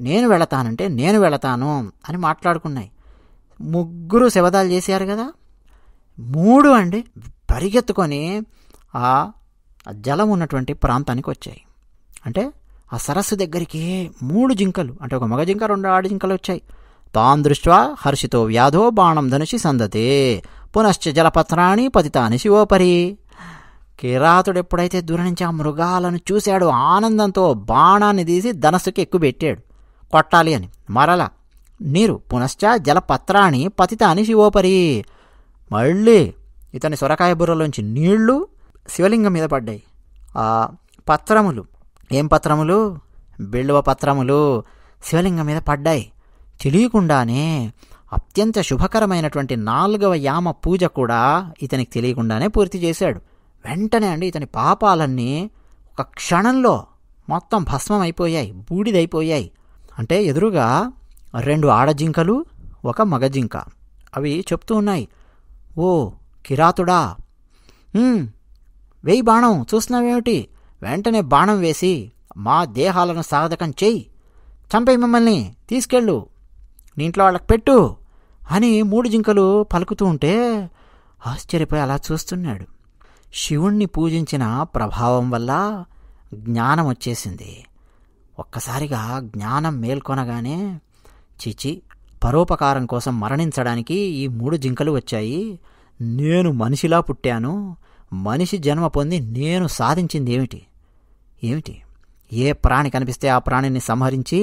నేను వెళతానంటే నేను వెళతాను అని మాట్లాడుకున్నాయి ముగ్గురు శవదాలు చేశారు కదా మూడు అండి పరిగెత్తుకొని ఆ జలం ఉన్నటువంటి ప్రాంతానికి వచ్చాయి అంటే ఆ సరస్సు దగ్గరికి మూడు జింకలు అంటే ఒక మగ జింక రెండు ఆడు జింకలు వచ్చాయి తాన్ దృష్ట్వా హర్షితో వ్యాధో బాణం ధనుషి సందతే పునశ్చ జలపత్రాన్ని పతితాని శివోపరి కిరాతుడెప్పుడైతే దూర నుంచి ఆ మృగాలను చూశాడో ఆనందంతో బాణాన్ని తీసి ధనస్సుకి ఎక్కుబెట్టాడు కొట్టాలి అని మరలా నీరు పునశ్చ జలపత్రాన్ని పతితాని శివోపరి మళ్ళీ ఇతని సొరకాయ బుర్రలోంచి నీళ్లు శివలింగం మీద పడ్డాయి ఆ పత్రములు ఏం పత్రములు బిళ్ళవ పత్రములు శివలింగం మీద పడ్డాయి తెలియకుండానే అత్యంత శుభకరమైనటువంటి నాలుగవ యామ పూజ కూడా ఇతనికి తెలియకుండానే పూర్తి చేశాడు వెంటనే అండి ఇతని పాపాలన్నీ ఒక క్షణంలో మొత్తం భస్మం అయిపోయాయి బూడిదైపోయాయి అంటే ఎదురుగా రెండు ఆడజింకలు ఒక మగజింక అవి చెప్తూ ఉన్నాయి ఓ కిరాతుడా వేయి బాణం చూస్తున్నావేమిటి వెంటనే బాణం వేసి మా దేహాలను సాధకం చేయి చంపే మమ్మల్ని తీసుకెళ్ళు నీంట్లో వాళ్ళకి పెట్టు అని మూడు జింకలు పలుకుతూ ఉంటే ఆశ్చర్యపోయి అలా చూస్తున్నాడు శివుణ్ణి పూజించిన ప్రభావం వల్ల జ్ఞానం వచ్చేసింది ఒక్కసారిగా జ్ఞానం మేల్కొనగానే చీచి పరోపకారం కోసం మరణించడానికి ఈ మూడు జింకలు వచ్చాయి నేను మనిషిలా పుట్టాను మనిషి జన్మ పొంది నేను సాధించింది ఏమిటి ఏమిటి ఏ ప్రాణి కనిపిస్తే ఆ ప్రాణిని సంహరించి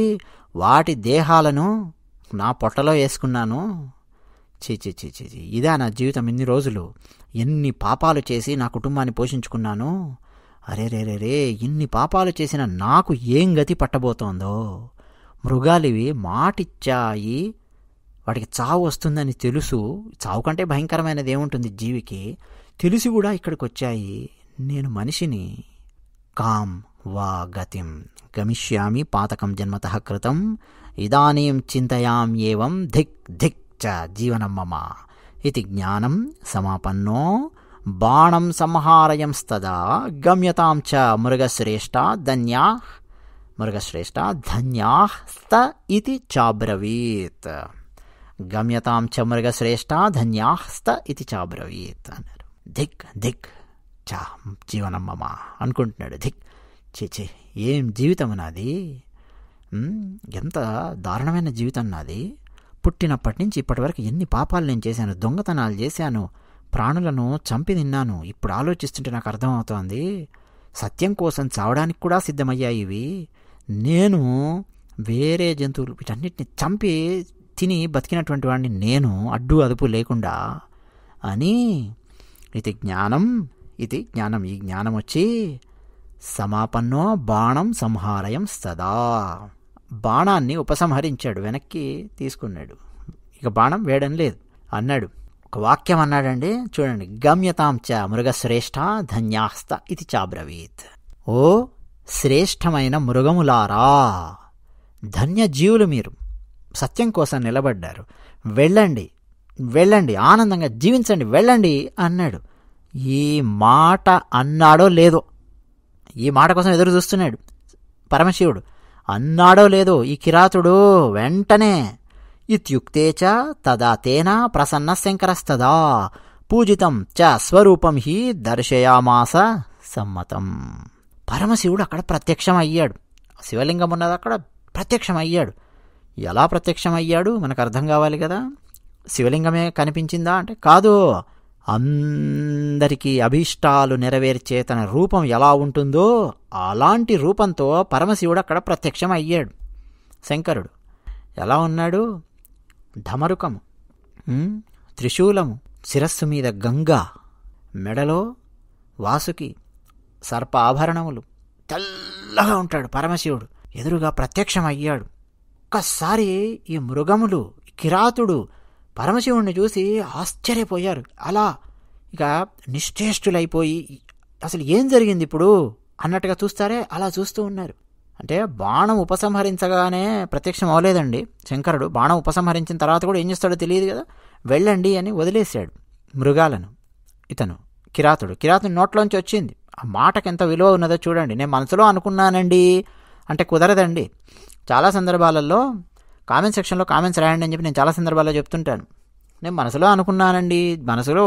వాటి దేహాలను నా పొట్టలో వేసుకున్నాను చీ చీ చీ చీ ఇదా నా జీవితం ఇన్ని రోజులు ఎన్ని పాపాలు చేసి నా కుటుంబాన్ని పోషించుకున్నాను అరే రే రే రే ఇన్ని పాపాలు చేసిన నాకు ఏం గతి పట్టబోతోందో మృగాలివి మాటిచ్చాయి వాటికి చావు వస్తుందని తెలుసు చావు కంటే భయంకరమైనది ఏముంటుంది జీవికి తెలిసి కూడా ఇక్కడికి వచ్చాయి నేను మనిషిని కామ్ వా గతిం గమిష్యామి పాతకం జన్మత కృతం ఇదానీం చింతయాం ఏవం ధిక్ ధిక్ చ జీవనం మమ ఇది జ్ఞానం సమాపన్నో బాణం సంహారయంస్తదా గమ్యతాం చ మృగశ్రేష్ట ధన్యా మృగశ్రేష్ట ధన్యాస్త ఇది చాబ్రవీత్ గమ్యతాం చ మృగశ్రేష్ట ధన్యాస్త ఇది చాబ్రవీత్ అన్నారు ధిక్ ధిక్ చా జీవనం మమ అనుకుంటున్నాడు ధిక్ చే ఏం జీవితం నాది ఎంత దారుణమైన జీవితం నాది పుట్టినప్పటి నుంచి ఇప్పటివరకు ఎన్ని పాపాలు నేను చేశాను దొంగతనాలు చేశాను ప్రాణులను చంపి తిన్నాను ఇప్పుడు ఆలోచిస్తుంటే నాకు అర్థమవుతోంది సత్యం కోసం చావడానికి కూడా సిద్ధమయ్యాయి ఇవి నేను వేరే జంతువులు వీటన్నిటిని చంపి తిని బతికినటువంటి వాడిని నేను అడ్డు అదుపు లేకుండా అని ఇది జ్ఞానం ఇది జ్ఞానం ఈ జ్ఞానం వచ్చి సమాపన్నో బాణం సంహారయం సదా బాణాన్ని ఉపసంహరించాడు వెనక్కి తీసుకున్నాడు ఇక బాణం వేయడం లేదు అన్నాడు ఒక వాక్యం అన్నాడండి చూడండి గమ్యతాం చ మృగశ్రేష్ఠ ధన్యాస్త ఇది చాబ్రవీత్ ఓ శ్రేష్టమైన మృగములారా ధన్యజీవులు మీరు సత్యం కోసం నిలబడ్డారు వెళ్ళండి వెళ్ళండి ఆనందంగా జీవించండి వెళ్ళండి అన్నాడు ఈ మాట అన్నాడో లేదో ఈ మాట కోసం ఎదురు చూస్తున్నాడు పరమశివుడు అన్నాడో లేదో ఈ కిరాతుడు వెంటనే ఇుక్తేచ తదా తేన ప్రసన్న శంకరస్తదా పూజితం చ స్వరూపం హి దర్శయామాస సమ్మతం పరమశివుడు అక్కడ ప్రత్యక్షమయ్యాడు శివలింగం ఉన్నది అక్కడ ప్రత్యక్షమయ్యాడు ఎలా ప్రత్యక్షమయ్యాడు మనకు అర్థం కావాలి కదా శివలింగమే కనిపించిందా అంటే కాదు అందరికీ అభీష్టాలు నెరవేర్చే తన రూపం ఎలా ఉంటుందో అలాంటి రూపంతో పరమశివుడు అక్కడ ప్రత్యక్షం అయ్యాడు శంకరుడు ఎలా ఉన్నాడు ధమరుకము త్రిశూలము శిరస్సు మీద గంగా మెడలో వాసుకి సర్ప ఆభరణములు తెల్లగా ఉంటాడు పరమశివుడు ఎదురుగా ప్రత్యక్షం అయ్యాడు ఒక్కసారి ఈ మృగములు కిరాతుడు పరమశివుణ్ణి చూసి ఆశ్చర్యపోయారు అలా ఇక నిశ్చేష్టులైపోయి అసలు ఏం జరిగింది ఇప్పుడు అన్నట్టుగా చూస్తారే అలా చూస్తూ ఉన్నారు అంటే బాణం ఉపసంహరించగానే ప్రత్యక్షం అవ్వలేదండి శంకరుడు బాణం ఉపసంహరించిన తర్వాత కూడా ఏం చేస్తాడో తెలియదు కదా వెళ్ళండి అని వదిలేశాడు మృగాలను ఇతను కిరాతుడు కిరాతుని నోట్లోంచి వచ్చింది ఆ మాటకి ఎంత విలువ ఉన్నదో చూడండి నేను మనసులో అనుకున్నానండి అంటే కుదరదండి చాలా సందర్భాలలో కామెంట్ సెక్షన్లో కామెంట్స్ రాయండి అని చెప్పి నేను చాలా సందర్భాల్లో చెప్తుంటాను నేను మనసులో అనుకున్నానండి మనసులో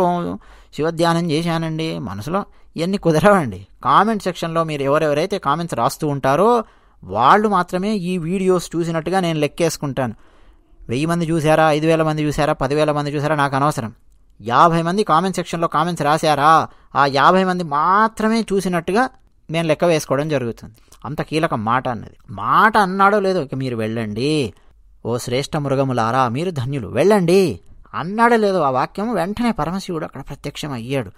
శివధ్యానం చేశానండి మనసులో ఇవన్నీ కుదరవండి కామెంట్ సెక్షన్లో మీరు ఎవరెవరైతే కామెంట్స్ రాస్తూ ఉంటారో వాళ్ళు మాత్రమే ఈ వీడియోస్ చూసినట్టుగా నేను లెక్కేసుకుంటాను వెయ్యి మంది చూసారా ఐదు వేల మంది చూసారా పదివేల మంది చూసారా నాకు అనవసరం యాభై మంది కామెంట్ సెక్షన్లో కామెంట్స్ రాశారా ఆ యాభై మంది మాత్రమే చూసినట్టుగా నేను లెక్క వేసుకోవడం జరుగుతుంది అంత కీలక మాట అన్నది మాట అన్నాడో లేదో ఇక మీరు వెళ్ళండి ఓ శ్రేష్ఠ మృగములారా మీరు ధన్యులు వెళ్ళండి అన్నాడో లేదో ఆ వాక్యం వెంటనే పరమశివుడు అక్కడ ప్రత్యక్షం అయ్యాడు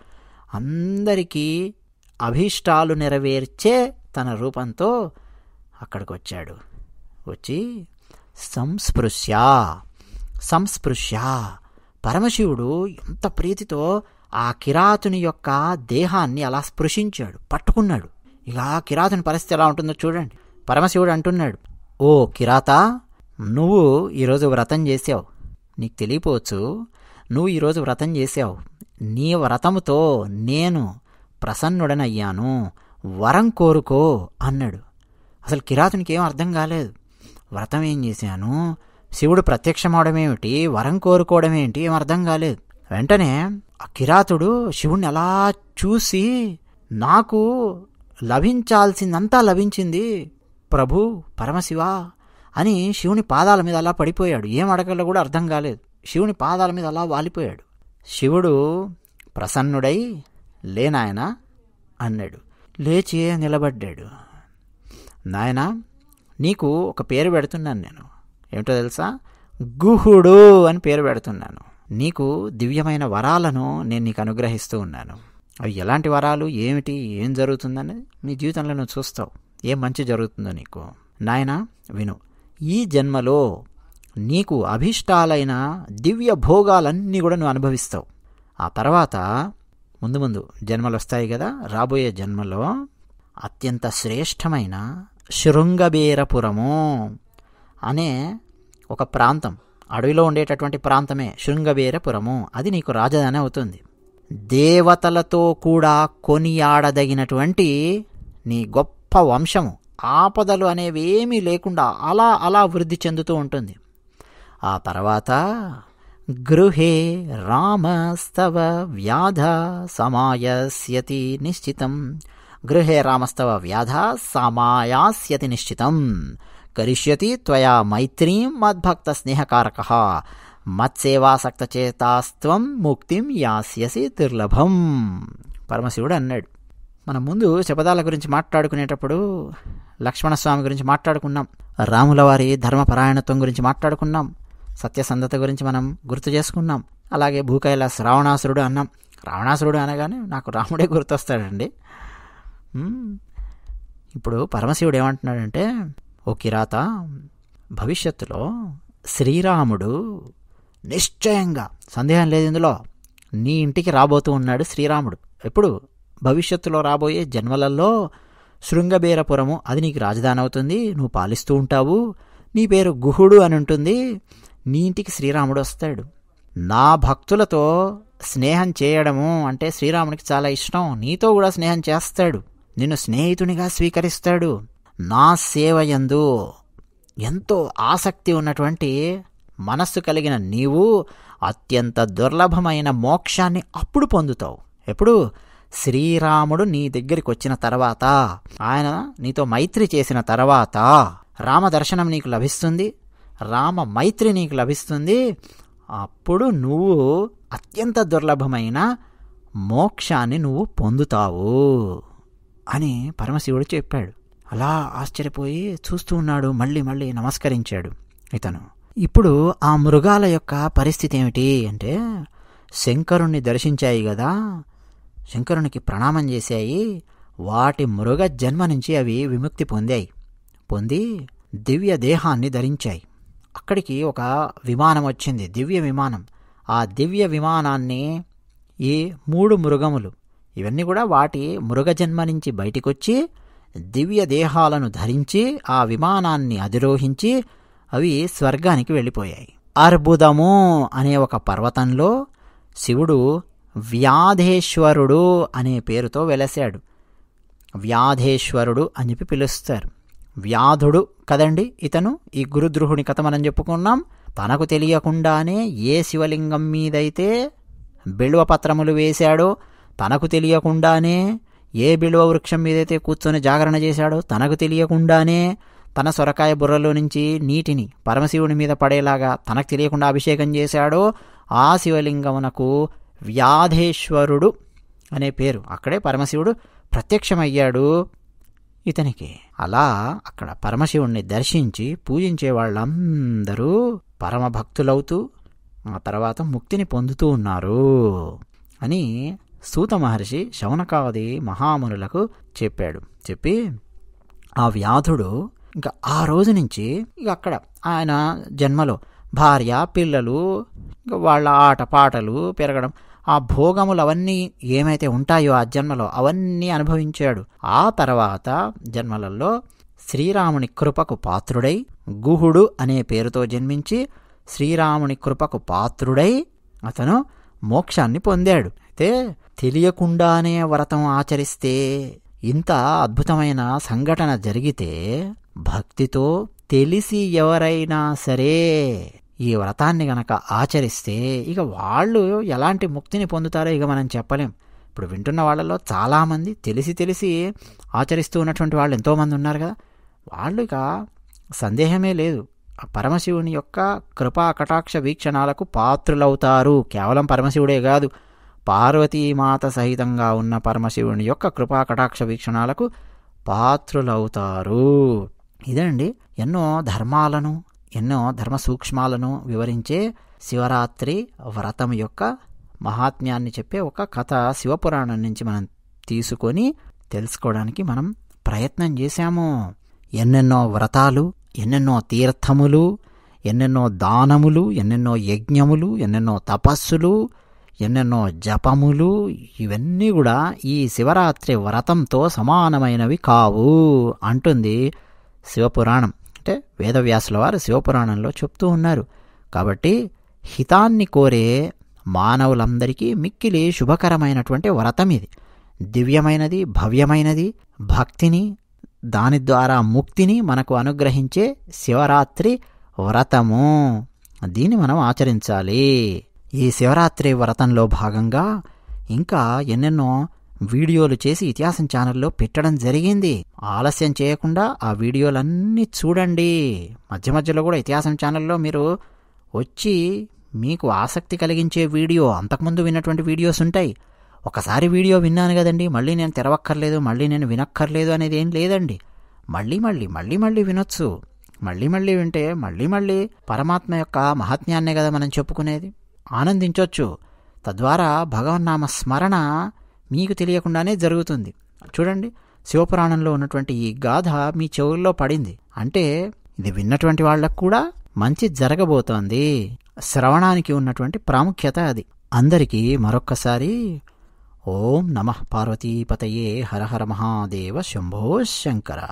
అందరికీ అభీష్టాలు నెరవేర్చే తన రూపంతో అక్కడికి వచ్చాడు వచ్చి సంస్పృశ్య సంస్పృశ్య పరమశివుడు ఎంత ప్రీతితో ఆ కిరాతుని యొక్క దేహాన్ని అలా స్పృశించాడు పట్టుకున్నాడు ఇక ఆ కిరాతుని పరిస్థితి ఎలా ఉంటుందో చూడండి పరమశివుడు అంటున్నాడు ఓ కిరాత నువ్వు ఈరోజు వ్రతం చేసావు నీకు తెలియపోవచ్చు నువ్వు ఈరోజు వ్రతం చేసావు నీ వ్రతముతో నేను ప్రసన్నుడనయ్యాను వరం కోరుకో అన్నాడు అసలు కిరాతునికి ఏం అర్థం కాలేదు వ్రతం ఏం చేశాను శివుడు ప్రత్యక్షమవడమేమిటి వరం కోరుకోవడం ఏంటి ఏం అర్థం కాలేదు వెంటనే ఆ కిరాతుడు శివుణ్ణి అలా చూసి నాకు లభించాల్సిందంతా లభించింది ప్రభు పరమశివ అని శివుని పాదాల మీద అలా పడిపోయాడు ఏం అడగలో కూడా అర్థం కాలేదు శివుని పాదాల మీద అలా వాలిపోయాడు శివుడు ప్రసన్నుడై లేనాయన అన్నాడు లేచి నిలబడ్డాడు నాయన నీకు ఒక పేరు పెడుతున్నాను నేను ఏమిటో తెలుసా గుహుడు అని పేరు పెడుతున్నాను నీకు దివ్యమైన వరాలను నేను నీకు అనుగ్రహిస్తూ ఉన్నాను అవి ఎలాంటి వరాలు ఏమిటి ఏం జరుగుతుందని నీ జీవితంలో నువ్వు చూస్తావు ఏం మంచి జరుగుతుందో నీకు నాయన విను ఈ జన్మలో నీకు అభిష్టాలైన దివ్య భోగాలన్నీ కూడా నువ్వు అనుభవిస్తావు ఆ తర్వాత ముందు ముందు జన్మలు వస్తాయి కదా రాబోయే జన్మలో అత్యంత శ్రేష్టమైన శృంగబేరపురము అనే ఒక ప్రాంతం అడవిలో ఉండేటటువంటి ప్రాంతమే శృంగబేరపురము అది నీకు రాజధాని అవుతుంది దేవతలతో కూడా కొనియాడదగినటువంటి నీ గొప్ప వంశము ఆపదలు అనేవి ఏమీ లేకుండా అలా అలా వృద్ధి చెందుతూ ఉంటుంది ఆ తర్వాత గృహే రామస్తవ వ్యాధ సమాయస్యతి నిశ్చితం గృహే రామస్తవ వ్యాధ సమాయాస్యతి నిశ్చితం కరిష్యతి త్వయా మైత్రీం మద్భక్త స్నేహకారక మత్సేవాసక్తచేతాస్త్వం ముక్తిం యాస్యసి దుర్లభం పరమశివుడు అన్నాడు మన ముందు శపథాల గురించి మాట్లాడుకునేటప్పుడు లక్ష్మణస్వామి గురించి మాట్లాడుకున్నాం రాముల వారి ధర్మపరాయణత్వం గురించి మాట్లాడుకున్నాం సత్యసంధత గురించి మనం గుర్తు చేసుకున్నాం అలాగే భూకైలాస్ రావణాసురుడు అన్నాం రావణాసురుడు అనగానే నాకు రాముడే గుర్తొస్తాడండి ఇప్పుడు పరమశివుడు ఏమంటున్నాడంటే ఓ కిరాత భవిష్యత్తులో శ్రీరాముడు నిశ్చయంగా సందేహం లేదు ఇందులో నీ ఇంటికి రాబోతూ ఉన్నాడు శ్రీరాముడు ఎప్పుడు భవిష్యత్తులో రాబోయే జన్మలలో శృంగబేరపురము అది నీకు రాజధాని అవుతుంది నువ్వు పాలిస్తూ ఉంటావు నీ పేరు గుహుడు అని ఉంటుంది నీ ఇంటికి శ్రీరాముడు వస్తాడు నా భక్తులతో స్నేహం చేయడము అంటే శ్రీరామునికి చాలా ఇష్టం నీతో కూడా స్నేహం చేస్తాడు నిన్ను స్నేహితునిగా స్వీకరిస్తాడు నా సేవ ఎందు ఎంతో ఆసక్తి ఉన్నటువంటి మనస్సు కలిగిన నీవు అత్యంత దుర్లభమైన మోక్షాన్ని అప్పుడు పొందుతావు ఎప్పుడు శ్రీరాముడు నీ దగ్గరికి వచ్చిన తర్వాత ఆయన నీతో మైత్రి చేసిన తర్వాత రామ దర్శనం నీకు లభిస్తుంది రామ మైత్రి నీకు లభిస్తుంది అప్పుడు నువ్వు అత్యంత దుర్లభమైన మోక్షాన్ని నువ్వు పొందుతావు అని పరమశివుడు చెప్పాడు అలా ఆశ్చర్యపోయి చూస్తూ ఉన్నాడు మళ్ళీ మళ్ళీ నమస్కరించాడు ఇతను ఇప్పుడు ఆ మృగాల యొక్క పరిస్థితి ఏమిటి అంటే శంకరుణ్ణి దర్శించాయి కదా శంకరునికి ప్రణామం చేశాయి వాటి మృగ జన్మ నుంచి అవి విముక్తి పొందాయి పొంది దివ్య దేహాన్ని ధరించాయి అక్కడికి ఒక విమానం వచ్చింది దివ్య విమానం ఆ దివ్య విమానాన్ని ఈ మూడు మృగములు ఇవన్నీ కూడా వాటి మృగ జన్మ నుంచి బయటికొచ్చి దివ్య దేహాలను ధరించి ఆ విమానాన్ని అధిరోహించి అవి స్వర్గానికి వెళ్ళిపోయాయి అర్బుదము అనే ఒక పర్వతంలో శివుడు వ్యాధేశ్వరుడు అనే పేరుతో వెలసాడు వ్యాధేశ్వరుడు అని చెప్పి పిలుస్తారు వ్యాధుడు కదండి ఇతను ఈ గురుద్రోహుని కథ మనం చెప్పుకున్నాం తనకు తెలియకుండానే ఏ శివలింగం మీదైతే బిల్వ పత్రములు వేశాడో తనకు తెలియకుండానే ఏ బిల్వ వృక్షం మీదైతే కూర్చొని జాగరణ చేశాడో తనకు తెలియకుండానే తన సొరకాయ బుర్రలో నుంచి నీటిని పరమశివుని మీద పడేలాగా తనకు తెలియకుండా అభిషేకం చేశాడో ఆ శివలింగమునకు వ్యాధేశ్వరుడు అనే పేరు అక్కడే పరమశివుడు ప్రత్యక్షమయ్యాడు ఇతనికి అలా అక్కడ పరమశివుణ్ణి దర్శించి పూజించే వాళ్ళందరూ పరమభక్తులవుతూ ఆ తర్వాత ముక్తిని పొందుతూ ఉన్నారు అని సూత మహర్షి శౌనకాది మహామునులకు చెప్పాడు చెప్పి ఆ వ్యాధుడు ఇంకా ఆ రోజు నుంచి ఇక అక్కడ ఆయన జన్మలో భార్య పిల్లలు ఇంకా వాళ్ళ ఆట పాటలు పెరగడం ఆ భోగములవన్నీ ఏమైతే ఉంటాయో ఆ జన్మలో అవన్నీ అనుభవించాడు ఆ తర్వాత జన్మలలో శ్రీరాముని కృపకు పాత్రుడై గుహుడు అనే పేరుతో జన్మించి శ్రీరాముని కృపకు పాత్రుడై అతను మోక్షాన్ని పొందాడు అయితే తెలియకుండానే వ్రతం ఆచరిస్తే ఇంత అద్భుతమైన సంఘటన జరిగితే భక్తితో తెలిసి ఎవరైనా సరే ఈ వ్రతాన్ని గనక ఆచరిస్తే ఇక వాళ్ళు ఎలాంటి ముక్తిని పొందుతారో ఇక మనం చెప్పలేం ఇప్పుడు వింటున్న వాళ్ళలో చాలామంది తెలిసి తెలిసి ఆచరిస్తూ ఉన్నటువంటి వాళ్ళు ఎంతోమంది ఉన్నారు కదా వాళ్ళు ఇక సందేహమే లేదు పరమశివుని యొక్క కృపా కటాక్ష వీక్షణాలకు పాత్రులవుతారు కేవలం పరమశివుడే కాదు పార్వతీమాత సహితంగా ఉన్న పరమశివుని యొక్క కృపా కటాక్ష వీక్షణాలకు పాత్రులవుతారు ఇదండి ఎన్నో ధర్మాలను ఎన్నో ధర్మ సూక్ష్మాలను వివరించే శివరాత్రి వ్రతం యొక్క మహాత్మ్యాన్ని చెప్పే ఒక కథ శివపురాణం నుంచి మనం తీసుకొని తెలుసుకోవడానికి మనం ప్రయత్నం చేశాము ఎన్నెన్నో వ్రతాలు ఎన్నెన్నో తీర్థములు ఎన్నెన్నో దానములు ఎన్నెన్నో యజ్ఞములు ఎన్నెన్నో తపస్సులు ఎన్నెన్నో జపములు ఇవన్నీ కూడా ఈ శివరాత్రి వ్రతంతో సమానమైనవి కావు అంటుంది శివపురాణం అంటే వేదవ్యాసుల వారు శివపురాణంలో చెప్తూ ఉన్నారు కాబట్టి హితాన్ని కోరే మానవులందరికీ మిక్కిలి శుభకరమైనటువంటి వ్రతం ఇది దివ్యమైనది భవ్యమైనది భక్తిని దాని ద్వారా ముక్తిని మనకు అనుగ్రహించే శివరాత్రి వ్రతము దీన్ని మనం ఆచరించాలి ఈ శివరాత్రి వ్రతంలో భాగంగా ఇంకా ఎన్నెన్నో వీడియోలు చేసి ఇతిహాసం ఛానల్లో పెట్టడం జరిగింది ఆలస్యం చేయకుండా ఆ వీడియోలన్నీ చూడండి మధ్య మధ్యలో కూడా ఇతిహాసం ఛానల్లో మీరు వచ్చి మీకు ఆసక్తి కలిగించే వీడియో అంతకుముందు విన్నటువంటి వీడియోస్ ఉంటాయి ఒకసారి వీడియో విన్నాను కదండి మళ్ళీ నేను తెరవక్కర్లేదు మళ్ళీ నేను వినక్కర్లేదు అనేది ఏం లేదండి మళ్ళీ మళ్ళీ మళ్ళీ మళ్ళీ వినొచ్చు మళ్ళీ మళ్ళీ వింటే మళ్ళీ మళ్ళీ పరమాత్మ యొక్క మహాత్మ్యాన్నే కదా మనం చెప్పుకునేది ఆనందించవచ్చు తద్వారా భగవన్నామ స్మరణ మీకు తెలియకుండానే జరుగుతుంది చూడండి శివపురాణంలో ఉన్నటువంటి ఈ గాథ మీ చెవుల్లో పడింది అంటే ఇది విన్నటువంటి వాళ్ళకు కూడా మంచి జరగబోతోంది శ్రవణానికి ఉన్నటువంటి ప్రాముఖ్యత అది అందరికీ మరొక్కసారి ఓం నమ పార్వతీపతయే హరహర మహాదేవ శంభో శంకర